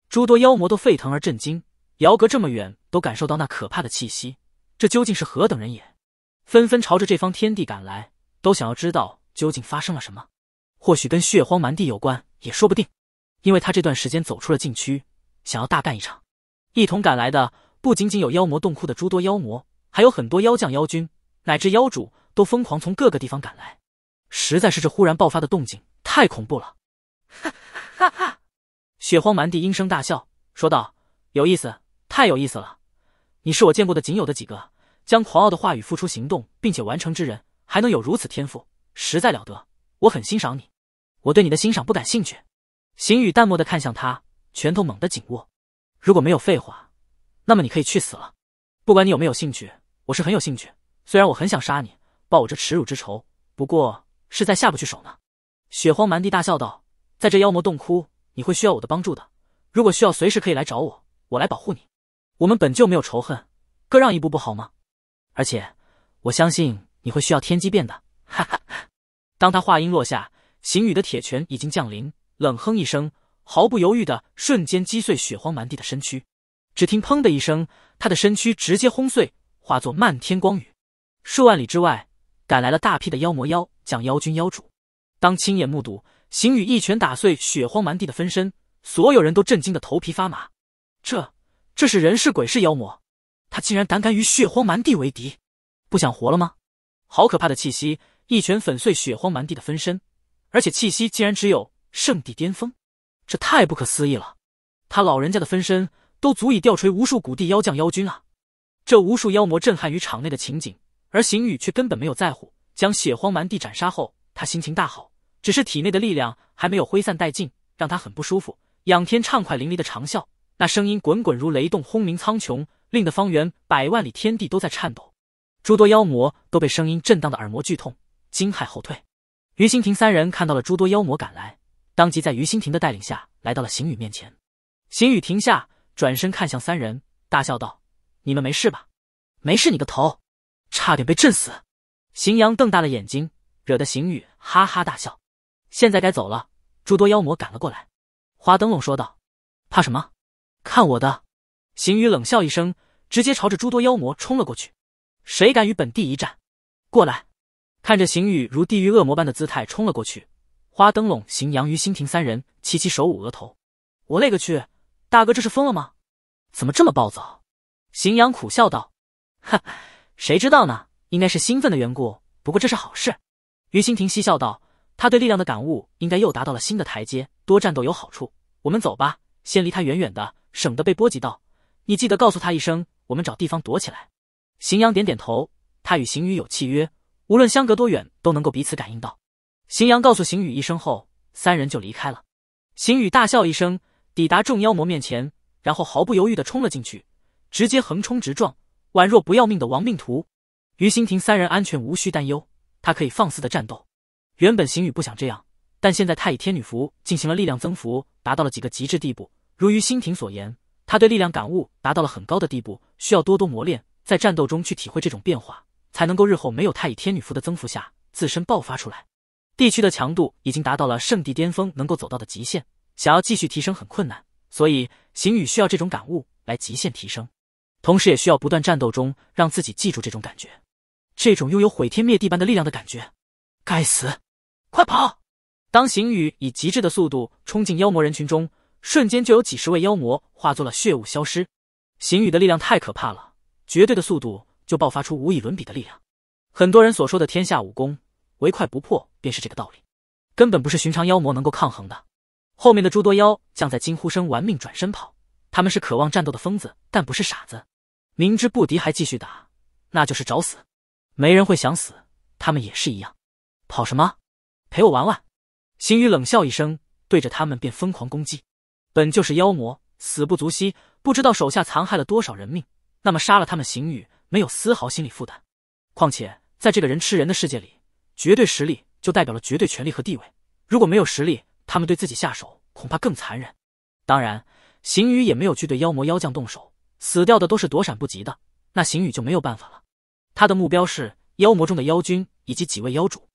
诸多妖魔都沸腾而震惊，遥隔这么远都感受到那可怕的气息，这究竟是何等人也？纷纷朝着这方天地赶来，都想要知道究竟发生了什么。或许跟血荒蛮地有关，也说不定，因为他这段时间走出了禁区。想要大干一场，一同赶来的不仅仅有妖魔洞窟的诸多妖魔，还有很多妖将、妖君乃至妖主，都疯狂从各个地方赶来。实在是这忽然爆发的动静太恐怖了！哈哈哈！雪荒蛮地阴声大笑，说道：“有意思，太有意思了！你是我见过的仅有的几个将狂傲的话语付出行动并且完成之人，还能有如此天赋，实在了得！我很欣赏你。我对你的欣赏不感兴趣。”邢雨淡漠的看向他。拳头猛地紧握，如果没有废话，那么你可以去死了。不管你有没有兴趣，我是很有兴趣。虽然我很想杀你，报我这耻辱之仇，不过是在下不去手呢。雪荒蛮地大笑道：“在这妖魔洞窟，你会需要我的帮助的。如果需要，随时可以来找我，我来保护你。我们本就没有仇恨，各让一步不好吗？而且我相信你会需要天机变的。”哈哈。当他话音落下，邢宇的铁拳已经降临，冷哼一声。毫不犹豫的瞬间击碎血荒蛮帝的身躯，只听“砰”的一声，他的身躯直接轰碎，化作漫天光雨。数万里之外，赶来了大批的妖魔、妖将、妖君、妖主。当亲眼目睹邢羽一拳打碎血荒蛮帝的分身，所有人都震惊的头皮发麻。这，这是人是鬼是妖魔？他竟然胆敢与血荒蛮帝为敌，不想活了吗？好可怕的气息！一拳粉碎血荒蛮帝的分身，而且气息竟然只有圣地巅峰。这太不可思议了！他老人家的分身都足以吊锤无数古地妖将妖君啊！这无数妖魔震撼于场内的情景，而邢宇却根本没有在乎。将血荒蛮地斩杀后，他心情大好，只是体内的力量还没有挥散殆尽，让他很不舒服。仰天畅快淋漓的长啸，那声音滚滚如雷动，轰鸣苍穹，令得方圆百万里天地都在颤抖。诸多妖魔都被声音震荡的耳膜剧痛，惊骇后退。于心亭三人看到了诸多妖魔赶来。当即在于心亭的带领下来到了邢宇面前，邢宇停下，转身看向三人，大笑道：“你们没事吧？没事你个头，差点被震死！”邢阳瞪大了眼睛，惹得邢宇哈哈大笑。现在该走了，诸多妖魔赶了过来。花灯笼说道：“怕什么？看我的！”邢宇冷笑一声，直接朝着诸多妖魔冲了过去。谁敢与本地一战？过来！看着邢宇如地狱恶魔般的姿态冲了过去。花灯笼、邢阳、于心亭三人齐齐手捂额头：“我勒个去，大哥这是疯了吗？怎么这么暴躁？”邢阳苦笑道：“哼，谁知道呢？应该是兴奋的缘故。不过这是好事。”于心亭嬉笑道：“他对力量的感悟应该又达到了新的台阶，多战斗有好处。”我们走吧，先离他远远的，省得被波及到。你记得告诉他一声，我们找地方躲起来。邢阳点点头，他与邢宇有契约，无论相隔多远，都能够彼此感应到。邢阳告诉邢羽一声后，三人就离开了。邢羽大笑一声，抵达众妖魔面前，然后毫不犹豫的冲了进去，直接横冲直撞，宛若不要命的亡命徒。于心亭三人安全无需担忧，他可以放肆的战斗。原本邢羽不想这样，但现在太乙天女符进行了力量增幅，达到了几个极致地步。如于心亭所言，他对力量感悟达到了很高的地步，需要多多磨练，在战斗中去体会这种变化，才能够日后没有太乙天女符的增幅下，自身爆发出来。地区的强度已经达到了圣地巅峰能够走到的极限，想要继续提升很困难，所以行宇需要这种感悟来极限提升，同时也需要不断战斗中让自己记住这种感觉，这种拥有毁天灭地般的力量的感觉。该死，快跑！当行宇以极致的速度冲进妖魔人群中，瞬间就有几十位妖魔化作了血雾消失。行宇的力量太可怕了，绝对的速度就爆发出无以伦比的力量。很多人所说的天下武功。唯快不破便是这个道理，根本不是寻常妖魔能够抗衡的。后面的诸多妖将在惊呼声，玩命转身跑。他们是渴望战斗的疯子，但不是傻子。明知不敌还继续打，那就是找死。没人会想死，他们也是一样。跑什么？陪我玩玩。行宇冷笑一声，对着他们便疯狂攻击。本就是妖魔，死不足惜。不知道手下残害了多少人命，那么杀了他们，行宇没有丝毫心理负担。况且在这个人吃人的世界里。绝对实力就代表了绝对权力和地位，如果没有实力，他们对自己下手恐怕更残忍。当然，邢宇也没有去对妖魔妖将动手，死掉的都是躲闪不及的，那邢宇就没有办法了。他的目标是妖魔中的妖君以及几位妖主。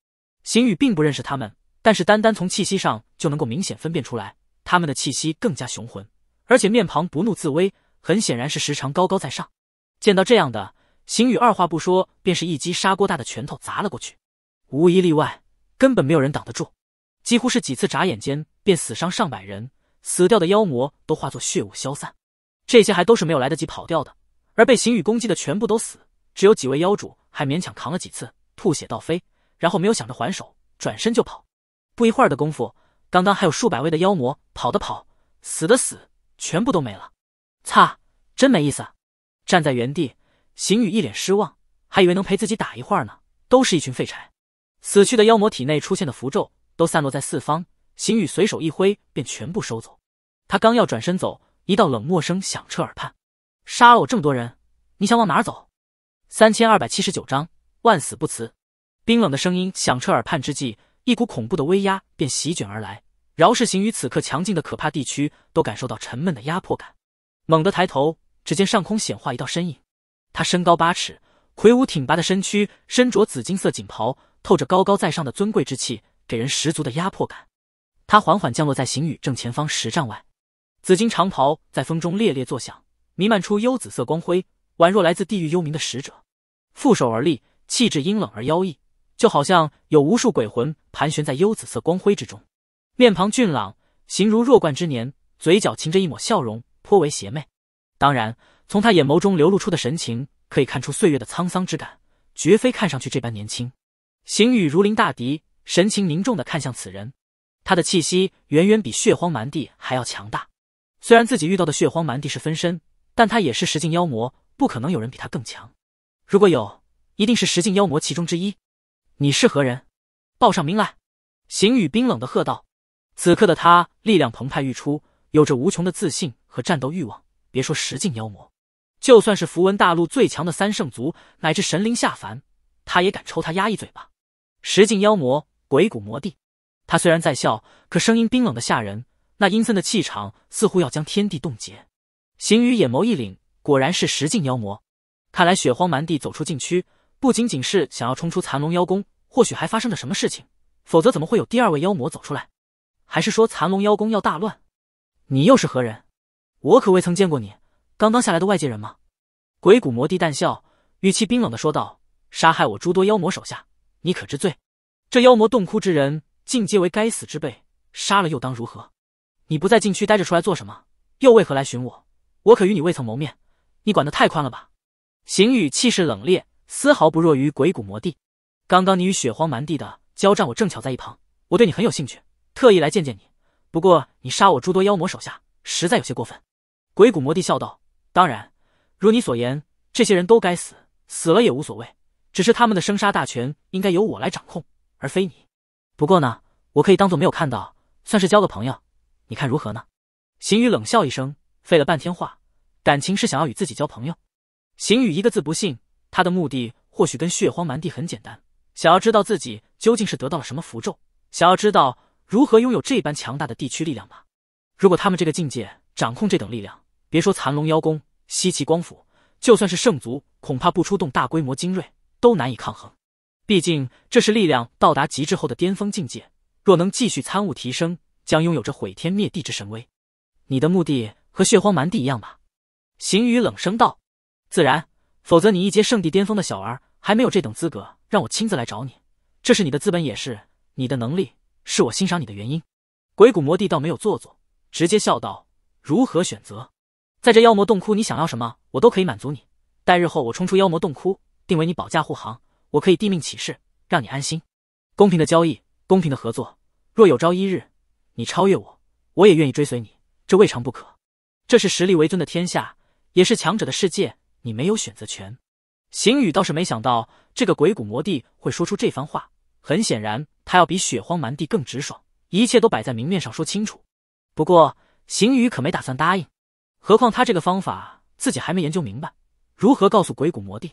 邢宇并不认识他们，但是单单从气息上就能够明显分辨出来，他们的气息更加雄浑，而且面庞不怒自威，很显然是时常高高在上。见到这样的邢宇，二话不说便是一击砂锅大的拳头砸了过去。无一例外，根本没有人挡得住，几乎是几次眨眼间便死伤上百人，死掉的妖魔都化作血雾消散。这些还都是没有来得及跑掉的，而被邢宇攻击的全部都死，只有几位妖主还勉强扛了几次，吐血倒飞，然后没有想着还手，转身就跑。不一会儿的功夫，刚刚还有数百位的妖魔跑的跑，死的死，全部都没了。擦，真没意思。啊，站在原地，邢宇一脸失望，还以为能陪自己打一会儿呢，都是一群废柴。死去的妖魔体内出现的符咒都散落在四方，行雨随手一挥便全部收走。他刚要转身走，一道冷漠声响彻耳畔：“杀了我这么多人，你想往哪走？”三千二百七十九章万死不辞。冰冷的声音响彻耳畔之际，一股恐怖的威压便席卷而来。饶是行于此刻强劲的可怕地区，都感受到沉闷的压迫感。猛地抬头，只见上空显化一道身影。他身高八尺，魁梧挺拔的身躯，身着紫金色锦袍。透着高高在上的尊贵之气，给人十足的压迫感。他缓缓降落在邢雨正前方十丈外，紫金长袍在风中猎猎作响，弥漫出幽紫色光辉，宛若来自地狱幽冥的使者。负手而立，气质阴冷而妖异，就好像有无数鬼魂盘旋在幽紫色光辉之中。面庞俊朗，形如弱冠之年，嘴角噙着一抹笑容，颇为邪魅。当然，从他眼眸中流露出的神情可以看出岁月的沧桑之感，绝非看上去这般年轻。邢宇如临大敌，神情凝重的看向此人，他的气息远远比血荒蛮帝还要强大。虽然自己遇到的血荒蛮帝是分身，但他也是十境妖魔，不可能有人比他更强。如果有，一定是十境妖魔其中之一。你是何人？报上名来！邢宇冰冷的喝道。此刻的他力量澎湃欲出，有着无穷的自信和战斗欲望。别说十境妖魔，就算是符文大陆最强的三圣族，乃至神灵下凡，他也敢抽他压一嘴巴。十境妖魔，鬼谷魔帝。他虽然在笑，可声音冰冷的吓人，那阴森的气场似乎要将天地冻结。行于眼眸一凛，果然是十境妖魔。看来雪荒蛮地走出禁区，不仅仅是想要冲出残龙妖宫，或许还发生了什么事情，否则怎么会有第二位妖魔走出来？还是说残龙妖宫要大乱？你又是何人？我可未曾见过你，刚刚下来的外界人吗？鬼谷魔帝淡笑，语气冰冷的说道：“杀害我诸多妖魔手下。”你可知罪？这妖魔洞窟之人，尽皆为该死之辈，杀了又当如何？你不在禁区待着，出来做什么？又为何来寻我？我可与你未曾谋面，你管得太宽了吧？邢羽气势冷冽，丝毫不弱于鬼谷魔帝。刚刚你与雪荒蛮帝的交战，我正巧在一旁，我对你很有兴趣，特意来见见你。不过你杀我诸多妖魔手下，实在有些过分。鬼谷魔帝笑道：“当然，如你所言，这些人都该死，死了也无所谓。”只是他们的生杀大权应该由我来掌控，而非你。不过呢，我可以当做没有看到，算是交个朋友，你看如何呢？邢宇冷笑一声，费了半天话，感情是想要与自己交朋友？邢宇一个字不信，他的目的或许跟血荒蛮地很简单，想要知道自己究竟是得到了什么符咒，想要知道如何拥有这般强大的地区力量吧。如果他们这个境界掌控这等力量，别说残龙妖功、西岐光斧，就算是圣族，恐怕不出动大规模精锐。都难以抗衡，毕竟这是力量到达极致后的巅峰境界。若能继续参悟提升，将拥有着毁天灭地之神威。你的目的和血荒蛮地一样吧？邢羽冷声道：“自然，否则你一阶圣地巅峰的小儿还没有这等资格，让我亲自来找你。这是你的资本，也是你的能力，是我欣赏你的原因。”鬼谷魔帝倒没有做作，直接笑道：“如何选择？在这妖魔洞窟，你想要什么，我都可以满足你。待日后我冲出妖魔洞窟。”并为你保驾护航，我可以递命启誓，让你安心。公平的交易，公平的合作。若有朝一日你超越我，我也愿意追随你，这未尝不可。这是实力为尊的天下，也是强者的世界，你没有选择权。邢宇倒是没想到这个鬼谷魔帝会说出这番话，很显然他要比雪荒蛮帝更直爽，一切都摆在明面上说清楚。不过邢宇可没打算答应，何况他这个方法自己还没研究明白，如何告诉鬼谷魔帝？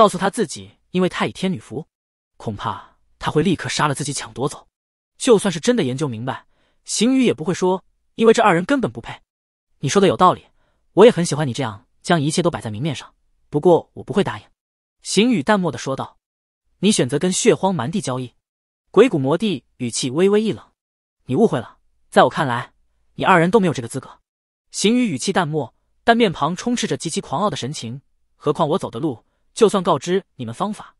告诉他自己，因为太乙天女符，恐怕他会立刻杀了自己抢夺走。就算是真的研究明白，邢宇也不会说，因为这二人根本不配。你说的有道理，我也很喜欢你这样将一切都摆在明面上。不过我不会答应。邢宇淡漠的说道：“你选择跟血荒蛮帝交易？”鬼谷魔帝语气微微一冷：“你误会了，在我看来，你二人都没有这个资格。”邢宇语气淡漠，但面庞充斥着极其狂傲的神情。何况我走的路。就算告知你们方法，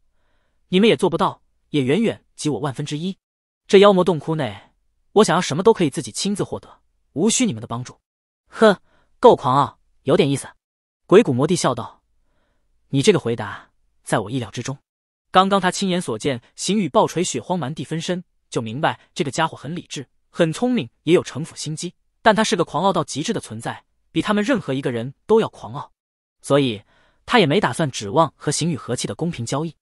你们也做不到，也远远及我万分之一。这妖魔洞窟内，我想要什么都可以自己亲自获得，无需你们的帮助。呵，够狂傲，有点意思。鬼谷魔帝笑道：“你这个回答在我意料之中。刚刚他亲眼所见行雨暴锤雪荒蛮地分身，就明白这个家伙很理智、很聪明，也有城府心机。但他是个狂傲到极致的存在，比他们任何一个人都要狂傲，所以。”他也没打算指望和邢宇和气的公平交易。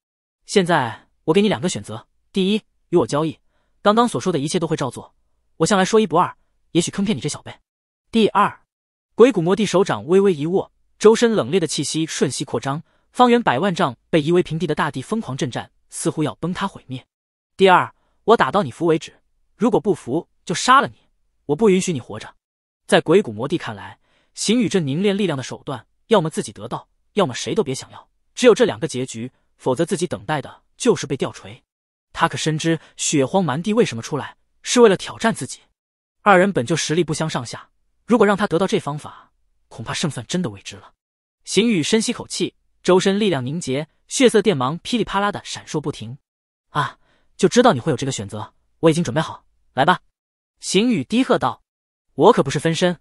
现在我给你两个选择：第一，与我交易，刚刚所说的一切都会照做，我向来说一不二，也许坑骗你这小辈；第二，鬼谷魔帝手掌微微一握，周身冷冽的气息瞬息扩张，方圆百万丈被夷为平地的大地疯狂震颤，似乎要崩塌毁灭。第二，我打到你服为止，如果不服就杀了你，我不允许你活着。在鬼谷魔帝看来，邢宇这凝练力量的手段，要么自己得到。要么谁都别想要，只有这两个结局，否则自己等待的就是被吊锤。他可深知雪荒蛮地为什么出来，是为了挑战自己。二人本就实力不相上下，如果让他得到这方法，恐怕胜算真的未知了。邢宇深吸口气，周身力量凝结，血色电芒噼里啪啦的闪烁不停。啊，就知道你会有这个选择，我已经准备好，来吧！邢宇低喝道：“我可不是分身，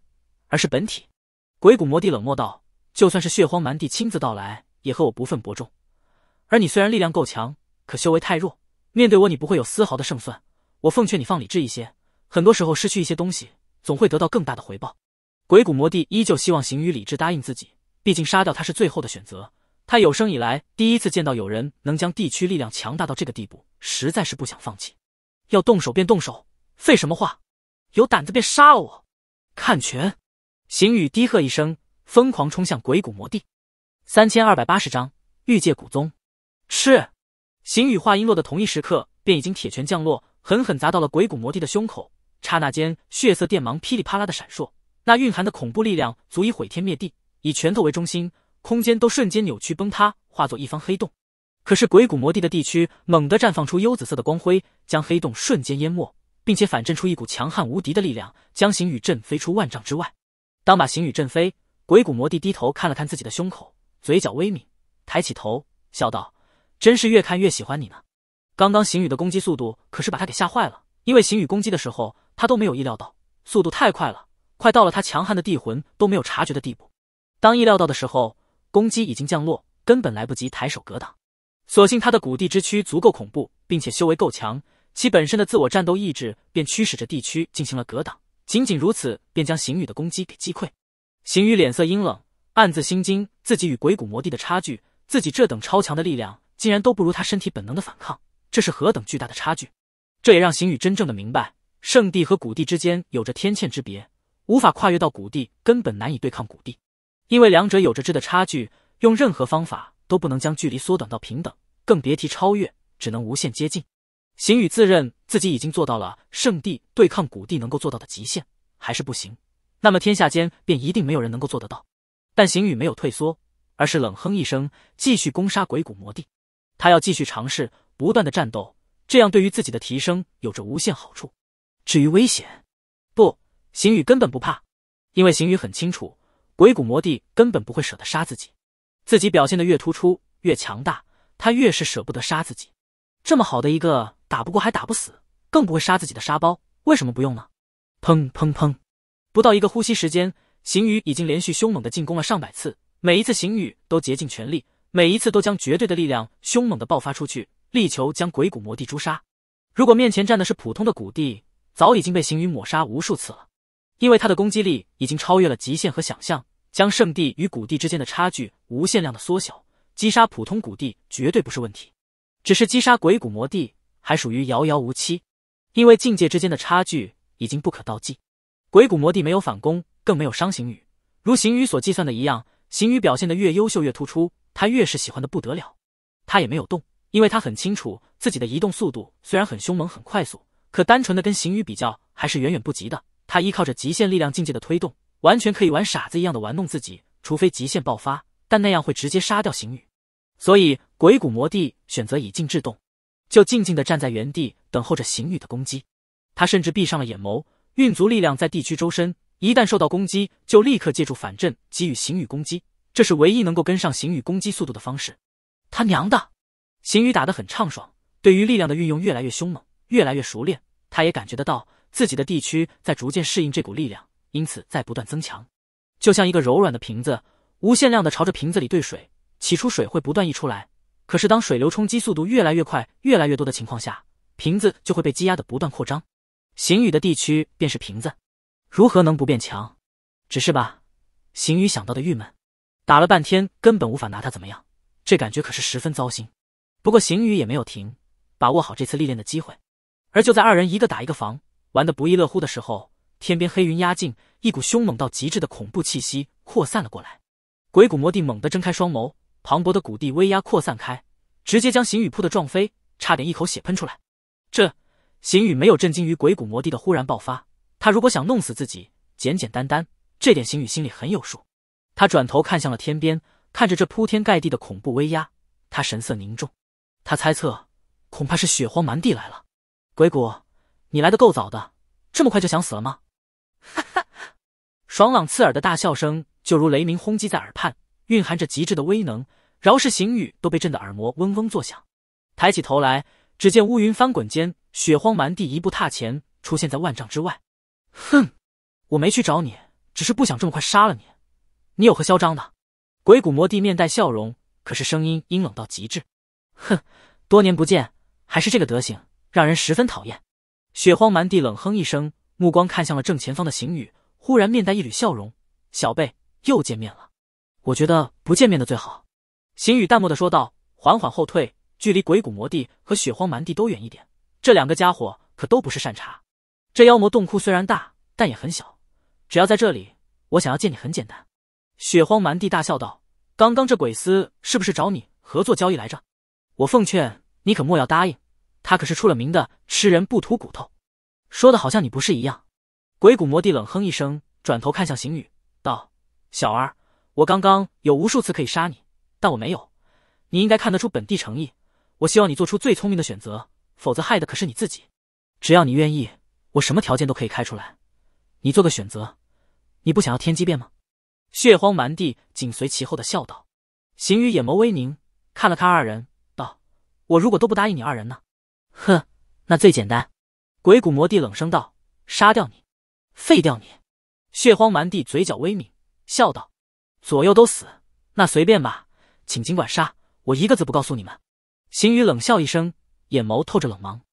而是本体。”鬼谷魔帝冷漠道。就算是血荒蛮帝亲自到来，也和我不分伯仲。而你虽然力量够强，可修为太弱，面对我，你不会有丝毫的胜算。我奉劝你放理智一些，很多时候失去一些东西，总会得到更大的回报。鬼谷魔帝依旧希望行于理智答应自己，毕竟杀掉他是最后的选择。他有生以来第一次见到有人能将地区力量强大到这个地步，实在是不想放弃。要动手便动手，废什么话？有胆子便杀了我！看拳！行雨低喝一声。疯狂冲向鬼谷魔帝，三千二百八十章，欲界古宗。是，行与话音落的同一时刻，便已经铁拳降落，狠狠砸到了鬼谷魔帝的胸口。刹那间，血色电芒噼里啪啦的闪烁，那蕴含的恐怖力量足以毁天灭地。以拳头为中心，空间都瞬间扭曲崩塌，化作一方黑洞。可是鬼谷魔帝的地区猛地绽放出幽紫色的光辉，将黑洞瞬间淹没，并且反震出一股强悍无敌的力量，将行与震飞出万丈之外。当把行与震飞。鬼谷魔帝低头看了看自己的胸口，嘴角微抿，抬起头笑道：“真是越看越喜欢你呢。刚刚行宇的攻击速度可是把他给吓坏了，因为行宇攻击的时候，他都没有意料到，速度太快了，快到了他强悍的地魂都没有察觉的地步。当意料到的时候，攻击已经降落，根本来不及抬手格挡。所幸他的古地之躯足够恐怖，并且修为够强，其本身的自我战斗意志便驱使着地区进行了格挡，仅仅如此便将行宇的攻击给击溃。”邢宇脸色阴冷，暗自心惊，自己与鬼谷魔帝的差距，自己这等超强的力量，竟然都不如他身体本能的反抗，这是何等巨大的差距！这也让邢宇真正的明白，圣地和古地之间有着天堑之别，无法跨越到古地，根本难以对抗古地，因为两者有着质的差距，用任何方法都不能将距离缩短到平等，更别提超越，只能无限接近。邢宇自认自己已经做到了圣地对抗古地能够做到的极限，还是不行。那么天下间便一定没有人能够做得到。但邢宇没有退缩，而是冷哼一声，继续攻杀鬼谷魔帝。他要继续尝试，不断的战斗，这样对于自己的提升有着无限好处。至于危险，不，邢宇根本不怕，因为邢宇很清楚，鬼谷魔帝根本不会舍得杀自己。自己表现的越突出，越强大，他越是舍不得杀自己。这么好的一个打不过还打不死，更不会杀自己的沙包，为什么不用呢？砰砰砰！不到一个呼吸时间，邢宇已经连续凶猛的进攻了上百次。每一次邢宇都竭尽全力，每一次都将绝对的力量凶猛的爆发出去，力求将鬼谷魔帝诛杀。如果面前站的是普通的古帝，早已经被邢宇抹杀无数次了。因为他的攻击力已经超越了极限和想象，将圣地与古帝之间的差距无限量的缩小，击杀普通古帝绝对不是问题。只是击杀鬼谷魔帝还属于遥遥无期，因为境界之间的差距已经不可倒计。鬼谷魔帝没有反攻，更没有伤邢宇。如邢宇所计算的一样，邢宇表现的越优秀越突出，他越是喜欢的不得了。他也没有动，因为他很清楚自己的移动速度虽然很凶猛很快速，可单纯的跟邢宇比较还是远远不及的。他依靠着极限力量境界的推动，完全可以玩傻子一样的玩弄自己，除非极限爆发，但那样会直接杀掉邢宇。所以鬼谷魔帝选择以静制动，就静静的站在原地等候着邢宇的攻击。他甚至闭上了眼眸。运足力量在地区周身，一旦受到攻击，就立刻借助反震给予行雨攻击。这是唯一能够跟上行雨攻击速度的方式。他娘的，行雨打得很畅爽，对于力量的运用越来越凶猛，越来越熟练。他也感觉得到自己的地区在逐渐适应这股力量，因此在不断增强。就像一个柔软的瓶子，无限量的朝着瓶子里兑水，起初水会不断溢出来。可是当水流冲击速度越来越快、越来越多的情况下，瓶子就会被积压的不断扩张。行雨的地区便是瓶子，如何能不变强？只是吧，行雨想到的郁闷，打了半天根本无法拿他怎么样，这感觉可是十分糟心。不过行雨也没有停，把握好这次历练的机会。而就在二人一个打一个防，玩得不亦乐乎的时候，天边黑云压境，一股凶猛到极致的恐怖气息扩散了过来。鬼谷魔帝猛地睁开双眸，磅礴的谷地威压扩散开，直接将行雨扑的撞飞，差点一口血喷出来。这。邢宇没有震惊于鬼谷魔帝的忽然爆发，他如果想弄死自己，简简单单，这点邢宇心里很有数。他转头看向了天边，看着这铺天盖地的恐怖威压，他神色凝重。他猜测，恐怕是雪荒蛮地来了。鬼谷，你来的够早的，这么快就想死了吗？哈哈，爽朗刺耳的大笑声，就如雷鸣轰击在耳畔，蕴含着极致的威能，饶是邢宇都被震得耳膜嗡嗡作响。抬起头来，只见乌云翻滚间。雪荒蛮帝一步踏前，出现在万丈之外。哼，我没去找你，只是不想这么快杀了你。你有何嚣张的？鬼谷魔帝面带笑容，可是声音阴冷到极致。哼，多年不见，还是这个德行，让人十分讨厌。雪荒蛮帝冷哼一声，目光看向了正前方的邢宇，忽然面带一缕笑容：“小贝，又见面了。”我觉得不见面的最好。邢宇淡漠的说道，缓缓后退，距离鬼谷魔帝和雪荒蛮帝都远一点。这两个家伙可都不是善茬。这妖魔洞窟虽然大，但也很小。只要在这里，我想要见你很简单。”雪荒蛮帝大笑道，“刚刚这鬼司是不是找你合作交易来着？我奉劝你可莫要答应，他可是出了名的吃人不吐骨头。说的好像你不是一样。”鬼谷魔帝冷哼一声，转头看向邢宇道：“小儿，我刚刚有无数次可以杀你，但我没有。你应该看得出本地诚意。我希望你做出最聪明的选择。”否则害的可是你自己。只要你愿意，我什么条件都可以开出来。你做个选择，你不想要天机变吗？血荒蛮帝紧随其后的笑道。行雨眼眸微凝，看了看二人，道：“我如果都不答应你二人呢？”“哼，那最简单。”鬼谷魔帝冷声道，“杀掉你，废掉你。”血荒蛮帝嘴角微抿，笑道：“左右都死，那随便吧，请尽管杀，我一个字不告诉你们。”行雨冷笑一声。眼眸透着冷芒。